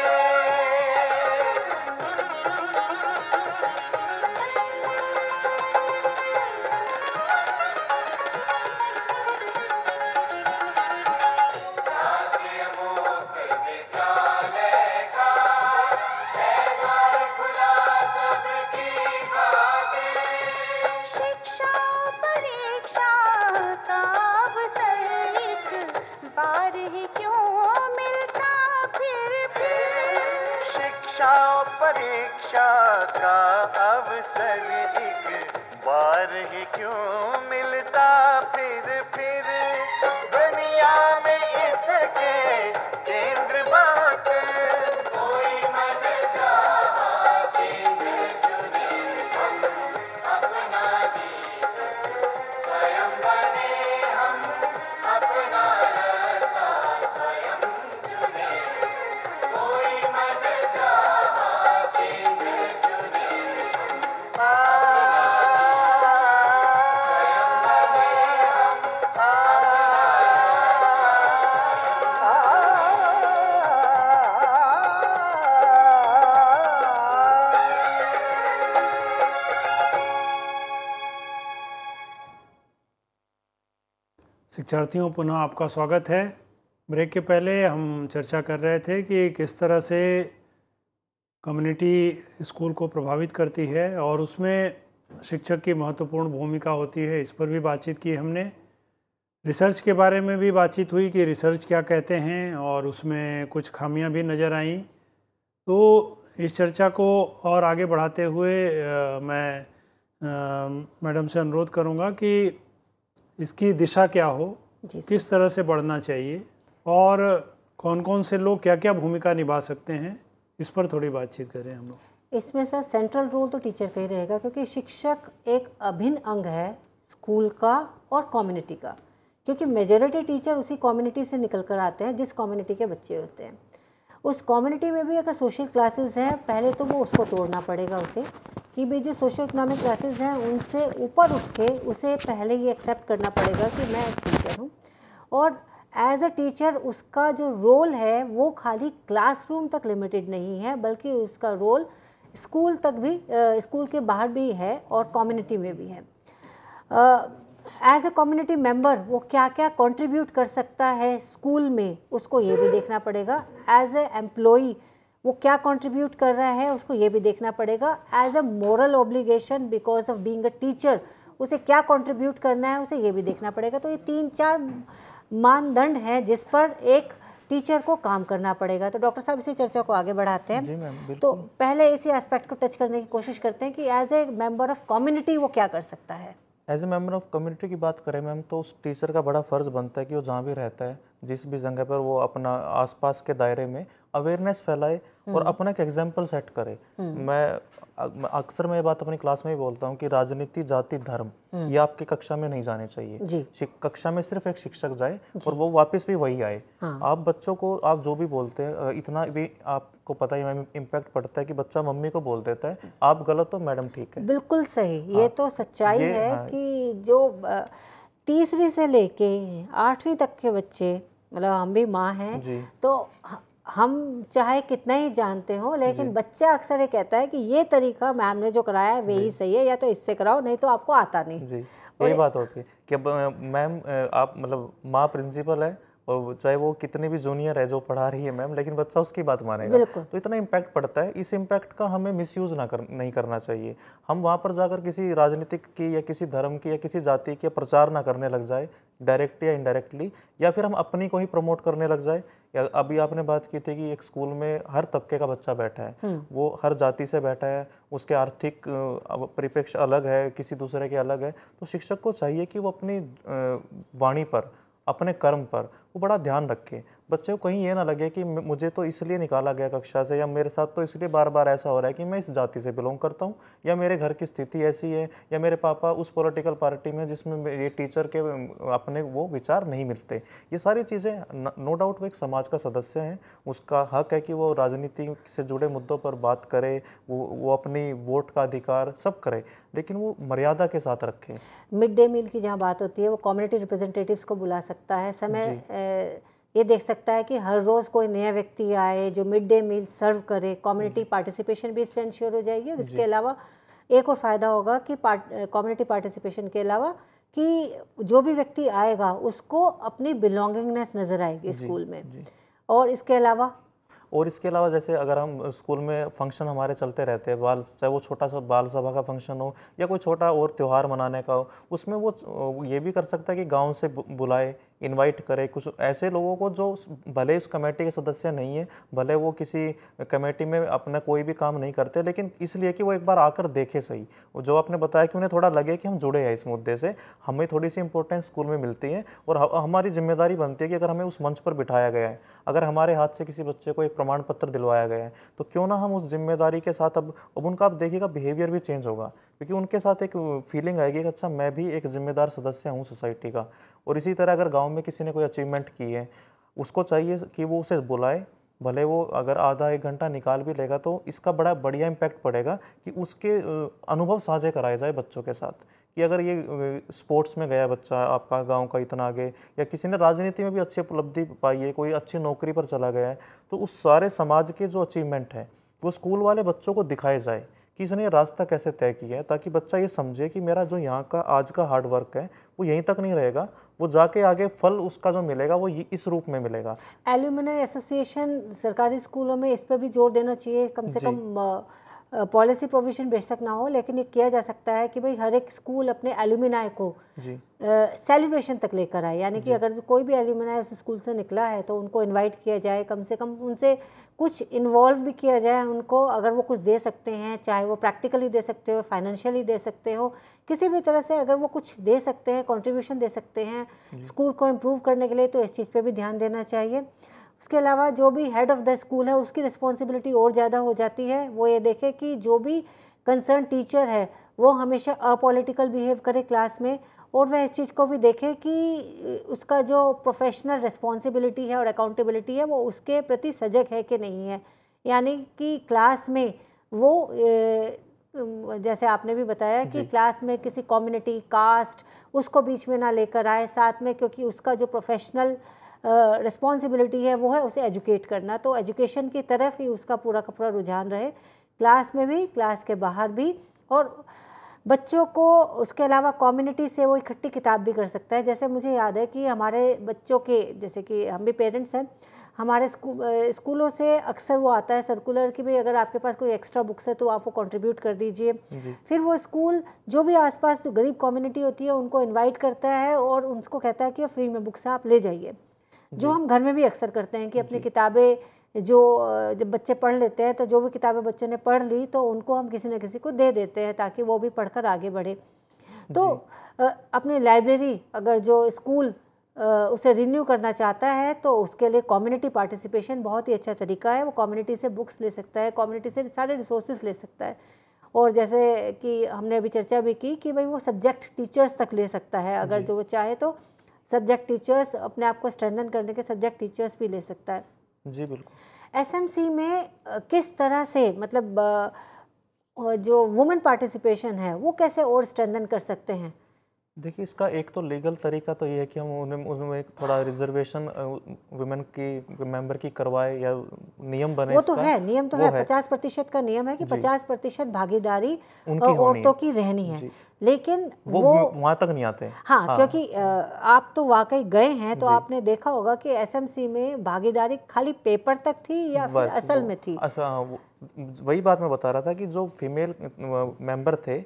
शिक्षार्थियों पुनः आपका स्वागत है ब्रेक के पहले हम चर्चा कर रहे थे कि किस तरह से कम्युनिटी स्कूल को प्रभावित करती है और उसमें शिक्षक की महत्वपूर्ण भूमिका होती है इस पर भी बातचीत की हमने रिसर्च के बारे में भी बातचीत हुई कि रिसर्च क्या कहते हैं और उसमें कुछ खामियां भी नज़र आईं तो इस चर्चा को और आगे बढ़ाते हुए आ, मैं मैडम से अनुरोध करूंगा कि इसकी दिशा क्या हो किस तरह से बढ़ना चाहिए और कौन कौन से लोग क्या क्या भूमिका निभा सकते हैं इस पर थोड़ी बातचीत करें हम लोग इसमें सर सेंट्रल रोल तो टीचर का ही रहेगा क्योंकि शिक्षक एक अभिन्न अंग है स्कूल का और कम्युनिटी का क्योंकि मेजोरिटी टीचर उसी कम्युनिटी से निकल कर आते हैं जिस कम्युनिटी के बच्चे होते हैं उस कम्युनिटी में भी अगर सोशल क्लासेस हैं पहले तो वो उसको तोड़ना पड़ेगा उसे कि भाई जो सोशो इकोनॉमिक क्लासेस हैं उनसे ऊपर उठ के उसे पहले ये एक्सेप्ट करना पड़ेगा कि मैं एक टीचर हूँ और एज अ टीचर उसका जो रोल है वो खाली क्लासरूम तक लिमिटेड नहीं है बल्कि उसका रोल स्कूल तक भी स्कूल के बाहर भी है और कम्युनिटी में भी है एज अ कम्युनिटी मेंबर वो क्या क्या कंट्रीब्यूट कर सकता है स्कूल में उसको ये भी देखना पड़ेगा एज ए एम्प्लॉई वो क्या कंट्रीब्यूट कर रहा है उसको ये भी देखना पड़ेगा as a moral obligation because of being a teacher उसे क्या कंट्रीब्यूट करना है उसे ये भी देखना पड़ेगा तो ये तीन चार मानदंड हैं जिस पर एक टीचर को काम करना पड़ेगा तो डॉक्टर साहब इसी चर्चा को आगे बढ़ाते हैं जी तो पहले इसी एस्पेक्ट को टच करने की कोशिश करते हैं कि as a member of community वो क्या कर सकता है as a member of community की बात करें मैम तो उस टीचर का बड़ा फ़र्ज़ बनता है कि वो जहाँ भी रहता है जिस भी जगह पर वो अपना आसपास के दायरे में अवेयरनेस फैलाए और हम्म। अपना एक एग्जाम्पल सेट करे हम्म। मैं अक्सर मैं ये बात अपनी क्लास में भी बोलता हूँ कि राजनीति जाति धर्म हम्म। ये आपके कक्षा में नहीं जाने चाहिए कक्षा में सिर्फ एक शिक्षक जाए और वो वापस भी वही आए हाँ। आप बच्चों को आप जो भी बोलते हैं इतना भी आपको पता ही इम्पैक्ट पड़ता है कि बच्चा मम्मी को बोल देता है आप गलत हो मैडम ठीक है बिल्कुल सही ये हाँ। तो सच्चाई है हाँ। कि जो तीसरी से लेके आठवीं तक के बच्चे मतलब हम भी माँ हैं तो हम चाहे कितना ही जानते हो लेकिन बच्चा अक्सर ये कहता है कि ये तरीका मैम ने जो कराया है वही सही है या तो इससे कराओ नहीं तो आपको आता नहीं जी यही बात होती है कि मैम आप मतलब माँ प्रिंसिपल है और चाहे वो कितने भी जूनियर है जो पढ़ा रही है मैम लेकिन बच्चा उसकी बात मानेगा तो इतना इम्पैक्ट पड़ता है इस इम्पैक्ट का हमें मिस यूज़ ना कर नहीं करना चाहिए हम वहाँ पर जाकर किसी राजनीतिक की या किसी धर्म की या किसी जाति की प्रचार ना करने लग जाए डायरेक्ट या इनडायरेक्टली या फिर हम अपनी को ही प्रमोट करने लग जाए या अभी आपने बात की थी कि एक स्कूल में हर तबके का बच्चा बैठा है हम्म। वो हर जाति से बैठा है उसके आर्थिक परिप्रेक्ष्य अलग है किसी दूसरे के अलग है तो शिक्षक को चाहिए कि वो अपनी वाणी पर अपने कर्म पर वो बड़ा ध्यान रखें बच्चे को कहीं ये ना लगे कि मुझे तो इसलिए निकाला गया कक्षा से या मेरे साथ तो इसलिए बार बार ऐसा हो रहा है कि मैं इस जाति से बिलोंग करता हूँ या मेरे घर की स्थिति ऐसी है या मेरे पापा उस पॉलिटिकल पार्टी में जिसमें ये टीचर के अपने वो विचार नहीं मिलते ये सारी चीज़ें नो डाउट वो एक समाज का सदस्य है उसका हक है कि वो राजनीति से जुड़े मुद्दों पर बात करे वो वो अपनी वोट का अधिकार सब करे लेकिन वो मर्यादा के साथ रखें मिड डे मील की जहाँ बात होती है वो कम्युनिटी रिप्रेजेंटेटिव्स को बुला सकता है समय ये देख सकता है कि हर रोज़ कोई नया व्यक्ति आए जो मिड डे मील सर्व करे कम्युनिटी हम्म। पार्टिसिपेशन भी इससे इंश्योर हो जाएगी और इसके अलावा एक और फ़ायदा होगा कि कम्युनिटी पार्टिसिपेशन के अलावा कि जो भी व्यक्ति आएगा उसको अपनी बिलोंगिंगनेस नज़र आएगी स्कूल में और इसके अलावा और इसके अलावा जैसे अगर हम स्कूल में फंक्शन हमारे चलते रहते हैं बाल चाहे वो छोटा सा बाल सभा का फंक्शन हो या कोई छोटा और त्यौहार मनाने का हो उसमें वो ये भी कर सकता है कि गांव से बुलाए इनवाइट करे कुछ ऐसे लोगों को जो भले उस कमेटी के सदस्य नहीं है भले वो किसी कमेटी में अपना कोई भी काम नहीं करते लेकिन इसलिए कि वो एक बार आकर देखे सही जो आपने बताया कि उन्हें थोड़ा लगे कि हम जुड़े हैं इस मुद्दे से हमें थोड़ी सी इंपॉर्टेंस स्कूल में मिलती है और हमारी जिम्मेदारी बनती है कि अगर हमें उस मंच पर बिठाया गया है अगर हमारे हाथ से किसी बच्चे को एक प्रमाण पत्र दिलवाया गया है तो क्यों ना हम उस जिम्मेदारी के साथ अब अब उनका आप देखिएगा बिहेवियर भी चेंज होगा क्योंकि उनके साथ एक फीलिंग आएगी कि अच्छा मैं भी एक जिम्मेदार सदस्य हूँ सोसाइटी का और इसी तरह अगर गाँव में किसी ने कोई अचीवमेंट की है उसको चाहिए कि वो उसे बुलाए भले वो अगर आधा एक घंटा निकाल भी लेगा तो इसका बड़ा बढ़िया इम्पैक्ट पड़ेगा कि उसके अनुभव साझे कराए जाए बच्चों के साथ कि अगर ये स्पोर्ट्स में गया बच्चा आपका गांव का इतना आगे या किसी ने राजनीति में भी अच्छी उपलब्धि पाई है कोई अच्छी नौकरी पर चला गया है तो उस सारे समाज के जो अचीवमेंट है वो स्कूल वाले बच्चों को दिखाए जाए कि इसने रास्ता कैसे तय किया है ताकि बच्चा ये समझे कि मेरा जो यहाँ का आज का हार्ड वर्क है वो यहीं तक नहीं रहेगा वो जाके आगे फल उसका जो मिलेगा वो इस रूप में मिलेगा एल्यूमिनाई एसोसिएशन सरकारी स्कूलों में इस पर भी जोर देना चाहिए कम से कम पॉलिसी प्रोविजन बेशक ना हो लेकिन ये किया जा सकता है कि भाई हर एक स्कूल अपने एल्यूमिनाई को सेलिब्रेशन तक लेकर आए यानी कि अगर कोई भी एल्यूमिनाई उस स्कूल से निकला है तो उनको इनवाइट किया जाए कम से कम उनसे कुछ इन्वॉल्व भी किया जाए उनको अगर वो कुछ दे सकते हैं चाहे वो प्रैक्टिकली दे सकते हो फाइनेंशियली दे सकते हो किसी भी तरह से अगर वो कुछ दे सकते हैं कॉन्ट्रीब्यूशन दे सकते हैं स्कूल को इम्प्रूव करने के लिए तो इस चीज़ पर भी ध्यान देना चाहिए उसके अलावा जो भी हेड ऑफ़ द स्कूल है उसकी रिस्पॉन्सिबिलिटी और ज़्यादा हो जाती है वो ये देखे कि जो भी कंसर्न टीचर है वो हमेशा अपॉलिटिकल बिहेव करे क्लास में और वह इस चीज़ को भी देखे कि उसका जो प्रोफेशनल रिस्पॉन्सिबिलिटी है और अकाउंटेबिलिटी है वो उसके प्रति सजग है कि नहीं है यानी कि क्लास में वो ए, जैसे आपने भी बताया कि क्लास में किसी कम्युनिटी कास्ट उसको बीच में ना लेकर आए साथ में क्योंकि उसका जो प्रोफेशनल रिस्पॉन्सिबिलिटी है वो है उसे एजुकेट करना तो एजुकेशन की तरफ ही उसका पूरा का पूरा रुझान रहे क्लास में भी क्लास के बाहर भी और बच्चों को उसके अलावा कम्युनिटी से वो इकट्ठी किताब भी कर सकता है जैसे मुझे याद है कि हमारे बच्चों के जैसे कि हम भी पेरेंट्स हैं हमारे स्कूल स्कूलों से अक्सर वो आता है सर्कुलर कि भाई अगर आपके पास कोई एक्स्ट्रा बुक्स है तो आप वो कंट्रीब्यूट कर दीजिए फिर वो स्कूल जो भी आसपास जो गरीब कम्युनिटी होती है उनको इनवाइट करता है और उनको कहता है कि फ्री में बुक्स आप ले जाइए जो हम घर में भी अक्सर करते हैं कि अपनी किताबें जो जब बच्चे पढ़ लेते हैं तो जो भी किताबें बच्चे ने पढ़ ली तो उनको हम किसी न किसी को दे देते हैं ताकि वो भी पढ़कर आगे बढ़े तो अपनी लाइब्रेरी अगर जो स्कूल उसे रिन्यू करना चाहता है तो उसके लिए कम्युनिटी पार्टिसिपेशन बहुत ही अच्छा तरीका है वो कम्युनिटी से बुक्स ले सकता है कम्युनिटी से सारे रिसोर्सेज ले सकता है और जैसे कि हमने अभी चर्चा भी की कि भाई वो सब्जेक्ट टीचर्स तक ले सकता है अगर जो वो चाहे तो सब्जेक्ट टीचर्स अपने आप को स्ट्रेंथन करने के सब्जेक्ट टीचर्स भी ले सकता है जी बिल्कुल एस एम सी में किस तरह से मतलब जो वुमेन पार्टिसिपेशन है वो कैसे और स्ट्रेंथन कर सकते हैं देखिए इसका एक तो लीगल तरीका तो ये है कि हम उन्हें उनमें थोड़ा रिजर्वेशन वुमेन की मेंबर की करवाए या नियम बने वो तो है नियम तो है पचास प्रतिशत का नियम है कि पचास प्रतिशत भागीदारी औरतों की रहनी है लेकिन वो, वो वहाँ तक नहीं आते हाँ, हाँ क्योंकि आप तो वाकई गए हैं तो आपने देखा होगा कि एसएमसी में भागीदारी खाली पेपर तक थी या फिर असल में थी असल हाँ, वही बात मैं बता रहा था कि जो फीमेल मेंबर थे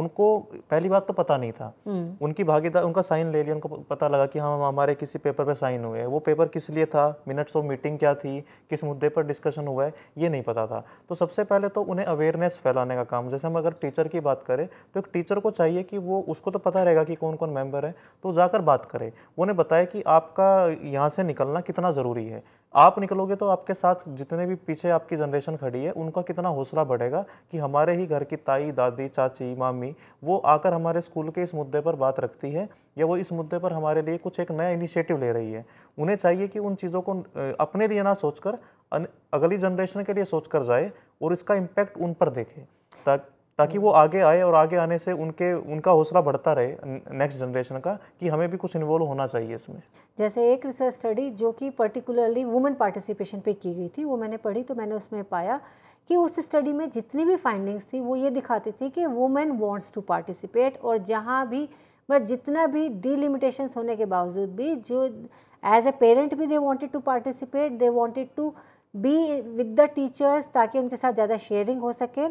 उनको पहली बात तो पता नहीं था हम्म। उनकी भागीदार उनका साइन ले लिया उनको पता लगा कि हम हाँ, हमारे किसी पेपर पे साइन हुए वो पेपर किस लिए था मिनट्स ऑफ मीटिंग क्या थी किस मुद्दे पर डिस्कशन हुआ है ये नहीं पता था तो सबसे पहले तो उन्हें अवेयरनेस फैलाने का काम जैसे हम अगर टीचर की बात करें तो एक टीचर को चाहिए कि वो उसको तो पता रहेगा कि कौन कौन मेम्बर है तो जाकर बात करे उन्हें बताया कि आपका यहाँ से निकलना कितना ज़रूरी है आप निकलोगे तो आपके साथ जितने भी पीछे आपकी जनरेशन खड़ी है उनका कितना हौसला बढ़ेगा कि हमारे ही घर की ताई दादी चाची मामी वो आकर हमारे स्कूल के इस मुद्दे पर बात रखती है या वो इस मुद्दे पर हमारे लिए कुछ एक नया इनिशिएटिव ले रही है उन्हें चाहिए कि उन चीज़ों को अपने लिए ना सोचकर अगली जनरेशन के लिए सोच कर जाए और इसका इम्पैक्ट उन पर देखे ताकि ताकि वो आगे आए और आगे आने से उनके उनका हौसला बढ़ता रहे नेक्स्ट जनरेशन का कि हमें भी कुछ इन्वॉल्व होना चाहिए इसमें जैसे एक रिसर्च स्टडी जो कि पर्टिकुलरली वुमेन पार्टिसिपेशन पे की गई थी वो मैंने पढ़ी तो मैंने उसमें पाया कि उस स्टडी में जितनी भी फाइंडिंग्स थी वो ये दिखाती थी कि वुमेन वांट्स टू पार्टिसिपेट और जहाँ भी मतलब जितना भी डिलिमिटेशन होने के बावजूद भी जो एज अ पेरेंट भी they wanted to participate they wanted to be with the teachers ताकि उनके साथ ज़्यादा शेयरिंग हो सके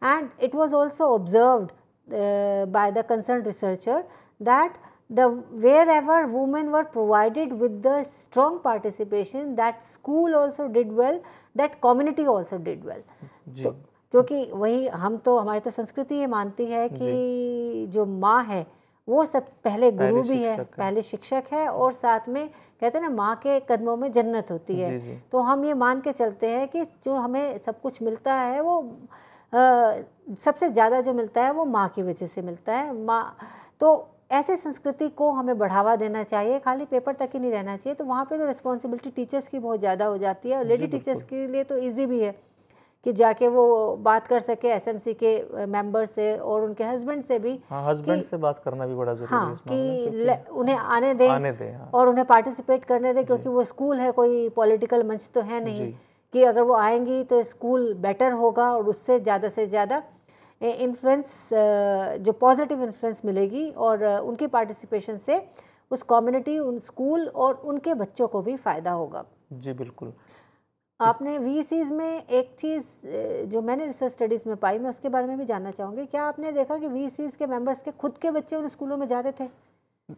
and it was also observed uh, by the concerned researcher that the wherever women were provided with the strong participation that school also did well that community also did well so, क्योंकि वही हम तो हमारी तो संस्कृति ये मानती है कि जो माँ है वो सब पहले गुरु भी है, है पहले शिक्षक है और साथ में कहते हैं ना माँ के कदमों में जन्नत होती है जी जी। तो हम ये मान के चलते हैं कि जो हमें सब कुछ मिलता है वो सबसे ज़्यादा जो मिलता है वो माँ की वजह से मिलता है माँ तो ऐसे संस्कृति को हमें बढ़ावा देना चाहिए खाली पेपर तक ही नहीं रहना चाहिए तो वहाँ पे तो रिस्पॉन्सिबिलिटी टीचर्स की बहुत ज़्यादा हो जाती है और लेडी टीचर्स के लिए तो इजी भी है कि जाके वो बात कर सके एसएमसी के मेंबर से और उनके हस्बैंड से भी हाँ, हस्बैंड से बात करना भी बड़ा जरूरी हाँ, है कि उन्हें आने दें आने दें हाँ। और उन्हें पार्टिसिपेट करने दें क्योंकि वो स्कूल है कोई पॉलिटिकल मंच तो है नहीं कि अगर वो आएंगी तो स्कूल बेटर होगा और उससे ज़्यादा से ज़्यादा इन्फ्लुएंस जो पॉजिटिव इन्फ्लुएंस मिलेगी और उनके पार्टिसिपेशन से उस कम्युनिटी उन स्कूल और उनके बच्चों को भी फ़ायदा होगा जी बिल्कुल आपने वी में एक चीज़ जो मैंने रिसर्च स्टडीज़ में पाई मैं उसके बारे में भी जानना चाहूँगी क्या आपने देखा कि वी के मेंबर्स के खुद के बच्चे उन स्कूलों में जा रहे थे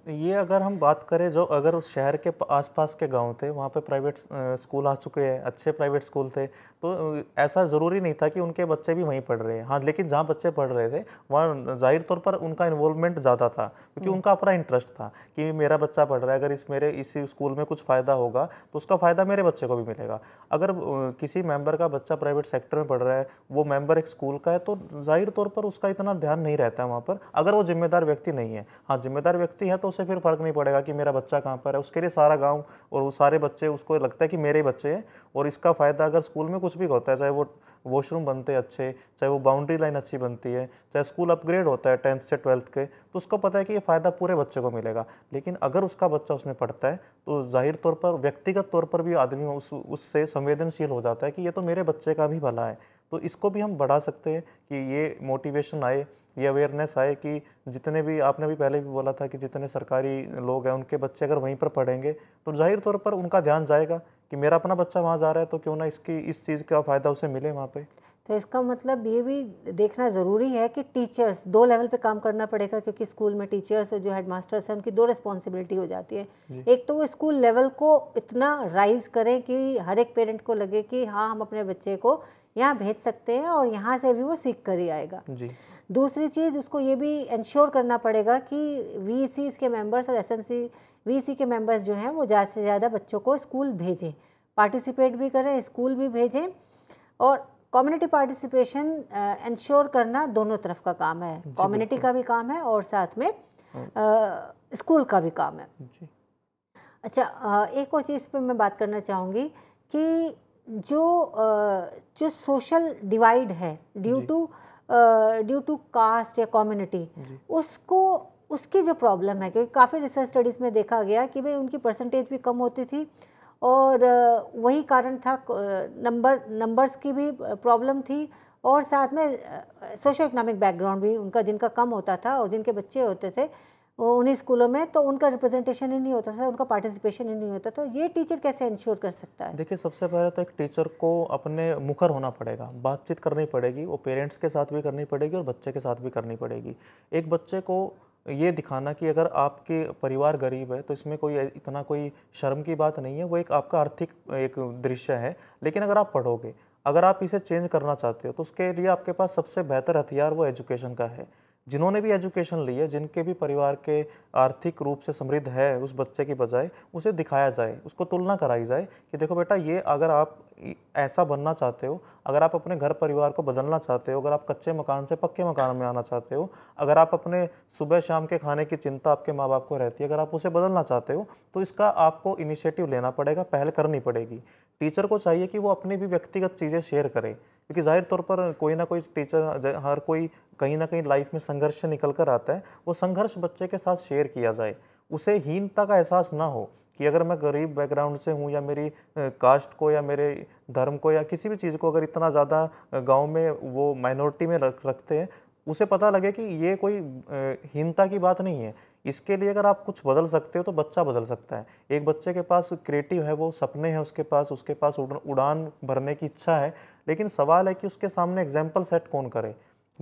ये अगर हम बात करें जो अगर उस शहर के आसपास के गांव थे वहाँ पे प्राइवेट स्कूल आ चुके हैं अच्छे प्राइवेट स्कूल थे तो ऐसा ज़रूरी नहीं था कि उनके बच्चे भी वहीं पढ़ रहे हैं हाँ लेकिन जहाँ बच्चे पढ़ रहे थे वहाँ जाहिर तौर पर उनका इन्वॉल्वमेंट ज़्यादा था क्योंकि हम्म। उनका अपना इंटरेस्ट था कि मेरा बच्चा पढ़ रहा है अगर इस मेरे इस स्कूल में कुछ फ़ायदा होगा तो उसका फ़ायदा मेरे बच्चे को भी मिलेगा अगर किसी मेंबर का बच्चा प्राइवेट सेक्टर में पढ़ रहा है वो मेंबर एक स्कूल का है तो जाहिर तौर पर उसका इतना ध्यान नहीं रहता है वहाँ पर अगर वो जिम्मेदार व्यक्ति नहीं है हाँ जिम्मेदार व्यक्ति है तो उसे फिर फ़र्क नहीं पड़ेगा कि मेरा बच्चा कहाँ पर है उसके लिए सारा गाँव और वो सारे बच्चे उसको लगता है कि मेरे बच्चे हैं और इसका फ़ायदा अगर स्कूल में कुछ कुछ भी होता है चाहे वो वॉशरूम बनते हैं अच्छे चाहे वो बाउंड्री लाइन अच्छी बनती है चाहे स्कूल अपग्रेड होता है टेंथ से ट्वेल्थ के तो उसको पता है कि ये फ़ायदा पूरे बच्चे को मिलेगा लेकिन अगर उसका बच्चा उसमें पढ़ता है तो जाहिर तौर पर व्यक्तिगत तौर पर भी आदमी उस उससे संवेदनशील हो जाता है कि ये तो मेरे बच्चे का भी भला है तो इसको भी हम बढ़ा सकते हैं कि ये मोटिवेशन आए ये अवेयरनेस आए कि जितने भी आपने भी पहले भी बोला था कि जितने सरकारी लोग हैं उनके बच्चे अगर वहीं पर पढ़ेंगे तो जाहिर तौर पर उनका ध्यान जाएगा कि मेरा अपना बच्चा वहाँ जा रहा है तो क्यों ना इसकी इस चीज़ का फ़ायदा उसे मिले वहाँ पे तो इसका मतलब ये भी देखना ज़रूरी है कि टीचर्स दो लेवल पे काम करना पड़ेगा क्योंकि स्कूल में टीचर्स जो हेड मास्टर्स हैं उनकी दो रिस्पॉन्सिबिलिटी हो जाती है एक तो वो स्कूल लेवल को इतना राइज करें कि हर एक पेरेंट को लगे कि हाँ हम अपने बच्चे को यहाँ भेज सकते हैं और यहाँ से भी वो सीख कर ही आएगा जी दूसरी चीज़ उसको ये भी इंश्योर करना पड़ेगा कि वी इसके मेंबर्स और एस वीसी के मेंबर्स जो हैं वो ज़्यादा से ज़्यादा बच्चों को स्कूल भेजें पार्टिसिपेट भी करें स्कूल भी भेजें और कम्युनिटी पार्टिसिपेशन इंश्योर करना दोनों तरफ का काम है कम्युनिटी का भी काम है और साथ में स्कूल हाँ। का भी काम है अच्छा एक और चीज़ पे मैं बात करना चाहूँगी कि जो जो सोशल डिवाइड है due to due to caste या कम्युनिटी उसको उसकी जो प्रॉब्लम है क्योंकि काफ़ी रिसर्च स्टडीज़ में देखा गया कि भाई उनकी परसेंटेज भी कम होती थी और वही कारण था नंबर नंबर्स की भी प्रॉब्लम थी और साथ में सोशो इकोनॉमिक बैकग्राउंड भी उनका जिनका कम होता था और जिनके बच्चे होते थे उन्हीं स्कूलों में तो उनका रिप्रेजेंटेशन ही नहीं होता था उनका पार्टिसिपेशन ही नहीं होता तो ये टीचर कैसे इंश्योर कर सकता है देखिए सबसे पहले तो एक टीचर को अपने मुखर होना पड़ेगा बातचीत करनी पड़ेगी वो पेरेंट्स के साथ भी करनी पड़ेगी और बच्चे के साथ भी करनी पड़ेगी एक बच्चे को ये दिखाना कि अगर आपके परिवार गरीब है तो इसमें कोई इतना कोई शर्म की बात नहीं है वो एक आपका आर्थिक एक दृश्य है लेकिन अगर आप पढ़ोगे अगर आप इसे चेंज करना चाहते हो तो उसके लिए आपके पास सबसे बेहतर हथियार वो एजुकेशन का है जिन्होंने भी एजुकेशन ली है जिनके भी परिवार के आर्थिक रूप से समृद्ध है उस बच्चे की बजाय उसे दिखाया जाए उसको तुलना कराई जाए कि देखो बेटा ये अगर आप ऐसा बनना चाहते हो अगर आप अपने घर परिवार को बदलना चाहते हो अगर आप कच्चे मकान से पक्के मकान में आना चाहते हो अगर आप अपने सुबह शाम के खाने की चिंता आपके माँ बाप को रहती है अगर आप उसे बदलना चाहते हो तो इसका आपको इनिशिएटिव लेना पड़ेगा पहल करनी पड़ेगी टीचर को चाहिए कि वो अपनी भी व्यक्तिगत चीज़ें शेयर करें क्योंकि जाहिर तौर पर कोई ना कोई टीचर हर कोई कहीं ना कहीं लाइफ में संघर्ष से निकल कर आता है वो संघर्ष बच्चे के साथ शेयर किया जाए उसे हीनता का एहसास ना हो कि अगर मैं गरीब बैकग्राउंड से हूँ या मेरी कास्ट को या मेरे धर्म को या किसी भी चीज़ को अगर इतना ज़्यादा गांव में वो माइनॉरिटी में रख रखते हैं उसे पता लगे कि ये कोई हीनता की बात नहीं है इसके लिए अगर आप कुछ बदल सकते हो तो बच्चा बदल सकता है एक बच्चे के पास क्रिएटिव है वो सपने हैं उसके पास उसके पास उड़ान भरने की इच्छा है लेकिन सवाल है कि उसके सामने एग्जाम्पल सेट कौन करे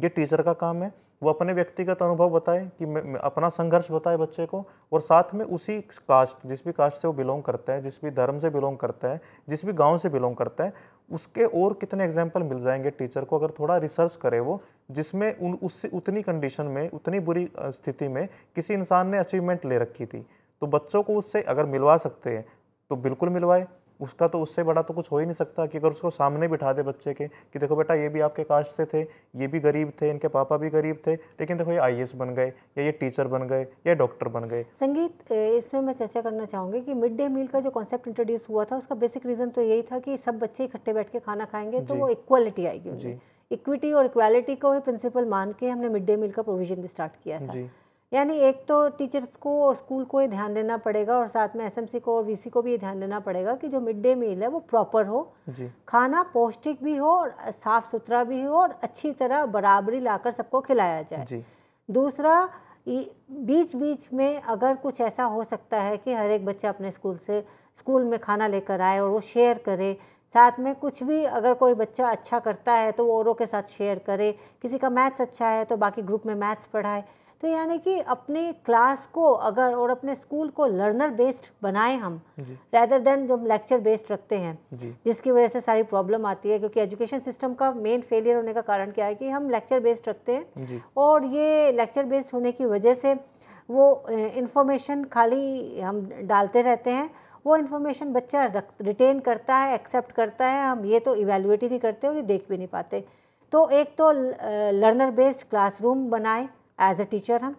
ये टीचर का काम है वो अपने व्यक्तिगत अनुभव बताए कि अपना संघर्ष बताए बच्चे को और साथ में उसी कास्ट जिस भी कास्ट से वो बिलोंग करता है जिस भी धर्म से बिलोंग करता है जिस भी गांव से बिलोंग करता है उसके और कितने एग्जाम्पल मिल जाएंगे टीचर को अगर थोड़ा रिसर्च करे वो जिसमें उन उससे उतनी कंडीशन में उतनी बुरी स्थिति में किसी इंसान ने अचीवमेंट ले रखी थी तो बच्चों को उससे अगर मिलवा सकते हैं तो बिल्कुल मिलवाए उसका तो उससे बड़ा तो कुछ हो ही नहीं सकता कि अगर उसको सामने बिठा दे बच्चे के कि देखो बेटा ये भी आपके कास्ट से थे ये भी गरीब थे इनके पापा भी गरीब थे लेकिन देखो ये आई बन गए या ये टीचर बन गए या डॉक्टर बन गए संगीत इसमें मैं चर्चा करना चाहूँगी कि मिड डे मील का जो कॉन्सेप्ट इंट्रोड्यूस हुआ था उसका बेसिक रीज़न तो यही था कि सब बच्चे इकट्ठे बैठ के खाना खाएंगे तो वो इक्वालिटी आएगी जी इक्विटी और इक्वालिटी को ही प्रिंसिपल मान के हमने मिड डे मील का प्रोविजन भी स्टार्ट किया था यानी एक तो टीचर्स को और स्कूल को ये ध्यान देना पड़ेगा और साथ में एसएमसी को और वीसी को भी ये ध्यान देना पड़ेगा कि जो मिड डे मील है वो प्रॉपर हो खाना पौष्टिक भी हो और साफ़ सुथरा भी हो और अच्छी तरह बराबरी लाकर सबको खिलाया जाए दूसरा बीच बीच में अगर कुछ ऐसा हो सकता है कि हर एक बच्चा अपने स्कूल से स्कूल में खाना लेकर आए और वो शेयर करे साथ में कुछ भी अगर कोई बच्चा अच्छा करता है तो वो औरों के साथ शेयर करे किसी का मैथ्स अच्छा है तो बाकी ग्रुप में मैथ्स पढ़ाए तो यानी कि अपने क्लास को अगर और अपने स्कूल को लर्नर बेस्ड बनाएं हम रैदर देन जो लेक्चर बेस्ड रखते हैं जिसकी वजह से सारी प्रॉब्लम आती है क्योंकि एजुकेशन सिस्टम का मेन फेलियर होने का कारण क्या है कि हम लेक्चर बेस्ड रखते हैं और ये लेक्चर बेस्ड होने की वजह से वो इन्फॉर्मेशन खाली हम डालते रहते हैं वो इन्फॉर्मेशन बच्चा रिटेन करता है एक्सेप्ट करता है हम ये तो इवेल्यूएट ही नहीं करते और ये देख भी नहीं पाते तो एक तो लर्नर बेस्ड क्लासरूम बनाएं एज अ टीचर हम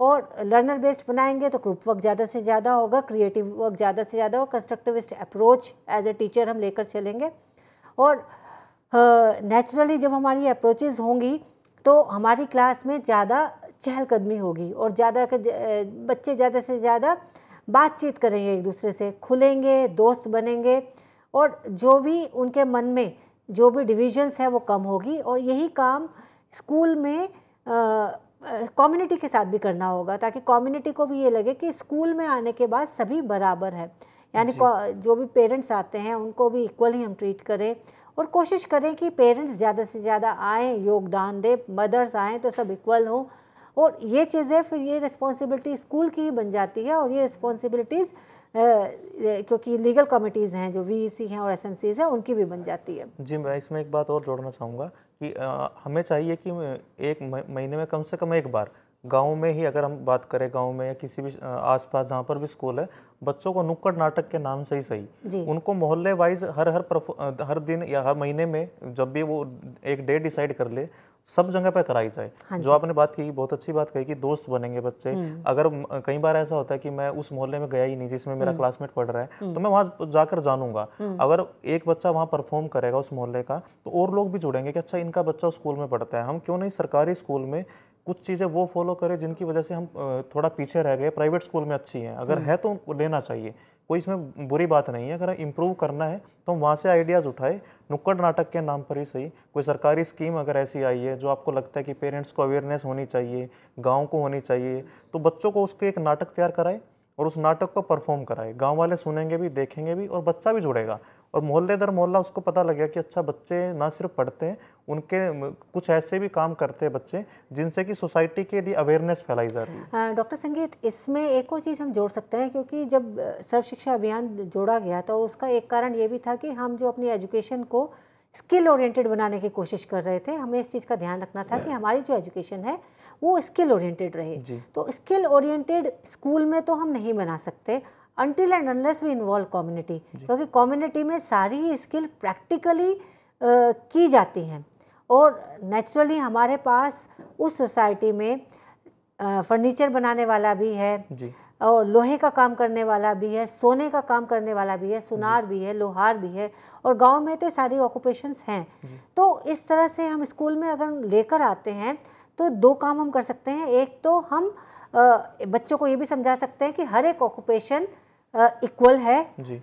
और लर्नर बेस्ड बनाएंगे तो ग्रुप वर्क ज़्यादा से ज़्यादा होगा क्रिएटिव वर्क ज़्यादा से ज़्यादा होगा constructivist approach as a teacher हम लेकर चलेंगे और नेचुरली uh, जब हमारी अप्रोचेज होंगी तो हमारी क्लास में ज़्यादा चहलकदमी होगी और ज़्यादा बच्चे ज़्यादा से ज़्यादा बातचीत करेंगे एक दूसरे से खुलेंगे दोस्त बनेंगे और जो भी उनके मन में जो भी डिविजन्स है वो कम होगी और यही काम स्कूल में कम्युनिटी के साथ भी करना होगा ताकि कम्युनिटी को भी ये लगे कि स्कूल में आने के बाद सभी बराबर है यानी जो भी पेरेंट्स आते हैं उनको भी इक्वली हम ट्रीट करें और कोशिश करें कि पेरेंट्स ज़्यादा से ज़्यादा आएँ योगदान दें मदर्स आएँ तो सब इक्वल हों और ये चीज़ें फिर ये रिस्पॉन्सिबिलिटी स्कूल की ही बन जाती है और ये रिस्पॉन्सिबिलिटीज़ क्योंकि लीगल कमिटीज़ हैं जो वी e हैं और एस हैं उनकी भी बन जाती है जी मैं इसमें एक बात और जोड़ना चाहूँगा कि आ, हमें चाहिए कि एक महीने में कम से कम एक बार गाँव में ही अगर हम बात करें गाँव में या किसी भी आसपास जहाँ पर भी स्कूल है बच्चों को नुक्कड़ नाटक के नाम से ही सही उनको मोहल्ले वाइज हर हर हर दिन या हर महीने में जब भी वो एक डे डिसाइड कर ले सब जगह पर कराई जाए हाँ जो आपने बात की बहुत अच्छी बात कही कि दोस्त बनेंगे बच्चे हम्म। अगर कई बार ऐसा होता है कि मैं उस मोहल्ले में गया ही नहीं जिसमें मेरा क्लासमेट हम्म। पढ़ रहा है हम्म। तो मैं वहाँ जाकर जानूंगा अगर एक बच्चा वहाँ परफॉर्म करेगा उस मोहल्ले का तो और लोग भी जुड़ेंगे कि अच्छा इनका बच्चा स्कूल में पढ़ता है हम क्यों नहीं सरकारी स्कूल में कुछ चीज़ें वो फॉलो करें जिनकी वजह से हम थोड़ा पीछे रह गए प्राइवेट स्कूल में अच्छी है अगर है तो लेना चाहिए कोई इसमें बुरी बात नहीं है अगर इम्प्रूव करना है तो हम वहाँ से आइडियाज़ उठाए नुक्कड़ नाटक के नाम पर ही सही कोई सरकारी स्कीम अगर ऐसी आई है जो आपको लगता है कि पेरेंट्स को अवेयरनेस होनी चाहिए गाँव को होनी चाहिए तो बच्चों को उसके एक नाटक तैयार कराए और उस नाटक को परफॉर्म कराए गांव वाले सुनेंगे भी देखेंगे भी और बच्चा भी जुड़ेगा और मोहल्ले दर मोहल्ला उसको पता लगेगा कि अच्छा बच्चे ना सिर्फ पढ़ते हैं उनके कुछ ऐसे भी काम करते हैं बच्चे जिनसे कि सोसाइटी के लिए अवेयरनेस फैलाई जा रही है डॉक्टर संगीत इसमें एक और चीज़ हम जोड़ सकते हैं क्योंकि जब सर्व शिक्षा अभियान जोड़ा गया तो उसका एक कारण ये भी था कि हम जो अपनी एजुकेशन को स्किल ओरिएंटेड बनाने की कोशिश कर रहे थे हमें इस चीज़ का ध्यान रखना था कि हमारी जो एजुकेशन है वो स्किल ओरिएंटेड रहे तो स्किल ओरिएंटेड स्कूल में तो हम नहीं बना सकते until and unless we involve community क्योंकि कम्युनिटी में सारी ही स्किल प्रैक्टिकली की जाती हैं और नेचुरली हमारे पास उस सोसाइटी में फर्नीचर बनाने वाला भी है जी और लोहे का काम करने वाला भी है सोने का काम करने वाला भी है सुनार भी है लोहार भी है और गांव में तो सारी ऑक्यूपेशंस हैं तो इस तरह से हम स्कूल में अगर लेकर आते हैं तो दो काम हम कर सकते हैं एक तो हम बच्चों को ये भी समझा सकते हैं कि हर एक ऑक्यूपेशन इक्वल है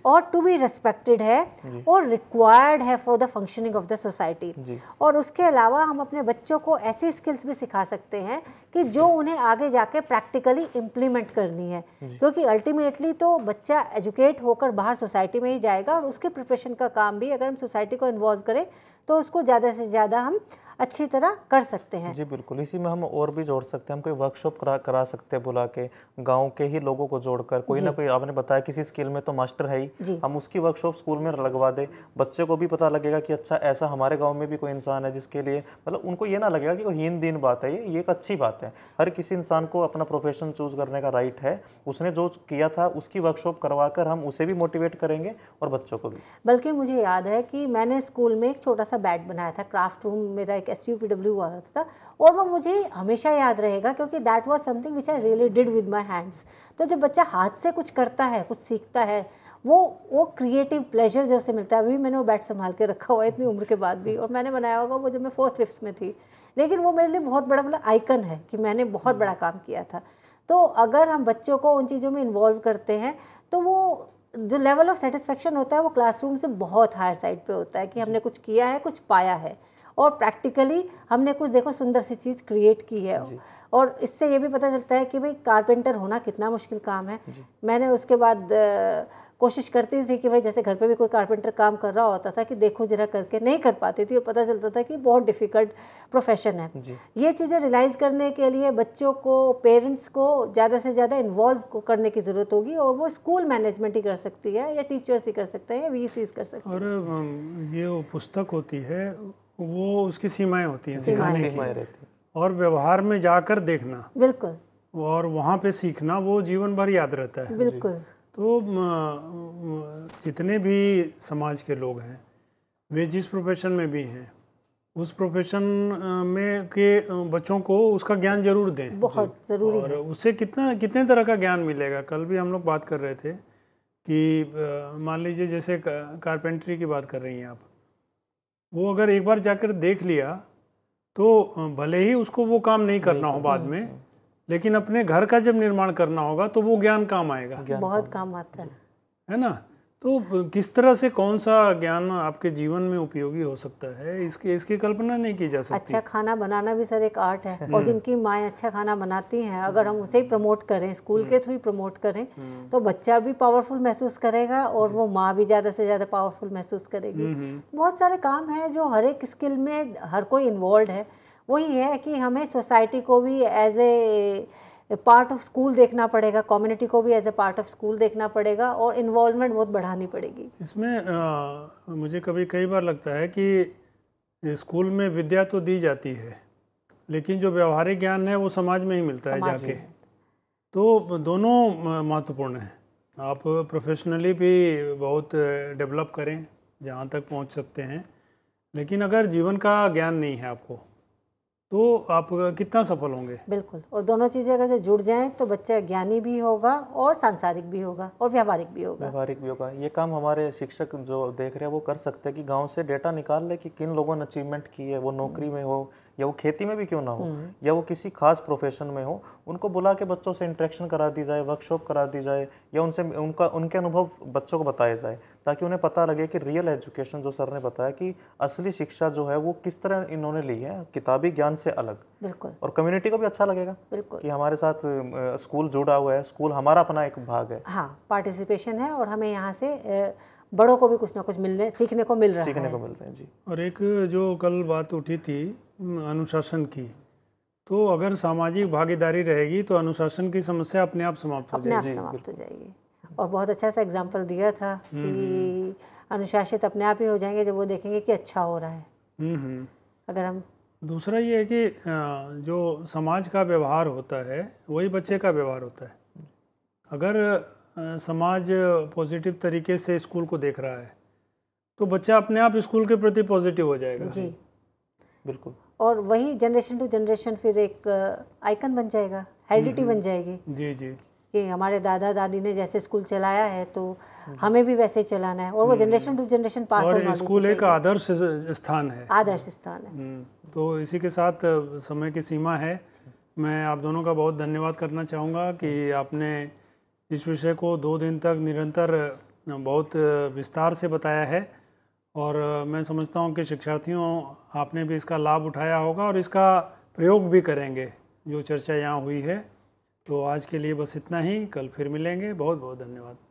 और टू बी रिस्पेक्टेड है और रिक्वायर्ड है for the functioning of the society और उसके अलावा हम अपने बच्चों को ऐसी स्किल्स भी सिखा सकते हैं कि जो उन्हें आगे जाके प्रैक्टिकली इम्प्लीमेंट करनी है क्योंकि अल्टीमेटली तो बच्चा एजुकेट होकर बाहर सोसाइटी में ही जाएगा और उसके प्रिपरेशन का काम भी अगर हम सोसाइटी को इन्वॉल्व करें तो उसको ज़्यादा से ज़्यादा हम अच्छी तरह कर सकते हैं जी बिल्कुल इसी में हम और भी जोड़ सकते हैं हम कोई वर्कशॉप करा करा सकते हैं बुला के गाँव के ही लोगों को जोड़कर कोई ना कोई आपने बताया किसी स्किल में तो मास्टर है ही हम उसकी वर्कशॉप स्कूल में लगवा दें बच्चे को भी पता लगेगा कि अच्छा ऐसा हमारे गाँव में भी कोई इंसान है जिसके लिए मतलब उनको ये ना लगेगा कि कोई हीन दिन बात है ये एक अच्छी बात है हर किसी इंसान को अपना प्रोफेशन चूज करने का राइट है उसने जो किया था उसकी वर्कशॉप करवा कर हम उसे भी मोटिवेट करेंगे और बच्चों को भी बल्कि मुझे याद है कि मैंने स्कूल में एक छोटा सा बैट बनाया था क्राफ्ट रूम मेरा एक एस यू पी डब्ल्यू हुआ करता था और वो मुझे हमेशा याद रहेगा क्योंकि that was something which I really did with my hands तो जब बच्चा हाथ से कुछ करता है कुछ सीखता है वो वो क्रिएटिव प्लेजर जो उसे मिलता है अभी मैंने वो बैट संभाल के रखा हुआ है इतनी उम्र के बाद भी और मैंने बनाया होगा वो जब मैं फोर्थ फिफ्थ में थी लेकिन वो मेरे लिए बहुत बड़ा मतलब आइकन है कि मैंने बहुत बड़ा काम किया था तो अगर हम बच्चों को उन चीज़ों में इन्वॉल्व करते हैं तो वो जो लेवल ऑफ सेटिस्फेक्शन होता है वो क्लासरूम से बहुत हायर साइड पे होता है कि हमने कुछ किया है कुछ पाया है और प्रैक्टिकली हमने कुछ देखो सुंदर सी चीज़ क्रिएट की है और इससे ये भी पता चलता है कि भाई कारपेंटर होना कितना मुश्किल काम है मैंने उसके बाद कोशिश करती थी कि भाई जैसे घर पे भी कोई कारपेंटर काम कर रहा होता था कि देखो जरा करके नहीं कर पाती थी और पता चलता था कि बहुत डिफ़िकल्ट प्रोफेशन है ये चीज़ें रियलाइज़ करने के लिए बच्चों को पेरेंट्स को ज़्यादा से ज़्यादा इन्वॉल्व करने की ज़रूरत होगी और वो स्कूल मैनेजमेंट ही कर सकती है या टीचर्स ही कर सकते हैं या वी कर सकते हैं और ये पुस्तक होती है वो उसकी सीमाएं होती हैं सिखाने की और व्यवहार में जाकर देखना बिल्कुल और वहाँ पे सीखना वो जीवन भर याद रहता है बिल्कुल तो जितने भी समाज के लोग हैं वे जिस प्रोफेशन में भी हैं उस प्रोफेशन में के बच्चों को उसका ज्ञान जरूर दें बहुत ज़रूरी और उससे कितना कितने तरह का ज्ञान मिलेगा कल भी हम लोग बात कर रहे थे कि मान लीजिए जैसे कारपेंट्री की बात कर रही हैं आप वो अगर एक बार जाकर देख लिया तो भले ही उसको वो काम नहीं करना हो बाद में लेकिन अपने घर का जब निर्माण करना होगा तो वो ज्ञान काम आएगा बहुत काम आता है है ना तो किस तरह से कौन सा ज्ञान आपके जीवन में उपयोगी हो सकता है इसके इसकी कल्पना नहीं की जा सकती अच्छा खाना बनाना भी सर एक आर्ट है और हम्म। जिनकी माएँ अच्छा खाना बनाती हैं अगर हम उसे ही प्रमोट करें स्कूल के हम्म। थ्रू ही प्रमोट करें हम्म। तो बच्चा भी पावरफुल महसूस करेगा और वो माँ भी ज़्यादा से ज़्यादा पावरफुल महसूस करेगी बहुत सारे काम हैं जो हर एक स्किल में हर कोई इन्वॉल्व है वही है कि हमें सोसाइटी को भी as a part of school देखना पड़ेगा कम्युनिटी को भी as a part of school देखना पड़ेगा और इन्वॉल्वमेंट बहुत बढ़ानी पड़ेगी इसमें आ, मुझे कभी कई बार लगता है कि स्कूल में विद्या तो दी जाती है लेकिन जो व्यवहारिक ज्ञान है वो समाज में ही मिलता है जाके तो दोनों महत्वपूर्ण हैं आप प्रोफेशनली भी बहुत डेवलप करें जहाँ तक पहुँच सकते हैं लेकिन अगर जीवन का ज्ञान नहीं है आपको तो आप कितना सफल होंगे बिल्कुल और दोनों चीज़ें अगर जो जुड़ जाए तो बच्चा ज्ञानी भी होगा और सांसारिक भी होगा और व्यावहारिक भी होगा व्यावहारिक भी होगा ये काम हमारे शिक्षक जो देख रहे हैं वो कर सकते हैं कि गांव से डेटा निकाल ले कि किन लोगों ने अचीवमेंट की है वो नौकरी में हो या वो खेती में भी क्यों ना हो हम्म। या वो किसी खास प्रोफेशन में हो उनको बुला के बच्चों से इंट्रैक्शन करा दी जाए वर्कशॉप करा दी जाए या उनसे उनका उनके अनुभव बच्चों को बताए जाए ताकि उन्हें पता लगे कि रियल एजुकेशन जो सर ने बताया कि असली शिक्षा जो है वो किस तरह इन्होंने ली है किताबी ज्ञान से अलग बिल्कुल और कम्युनिटी को भी अच्छा लगेगा बिल्कुल कि हमारे साथ स्कूल जुड़ा हुआ है स्कूल हमारा अपना एक भाग है हाँ पार्टिसिपेशन है और हमें यहाँ से बड़ों को भी कुछ ना कुछ मिलने सीखने को मिल रहा सीखने है। को मिल रहे हैं जी और एक जो कल बात उठी थी अनुशासन की तो अगर सामाजिक भागीदारी रहेगी तो अनुशासन की समस्या अपने आप समाप्त हो जाएगी समाप्त हो जाएगी और बहुत अच्छा सा एग्जाम्पल दिया था कि हम्म, हम्म। अनुशासित अपने आप ही हो जाएंगे जब वो देखेंगे कि अच्छा हो रहा है हम्म, अगर हम दूसरा ये है कि जो समाज का व्यवहार होता है वही बच्चे का व्यवहार होता है अगर समाज पॉजिटिव तरीके से स्कूल को देख रहा है तो बच्चा अपने आप स्कूल के प्रति पॉजिटिव हो जाएगा जी बिल्कुल और वही जनरेशन टू जनरेशन फिर एक आइकन बन जाएगा हेरिडिटी बन जाएगी जी जी कि हमारे दादा दादी ने जैसे स्कूल चलाया है तो हम्म। हमें भी वैसे चलाना है और वो जनरेशन टू जनरेशन पास और स्कूल एक आदर्श स्थान है आदर्श स्थान है हम्म, तो इसी के साथ समय की सीमा है मैं आप दोनों का बहुत धन्यवाद करना चाहूँगा कि आपने इस विषय को दो दिन तक निरंतर बहुत विस्तार से बताया है और मैं समझता हूँ कि शिक्षार्थियों आपने भी इसका लाभ उठाया होगा और इसका प्रयोग भी करेंगे जो चर्चा यहाँ हुई है तो आज के लिए बस इतना ही कल फिर मिलेंगे बहुत बहुत धन्यवाद